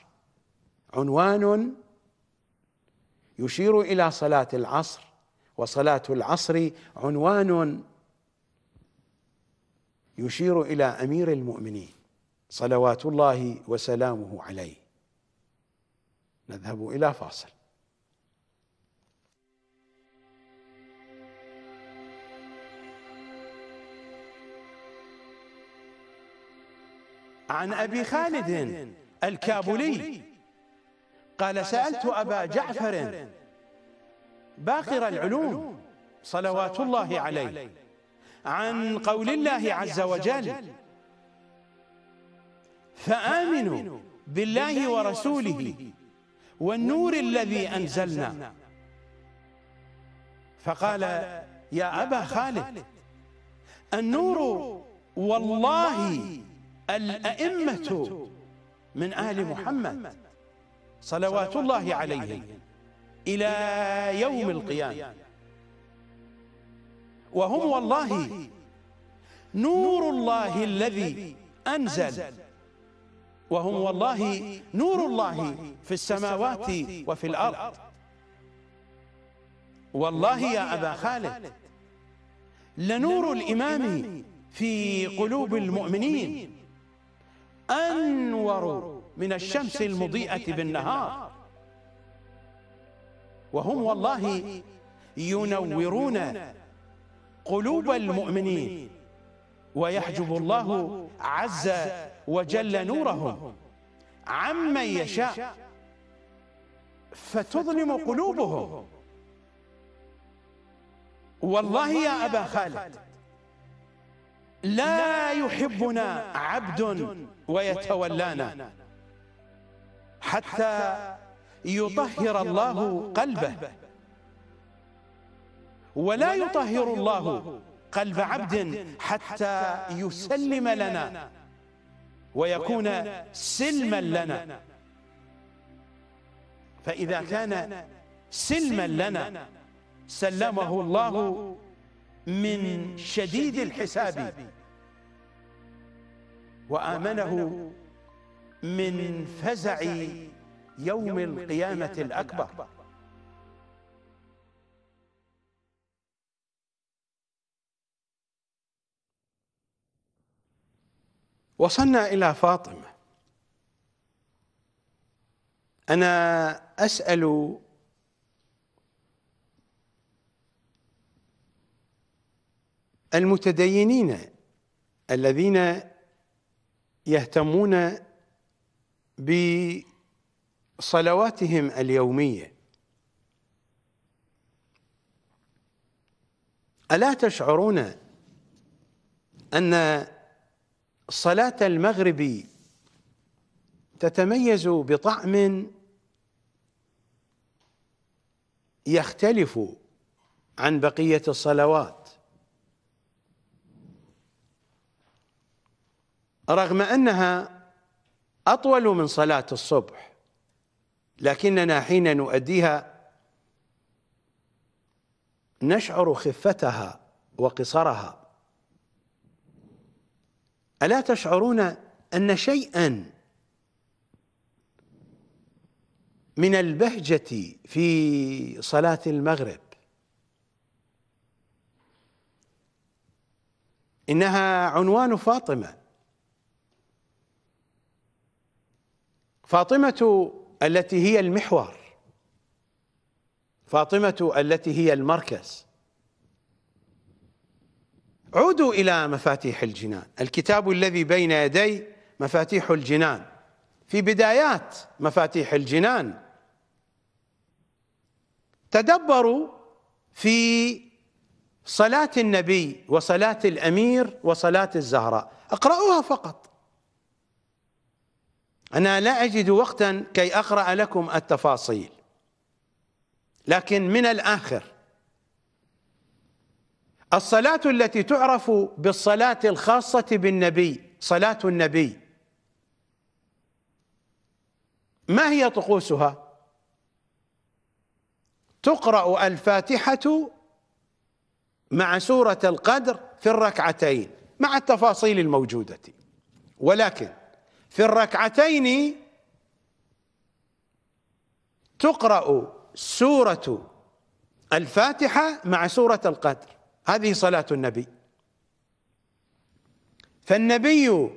عنوان يشير الى صلاه العصر وصلاه العصر عنوان يشير الى امير المؤمنين صلوات الله وسلامه عليه نذهب الى فاصل عن ابي خالد الكابولي قال سألت أبا جعفر باقر العلوم صلوات الله عليه عن قول الله عز وجل فآمنوا بالله ورسوله والنور الذي أنزلنا فقال يا أبا خالد النور والله الأئمة من أهل محمد صلوات الله عليه إلى يوم القيامة وهم والله نور الله الذي أنزل وهم والله نور الله في السماوات وفي الأرض والله يا أبا خالد لنور الإمام في قلوب المؤمنين أنور من الشمس المضيئة بالنهار وهم والله ينورون قلوب المؤمنين ويحجب الله عز وجل نورهم عمن يشاء فتظلم قلوبهم والله يا أبا خالد لا يحبنا عبد ويتولانا حتى يطهر الله قلبه ولا يطهر الله قلب عبد حتى يسلم لنا ويكون سلما لنا فإذا كان سلما لنا سلمه الله من شديد الحساب وآمنه من فزع يوم القيامة الأكبر وصلنا إلى فاطمة أنا أسأل المتدينين الذين يهتمون بصلواتهم اليوميه الا تشعرون ان صلاه المغرب تتميز بطعم يختلف عن بقيه الصلوات رغم انها أطول من صلاة الصبح لكننا حين نؤديها نشعر خفتها وقصرها ألا تشعرون أن شيئا من البهجة في صلاة المغرب إنها عنوان فاطمة فاطمة التي هي المحور فاطمة التي هي المركز عودوا إلى مفاتيح الجنان الكتاب الذي بين يدي مفاتيح الجنان في بدايات مفاتيح الجنان تدبروا في صلاة النبي وصلاة الأمير وصلاة الزهراء اقرأوها فقط أنا لا أجد وقتا كي أقرأ لكم التفاصيل لكن من الآخر الصلاة التي تعرف بالصلاة الخاصة بالنبي صلاة النبي ما هي طقوسها تقرأ الفاتحة مع سورة القدر في الركعتين مع التفاصيل الموجودة ولكن في الركعتين تقرأ سورة الفاتحة مع سورة القدر هذه صلاة النبي فالنبي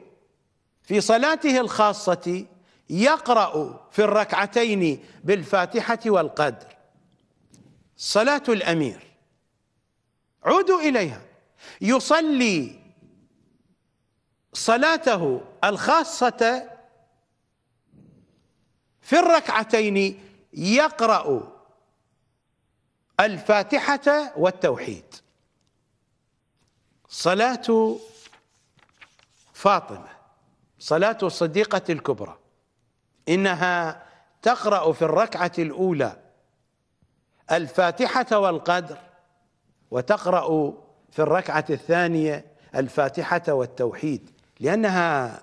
في صلاته الخاصة يقرأ في الركعتين بالفاتحة والقدر صلاة الأمير عودوا إليها يصلي صلاته الخاصة في الركعتين يقرأ الفاتحة والتوحيد صلاة فاطمة صلاة الصديقة الكبرى إنها تقرأ في الركعة الأولى الفاتحة والقدر وتقرأ في الركعة الثانية الفاتحة والتوحيد لأنها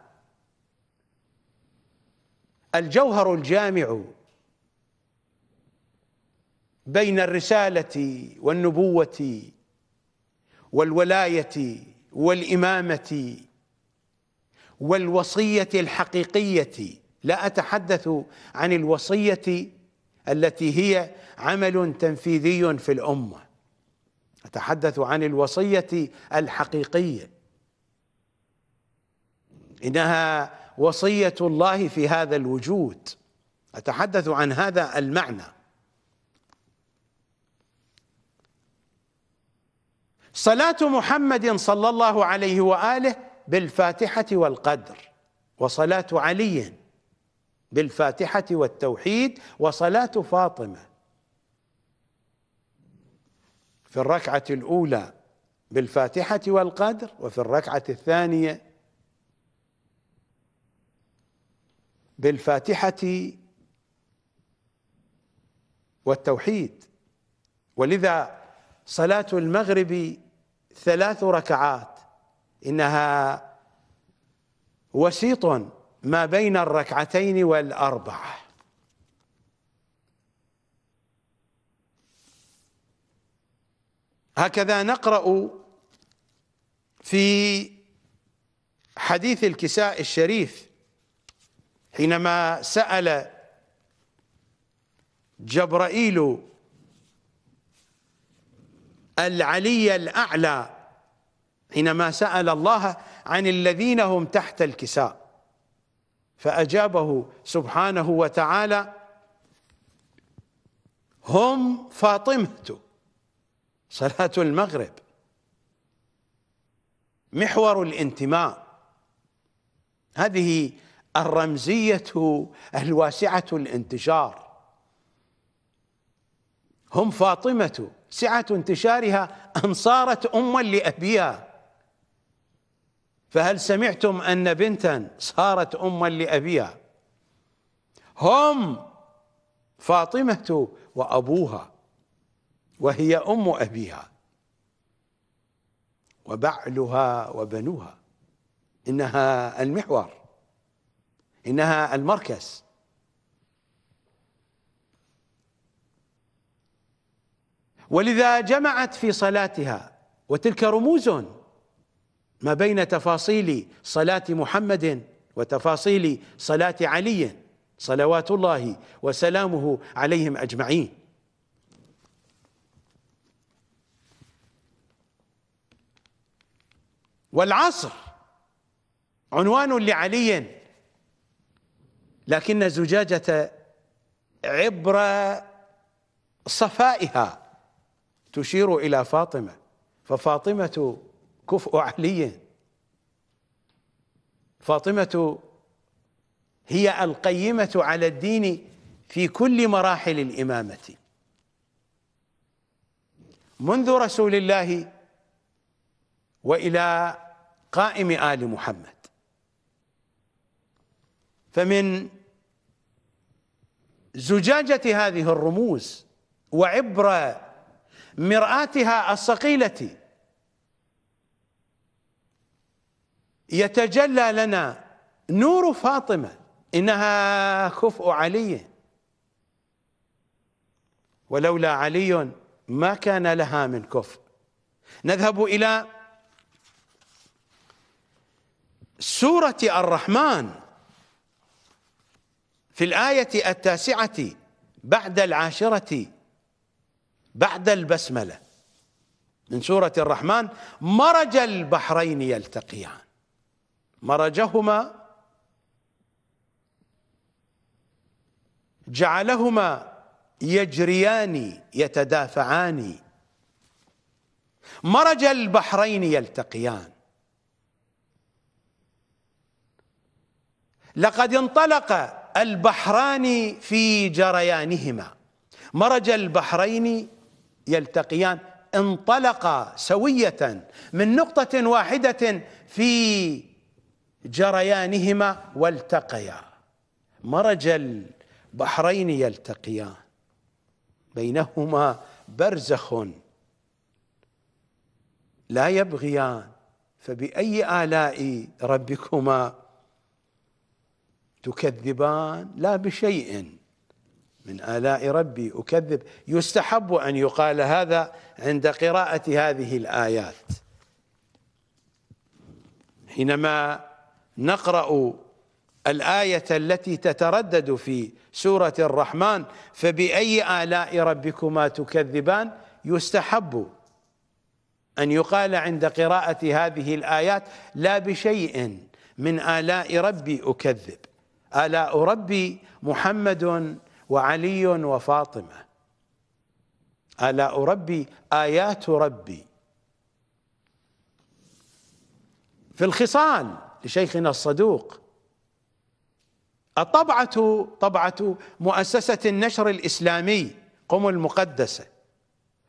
الجوهر الجامع بين الرسالة والنبوة والولاية والإمامة والوصية الحقيقية لا أتحدث عن الوصية التي هي عمل تنفيذي في الأمة أتحدث عن الوصية الحقيقية إنها وصية الله في هذا الوجود أتحدث عن هذا المعنى صلاة محمد صلى الله عليه وآله بالفاتحة والقدر وصلاة علي بالفاتحة والتوحيد وصلاة فاطمة في الركعة الأولى بالفاتحة والقدر وفي الركعة الثانية بالفاتحة والتوحيد ولذا صلاة المغرب ثلاث ركعات إنها وسيط ما بين الركعتين والأربعة هكذا نقرأ في حديث الكساء الشريف حينما سأل جبرائيل العلي الأعلى حينما سأل الله عن الذين هم تحت الكساء فأجابه سبحانه وتعالى هم فاطمة صلاة المغرب محور الانتماء هذه الرمزية الواسعة الانتشار هم فاطمة سعة انتشارها أن صارت أما لأبيها فهل سمعتم أن بنتا صارت أما لأبيها هم فاطمة وأبوها وهي أم أبيها وبعلها وبنوها إنها المحور إنها المركز ولذا جمعت في صلاتها وتلك رموز ما بين تفاصيل صلاة محمد وتفاصيل صلاة علي صلوات الله وسلامه عليهم أجمعين والعصر عنوان لعلي لكن زجاجة عبر صفائها تشير إلى فاطمة ففاطمة كفء علي فاطمة هي القيمة على الدين في كل مراحل الإمامة منذ رسول الله وإلى قائم آل محمد فمن زجاجة هذه الرموز وعبر مرآتها الصقيلة يتجلى لنا نور فاطمة إنها كفء علي ولولا علي ما كان لها من كفء نذهب إلى سورة الرحمن في الآية التاسعة بعد العاشرة بعد البسملة من سورة الرحمن مرج البحرين يلتقيان مرجهما جعلهما يجريان يتدافعان مرج البحرين يلتقيان لقد انطلق البحران في جريانهما مرج البحرين يلتقيان انطلقا سوية من نقطة واحدة في جريانهما والتقيا مرج البحرين يلتقيان بينهما برزخ لا يبغيان فبأي آلاء ربكما تكذبان لا بشيء من آلاء ربي أكذب يستحب أن يقال هذا عند قراءة هذه الآيات حينما نقرأ الآية التي تتردد في سورة الرحمن فبأي آلاء ربكما تكذبان يستحب أن يقال عند قراءة هذه الآيات لا بشيء من آلاء ربي أكذب الا اربي محمد وعلي وفاطمه الا اربي ايات ربي في الخصال لشيخنا الصدوق الطبعه طبعه مؤسسه النشر الاسلامي قم المقدسه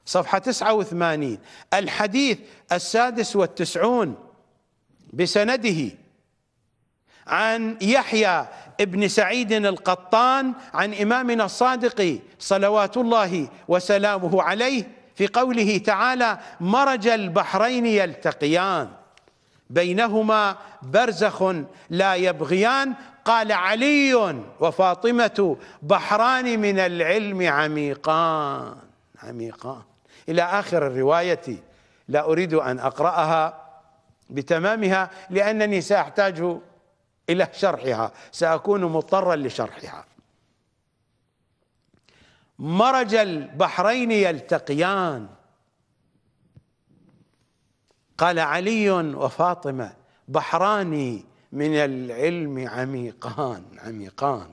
صفحه 89 الحديث السادس والتسعون بسنده عن يحيى ابن سعيد القطان عن إمامنا الصادق صلوات الله وسلامه عليه في قوله تعالى مرج البحرين يلتقيان بينهما برزخ لا يبغيان قال علي وفاطمة بحران من العلم عميقان عميقان إلى آخر الرواية لا أريد أن أقرأها بتمامها لأنني سأحتاج إلى شرحها سأكون مضطرا لشرحها مرج البحرين يلتقيان قال علي وفاطمة بحران من العلم عميقان عميقان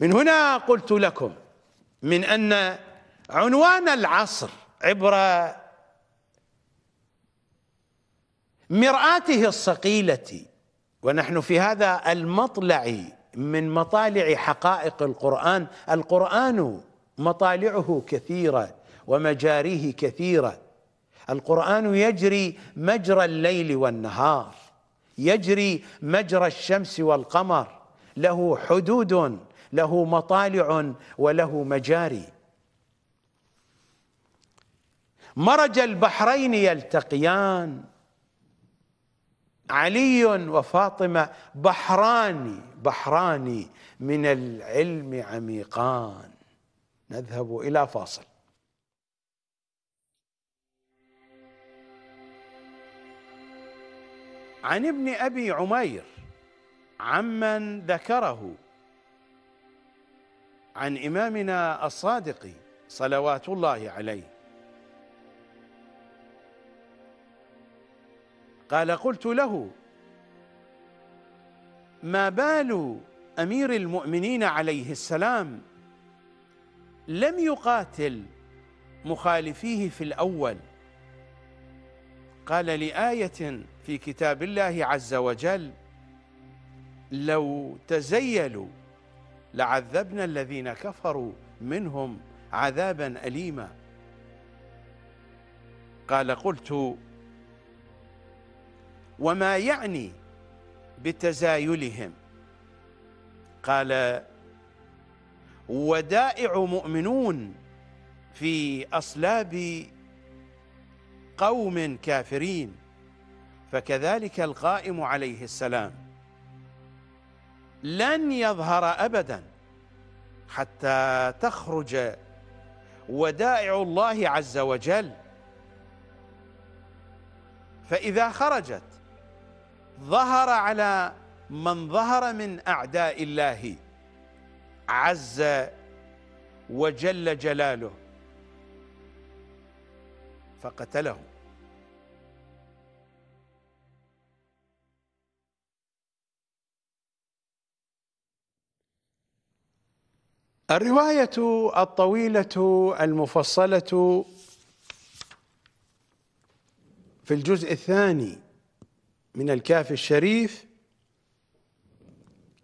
من هنا قلت لكم من أن عنوان العصر عبر مرآته الصقيلة ونحن في هذا المطلع من مطالع حقائق القرآن القرآن مطالعه كثيرة ومجاريه كثيرة القرآن يجري مجرى الليل والنهار يجري مجرى الشمس والقمر له حدود له مطالع وله مجاري مرج البحرين يلتقيان علي وفاطمة بحران بحران من العلم عميقان نذهب إلى فاصل عن ابن أبي عمير عمن ذكره عن إمامنا الصادق صلوات الله عليه قال قلت له ما بال امير المؤمنين عليه السلام لم يقاتل مخالفيه في الاول قال لايه في كتاب الله عز وجل لو تزيلوا لعذبنا الذين كفروا منهم عذابا اليما قال قلت وما يعني بتزايلهم قال ودائع مؤمنون في أصلاب قوم كافرين فكذلك القائم عليه السلام لن يظهر أبدا حتى تخرج ودائع الله عز وجل فإذا خرجت ظهر على من ظهر من اعداء الله عز وجل جلاله فقتلهم الروايه الطويله المفصله في الجزء الثاني من الكاف الشريف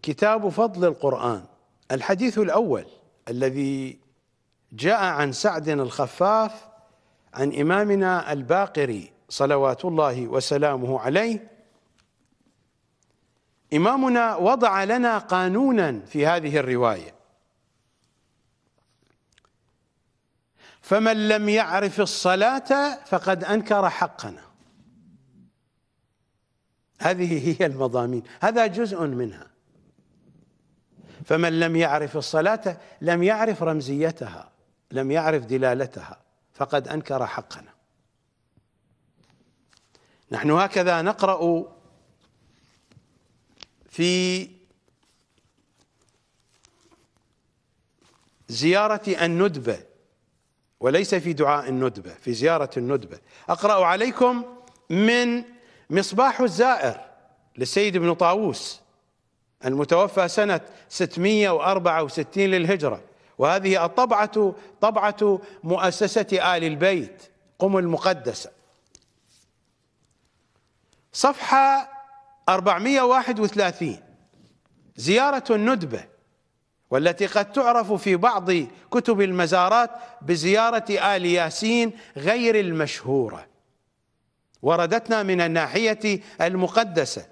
كتاب فضل القرآن الحديث الأول الذي جاء عن سعد الخفاف عن إمامنا الباقري صلوات الله وسلامه عليه إمامنا وضع لنا قانونا في هذه الرواية فمن لم يعرف الصلاة فقد أنكر حقنا هذه هي المضامين هذا جزء منها فمن لم يعرف الصلاة لم يعرف رمزيتها لم يعرف دلالتها فقد أنكر حقنا نحن هكذا نقرأ في زيارة الندبة وليس في دعاء الندبة في زيارة الندبة أقرأ عليكم من مصباح الزائر للسيد ابن طاووس المتوفى سنة 664 للهجرة وهذه الطبعة طبعة مؤسسة آل البيت قم المقدسة صفحة 431 زيارة الندبة والتي قد تعرف في بعض كتب المزارات بزيارة آل ياسين غير المشهورة وردتنا من الناحية المقدسة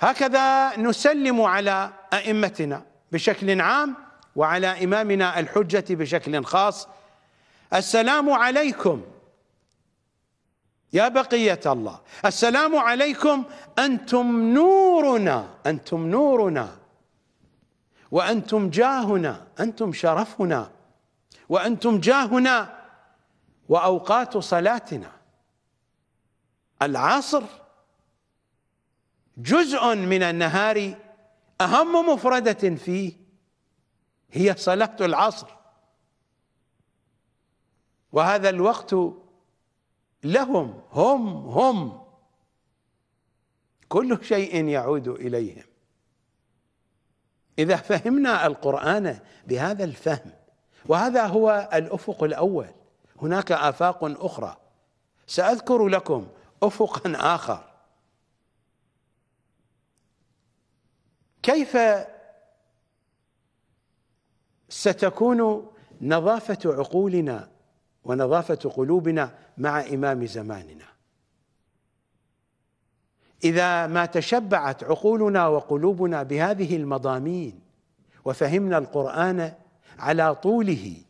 هكذا نسلم على أئمتنا بشكل عام وعلى إمامنا الحجة بشكل خاص السلام عليكم يا بقية الله السلام عليكم أنتم نورنا أنتم نورنا وأنتم جاهنا أنتم شرفنا وأنتم جاهنا وأوقات صلاتنا العصر جزء من النهار أهم مفردة فيه هي صلاة العصر وهذا الوقت لهم هم هم كل شيء يعود إليهم إذا فهمنا القرآن بهذا الفهم وهذا هو الأفق الأول هناك آفاق أخرى سأذكر لكم افقا اخر كيف ستكون نظافه عقولنا ونظافه قلوبنا مع امام زماننا اذا ما تشبعت عقولنا وقلوبنا بهذه المضامين وفهمنا القران على طوله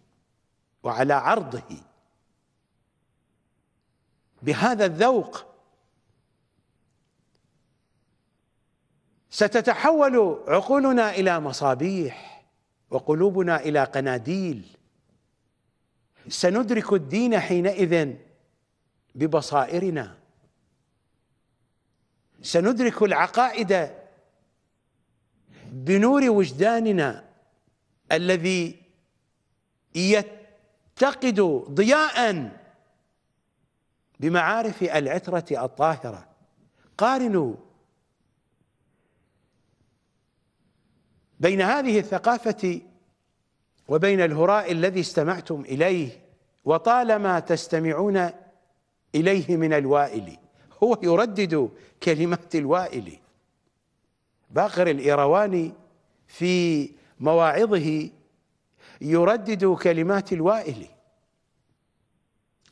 وعلى عرضه بهذا الذوق ستتحول عقولنا الى مصابيح وقلوبنا الى قناديل سندرك الدين حينئذ ببصائرنا سندرك العقائد بنور وجداننا الذي يتقد ضياء بمعارف العترة الطاهرة قارنوا بين هذه الثقافة وبين الهراء الذي استمعتم إليه وطالما تستمعون إليه من الوائل هو يردد كلمات الوائل باقر الإيرواني في مواعظه يردد كلمات الوائل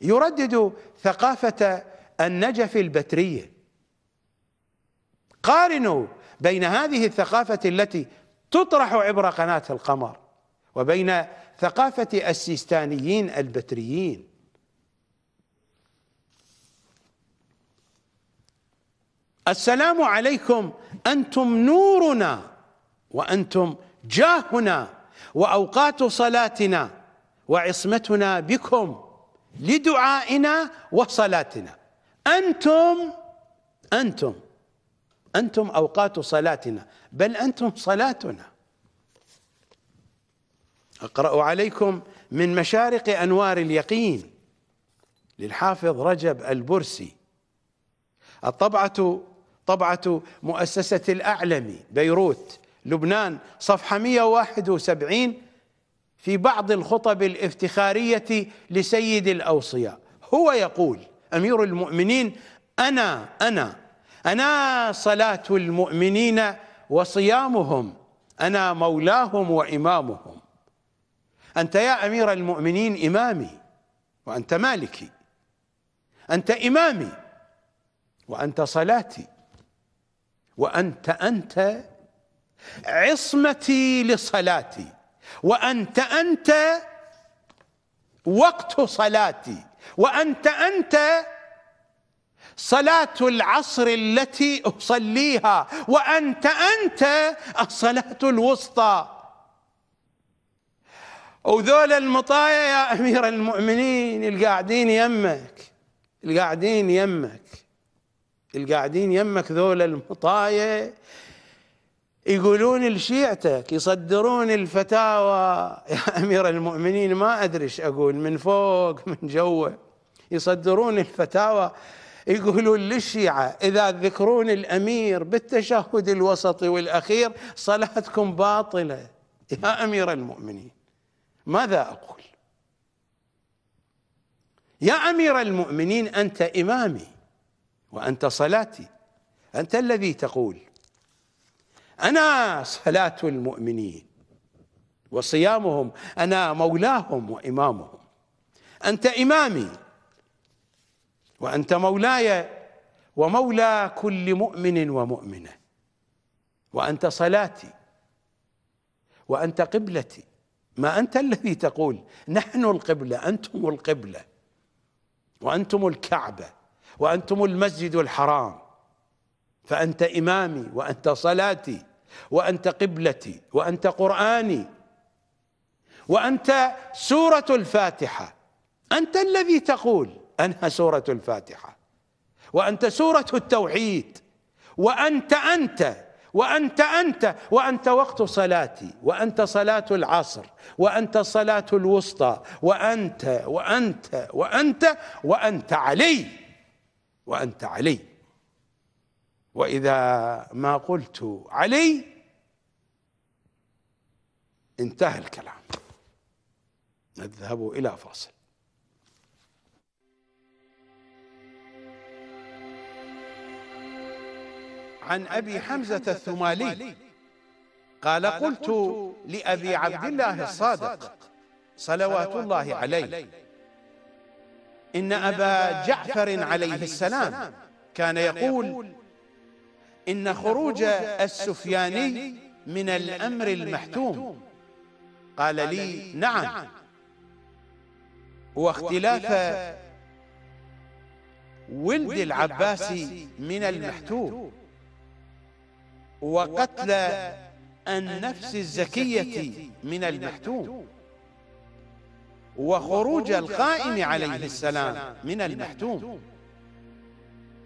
يردد ثقافة النجف البترية قارنوا بين هذه الثقافة التي تطرح عبر قناة القمر وبين ثقافة السيستانيين البتريين السلام عليكم أنتم نورنا وأنتم جاهنا وأوقات صلاتنا وعصمتنا بكم لدعائنا وصلاتنا أنتم أنتم أنتم أوقات صلاتنا بل أنتم صلاتنا أقرأ عليكم من مشارق أنوار اليقين للحافظ رجب البرسي الطبعة طبعة مؤسسة الاعلم بيروت لبنان صفحة 171 في بعض الخطب الافتخارية لسيد الأوصياء هو يقول أمير المؤمنين أنا أنا أنا صلاة المؤمنين وصيامهم أنا مولاهم وإمامهم أنت يا أمير المؤمنين إمامي وأنت مالكي أنت إمامي وأنت صلاتي وأنت أنت عصمتي لصلاتي وأنت أنت وقت صلاتي وأنت أنت صلاة العصر التي أصليها وأنت أنت الصلاة الوسطى وذول المطايا يا أمير المؤمنين القاعدين يمك القاعدين يمك القاعدين يمك ذول المطايا يقولون لشيعتك يصدرون الفتاوى يا امير المؤمنين ما ادري ايش اقول من فوق من جوا يصدرون الفتاوى يقولون للشيعه اذا تذكرون الامير بالتشهد الوسطي والاخير صلاتكم باطله يا امير المؤمنين ماذا اقول؟ يا امير المؤمنين انت امامي وانت صلاتي انت الذي تقول أنا صلاة المؤمنين وصيامهم أنا مولاهم وإمامهم أنت إمامي وأنت مولاي ومولى كل مؤمن ومؤمنة وأنت صلاتي وأنت قبلتي ما أنت الذي تقول نحن القبلة أنتم القبلة وأنتم الكعبة وأنتم المسجد الحرام فأنت إمامي وأنت صلاتي وأنت قبلتي وأنت قرآني وأنت سورة الفاتحة أنت الذي تقول أنها سورة الفاتحة وأنت سورة التوحيد وأنت أنت وأنت أنت وأنت وقت صلاتي وأنت صلاة العصر وأنت صلاة الوسطى وأنت وأنت وأنت وأنت علي وأنت علي واذا ما قلت علي انتهى الكلام نذهب الى فاصل عن ابي حمزه الثمالي قال قلت لابي عبد الله الصادق صلوات الله عليه ان ابا جعفر عليه السلام كان يقول إن خروج السفياني من الأمر المحتوم قال لي نعم, نعم. واختلاف ولد العباس من المحتوم وقتل النفس الزكية من المحتوم وخروج الخائن عليه السلام من المحتوم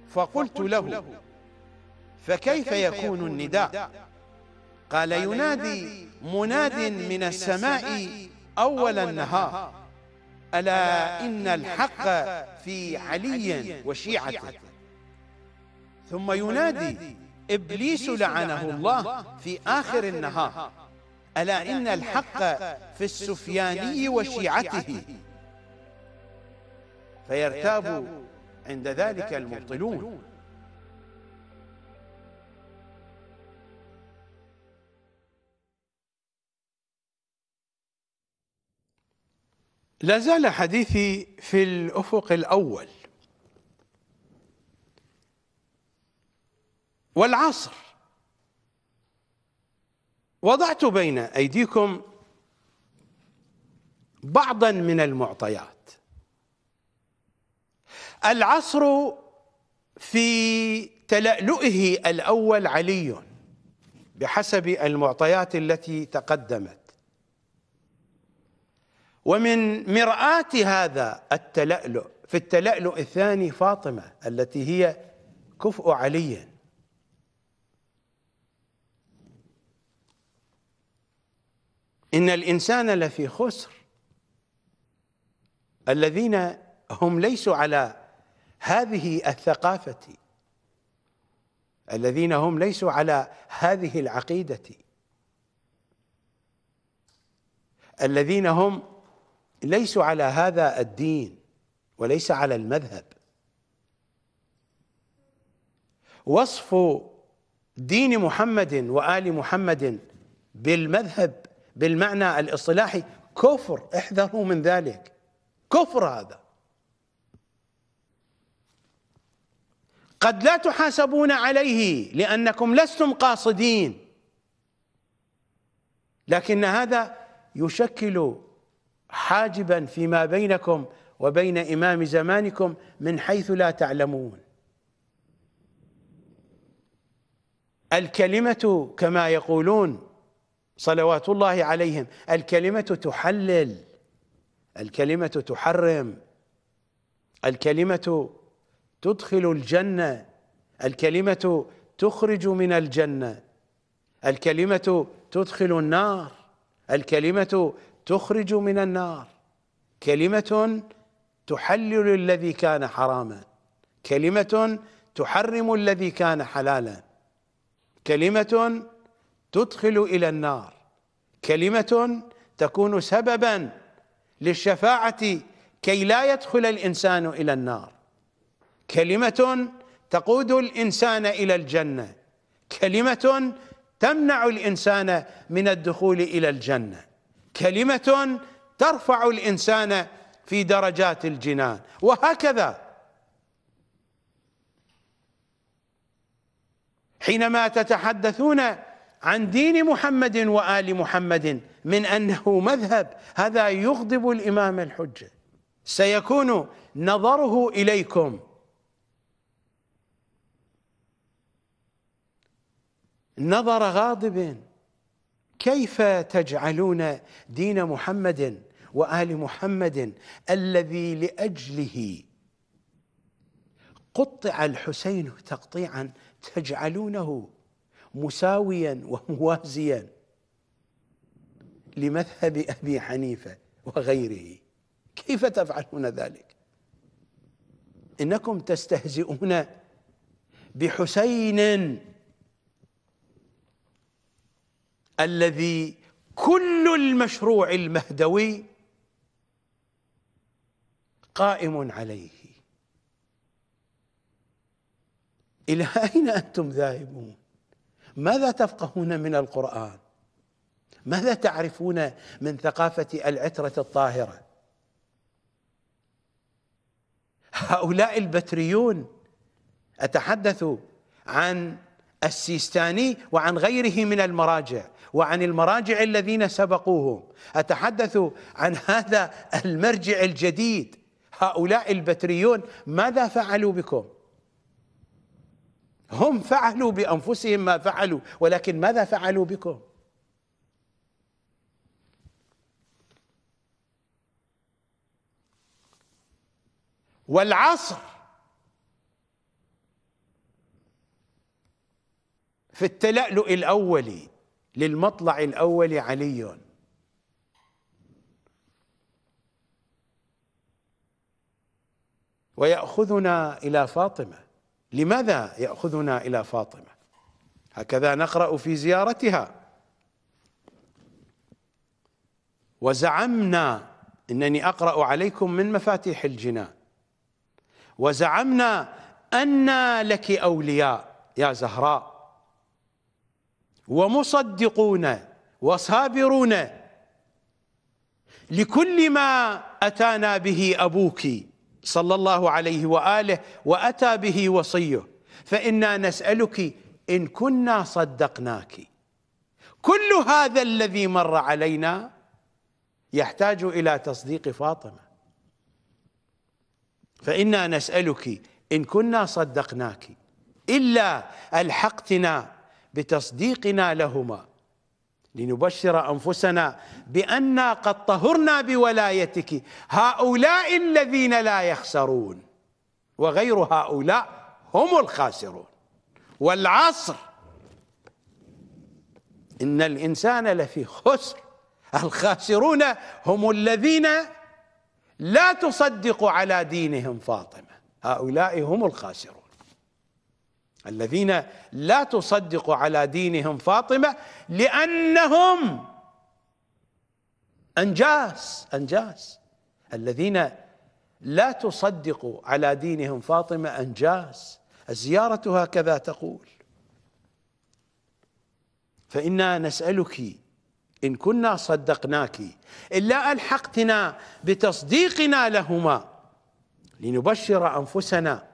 فقلت له فكيف يكون النداء قال ينادي مناد من السماء أول النهار ألا إن الحق في علي وشيعته ثم ينادي إبليس لعنه الله في آخر النهار ألا إن الحق في السفياني وشيعته فيرتاب عند ذلك المبطلون لا زال حديثي في الافق الاول والعصر وضعت بين ايديكم بعضا من المعطيات العصر في تلألؤه الاول علي بحسب المعطيات التي تقدمت ومن مرآة هذا التلألؤ في التلألؤ الثاني فاطمة التي هي كفء علي إن الإنسان لفي خسر الذين هم ليسوا على هذه الثقافة الذين هم ليسوا على هذه العقيدة الذين هم ليسوا على هذا الدين وليس على المذهب وصف دين محمد وآل محمد بالمذهب بالمعنى الاصطلاحي كفر احذروا من ذلك كفر هذا قد لا تحاسبون عليه لأنكم لستم قاصدين لكن هذا يشكل حاجبا فيما بينكم وبين إمام زمانكم من حيث لا تعلمون الكلمة كما يقولون صلوات الله عليهم الكلمة تحلل الكلمة تحرم الكلمة تدخل الجنة الكلمة تخرج من الجنة الكلمة تدخل النار الكلمة تخرج من النار كلمة تحلل الذي كان حراما كلمة تحرم الذي كان حلالا كلمة تدخل إلى النار كلمة تكون سببا للشفاعة كي لا يدخل الإنسان إلى النار كلمة تقود الإنسان إلى الجنة كلمة تمنع الإنسان من الدخول إلى الجنة كلمة ترفع الإنسان في درجات الجنان وهكذا حينما تتحدثون عن دين محمد وآل محمد من أنه مذهب هذا يغضب الإمام الحجة سيكون نظره إليكم نظر غاضب كيف تجعلون دين محمد وآل محمد الذي لأجله قطع الحسين تقطيعا تجعلونه مساويا وموازيا لمذهب أبي حنيفة وغيره كيف تفعلون ذلك إنكم تستهزئون بحسين الذي كل المشروع المهدوي قائم عليه إلى أين أنتم ذاهبون ماذا تفقهون من القرآن ماذا تعرفون من ثقافة العترة الطاهرة هؤلاء البتريون أتحدث عن السيستاني وعن غيره من المراجع وعن المراجع الذين سبقوهم أتحدث عن هذا المرجع الجديد هؤلاء البتريون ماذا فعلوا بكم هم فعلوا بأنفسهم ما فعلوا ولكن ماذا فعلوا بكم والعصر في التلألؤ الأولي للمطلع الأول علي ويأخذنا إلى فاطمة لماذا يأخذنا إلى فاطمة هكذا نقرأ في زيارتها وزعمنا إنني أقرأ عليكم من مفاتيح الجنان وزعمنا أنا لك أولياء يا زهراء ومصدقون وصابرون لكل ما أتانا به أبوك صلى الله عليه وآله وأتى به وصيه فإنا نسألك إن كنا صدقناك كل هذا الذي مر علينا يحتاج إلى تصديق فاطمة فإنا نسألك إن كنا صدقناك إلا ألحقتنا بتصديقنا لهما لنبشر انفسنا بانا قد طهرنا بولايتك هؤلاء الذين لا يخسرون وغير هؤلاء هم الخاسرون والعصر ان الانسان لفي خسر الخاسرون هم الذين لا تصدق على دينهم فاطمه هؤلاء هم الخاسرون الذين لا تصدق على دينهم فاطمة لأنهم أنجاس أنجاس الذين لا تصدق على دينهم فاطمة أنجاس الزيارة هكذا تقول فإنا نسألك إن كنا صدقناك إلا ألحقتنا بتصديقنا لهما لنبشر أنفسنا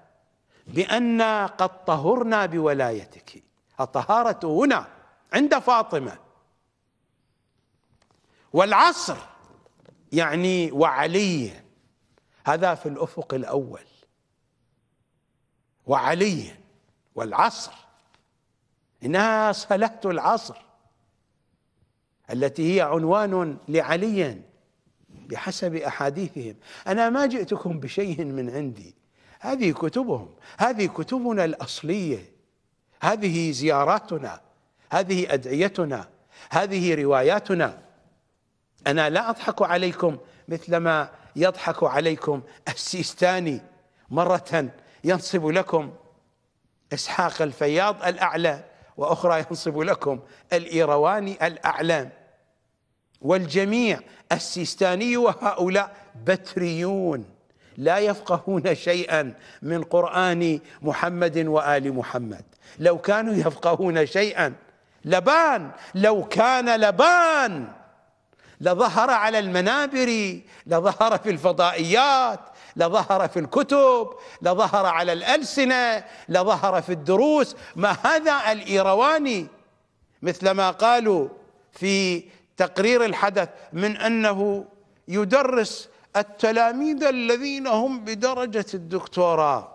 بأنا قد طهرنا بولايتك الطهارة هنا عند فاطمة والعصر يعني وعلي هذا في الأفق الأول وعلي والعصر إنها صلاة العصر التي هي عنوان لعلي بحسب أحاديثهم أنا ما جئتكم بشيء من عندي هذه كتبهم هذه كتبنا الأصلية هذه زياراتنا هذه أدعيتنا هذه رواياتنا أنا لا أضحك عليكم مثلما يضحك عليكم السيستاني مرة ينصب لكم إسحاق الفياض الأعلى وأخرى ينصب لكم الإيرواني الأعلى والجميع السيستاني وهؤلاء بتريون لا يفقهون شيئا من قرآن محمد وآل محمد لو كانوا يفقهون شيئا لبان لو كان لبان لظهر على المنابر لظهر في الفضائيات لظهر في الكتب لظهر على الألسنة لظهر في الدروس ما هذا الإيرواني مثل ما قالوا في تقرير الحدث من أنه يدرس التلاميذ الذين هم بدرجة الدكتوراه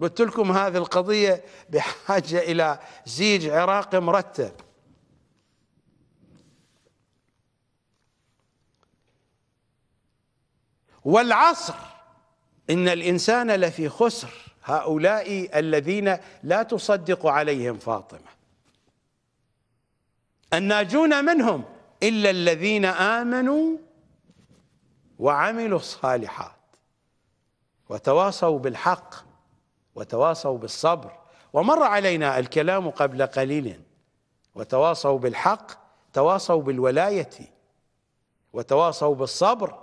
قلت لكم هذه القضية بحاجة إلى زيج عراقي مرتب والعصر إن الإنسان لفي خسر هؤلاء الذين لا تصدق عليهم فاطمة الناجون منهم إلا الذين آمنوا وعملوا الصالحات وتواصوا بالحق وتواصوا بالصبر ومر علينا الكلام قبل قليل وتواصوا بالحق تواصوا بالولاية وتواصوا بالصبر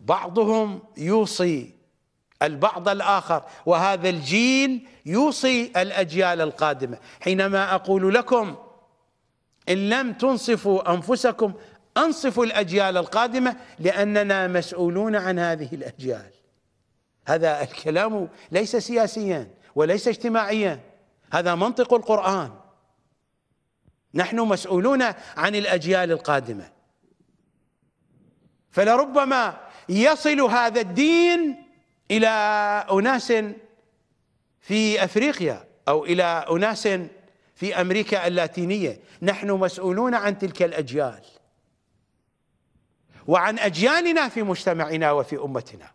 بعضهم يوصي البعض الآخر وهذا الجيل يوصي الأجيال القادمة حينما أقول لكم إن لم تنصفوا أنفسكم أنصف الأجيال القادمة لأننا مسؤولون عن هذه الأجيال هذا الكلام ليس سياسيا وليس اجتماعيا هذا منطق القرآن نحن مسؤولون عن الأجيال القادمة فلربما يصل هذا الدين إلى أناس في أفريقيا أو إلى أناس في أمريكا اللاتينية نحن مسؤولون عن تلك الأجيال وعن أجيالنا في مجتمعنا وفي أمتنا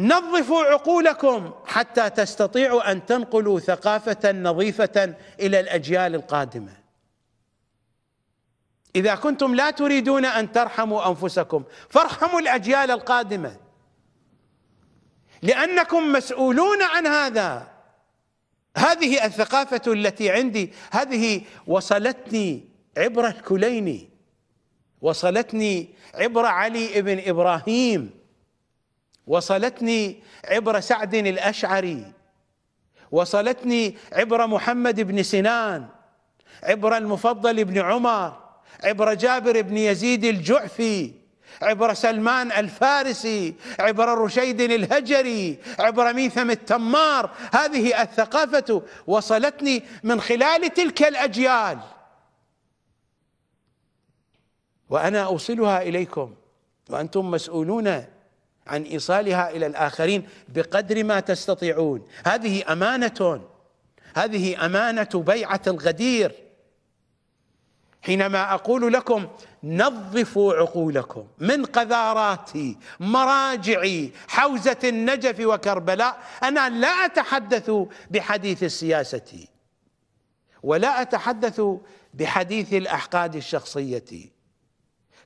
نظفوا عقولكم حتى تستطيعوا أن تنقلوا ثقافة نظيفة إلى الأجيال القادمة إذا كنتم لا تريدون أن ترحموا أنفسكم فارحموا الأجيال القادمة لأنكم مسؤولون عن هذا هذه الثقافة التي عندي هذه وصلتني عبر الكليني وصلتني عبر علي بن ابراهيم وصلتني عبر سعد الاشعري وصلتني عبر محمد بن سنان عبر المفضل بن عمر عبر جابر بن يزيد الجعفي عبر سلمان الفارسي عبر رشيد الهجري عبر ميثم التمار هذه الثقافة وصلتني من خلال تلك الأجيال وانا اوصلها اليكم وانتم مسؤولون عن ايصالها الى الاخرين بقدر ما تستطيعون هذه امانه هذه امانه بيعه الغدير حينما اقول لكم نظفوا عقولكم من قذاراتي مراجعي حوزه النجف وكربلاء انا لا اتحدث بحديث السياسه ولا اتحدث بحديث الاحقاد الشخصيه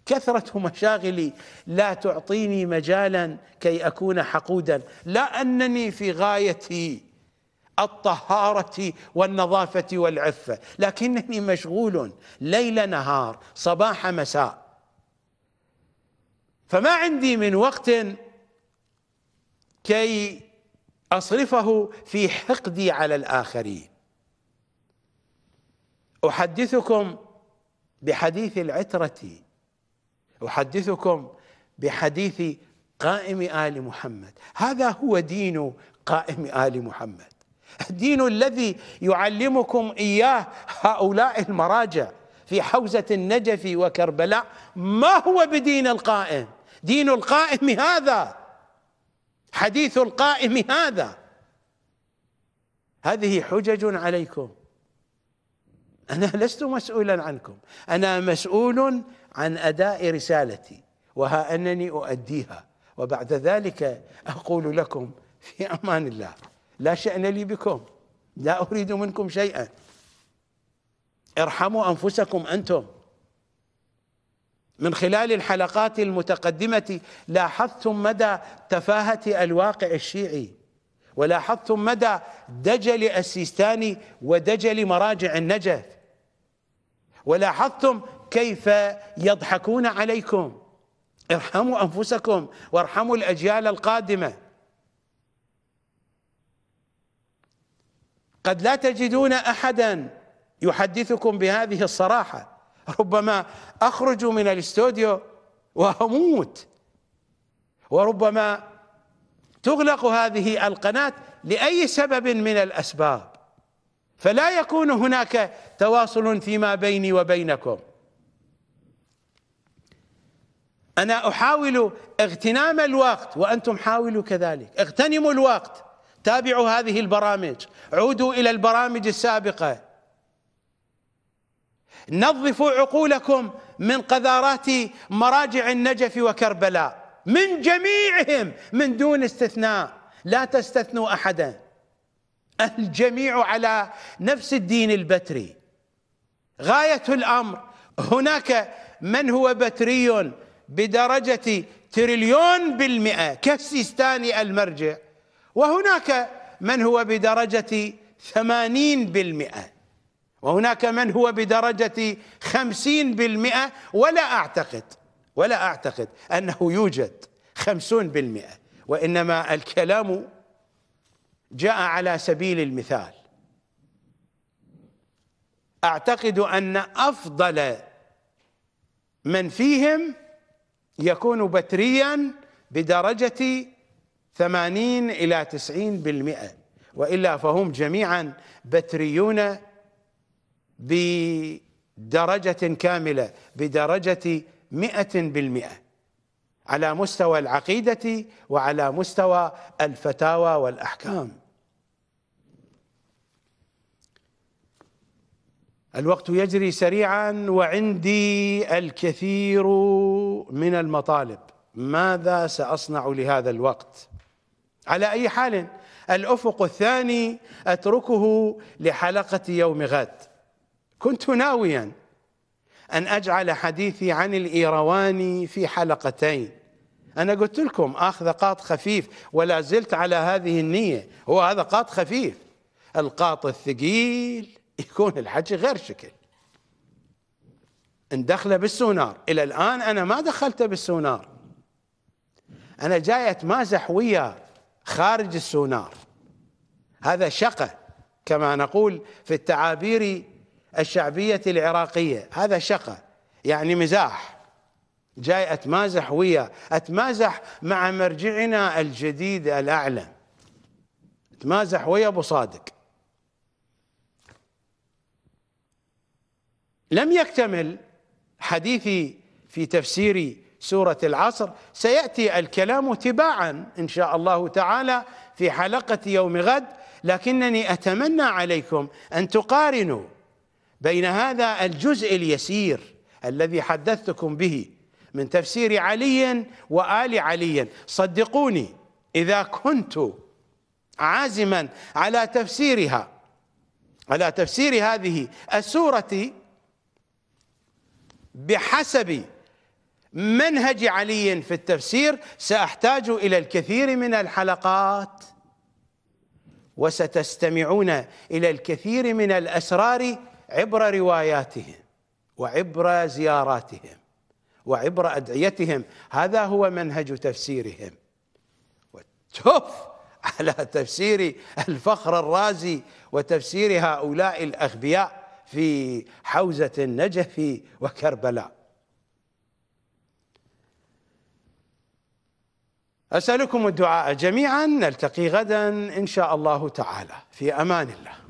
كثرة مشاغلي لا تعطيني مجالا كي أكون حقودا لا أنني في غاية الطهارة والنظافة والعفة لكنني مشغول ليل نهار صباح مساء فما عندي من وقت كي أصرفه في حقدي على الآخرين أحدثكم بحديث العترة أحدثكم بحديث قائم آل محمد هذا هو دين قائم آل محمد الدين الذي يعلمكم إياه هؤلاء المراجع في حوزة النجف وكربلاء ما هو بدين القائم دين القائم هذا حديث القائم هذا هذه حجج عليكم أنا لست مسؤولا عنكم أنا مسؤول عن اداء رسالتي وها انني اؤديها وبعد ذلك اقول لكم في امان الله لا شان لي بكم لا اريد منكم شيئا ارحموا انفسكم انتم من خلال الحلقات المتقدمه لاحظتم مدى تفاهه الواقع الشيعي ولاحظتم مدى دجل السيستاني ودجل مراجع النجف ولاحظتم كيف يضحكون عليكم ارحموا أنفسكم وارحموا الأجيال القادمة قد لا تجدون أحدا يحدثكم بهذه الصراحة ربما أخرج من الاستوديو وأموت وربما تغلق هذه القناة لأي سبب من الأسباب فلا يكون هناك تواصل فيما بيني وبينكم أنا أحاول اغتنام الوقت وأنتم حاولوا كذلك اغتنموا الوقت تابعوا هذه البرامج عودوا إلى البرامج السابقة نظفوا عقولكم من قذارات مراجع النجف وكربلاء من جميعهم من دون استثناء لا تستثنوا أحدا الجميع على نفس الدين البتري غاية الأمر هناك من هو بتري بدرجة تريليون بالمئة كالسيستاني المرجع وهناك من هو بدرجة ثمانين بالمئة وهناك من هو بدرجة خمسين بالمئة ولا أعتقد ولا أعتقد أنه يوجد خمسون بالمئة وإنما الكلام جاء على سبيل المثال أعتقد أن أفضل من فيهم يكون بتريا بدرجة ثمانين إلى تسعين بالمئة وإلا فهم جميعا بتريون بدرجة كاملة بدرجة مئة بالمئة على مستوى العقيدة وعلى مستوى الفتاوى والأحكام الوقت يجري سريعا وعندي الكثير من المطالب ماذا سأصنع لهذا الوقت على أي حال الأفق الثاني أتركه لحلقة يوم غد كنت ناويا أن أجعل حديثي عن الإيرواني في حلقتين أنا قلت لكم أخذ قاط خفيف ولا زلت على هذه النية هو هذا قاط خفيف القاط الثقيل يكون الحكي غير شكل ندخله بالسونار الى الان انا ما دخلته بالسونار انا جاي اتمازح وياه خارج السونار هذا شقه كما نقول في التعابير الشعبيه العراقيه هذا شقه يعني مزاح جاي اتمازح وياه اتمازح مع مرجعنا الجديد الاعلى اتمازح ويا ابو صادق لم يكتمل حديثي في تفسير سورة العصر سيأتي الكلام تباعا إن شاء الله تعالى في حلقة يوم غد لكنني أتمنى عليكم أن تقارنوا بين هذا الجزء اليسير الذي حدثتكم به من تفسير علي وآل علي صدقوني إذا كنت عازما على تفسيرها على تفسير هذه السورة بحسب منهج علي في التفسير سأحتاج إلى الكثير من الحلقات وستستمعون إلى الكثير من الأسرار عبر رواياتهم وعبر زياراتهم وعبر أدعيتهم هذا هو منهج تفسيرهم وتف على تفسير الفخر الرازي وتفسير هؤلاء الأغبياء في حوزة النجف وكربلاء أسألكم الدعاء جميعا نلتقي غدا إن شاء الله تعالى في أمان الله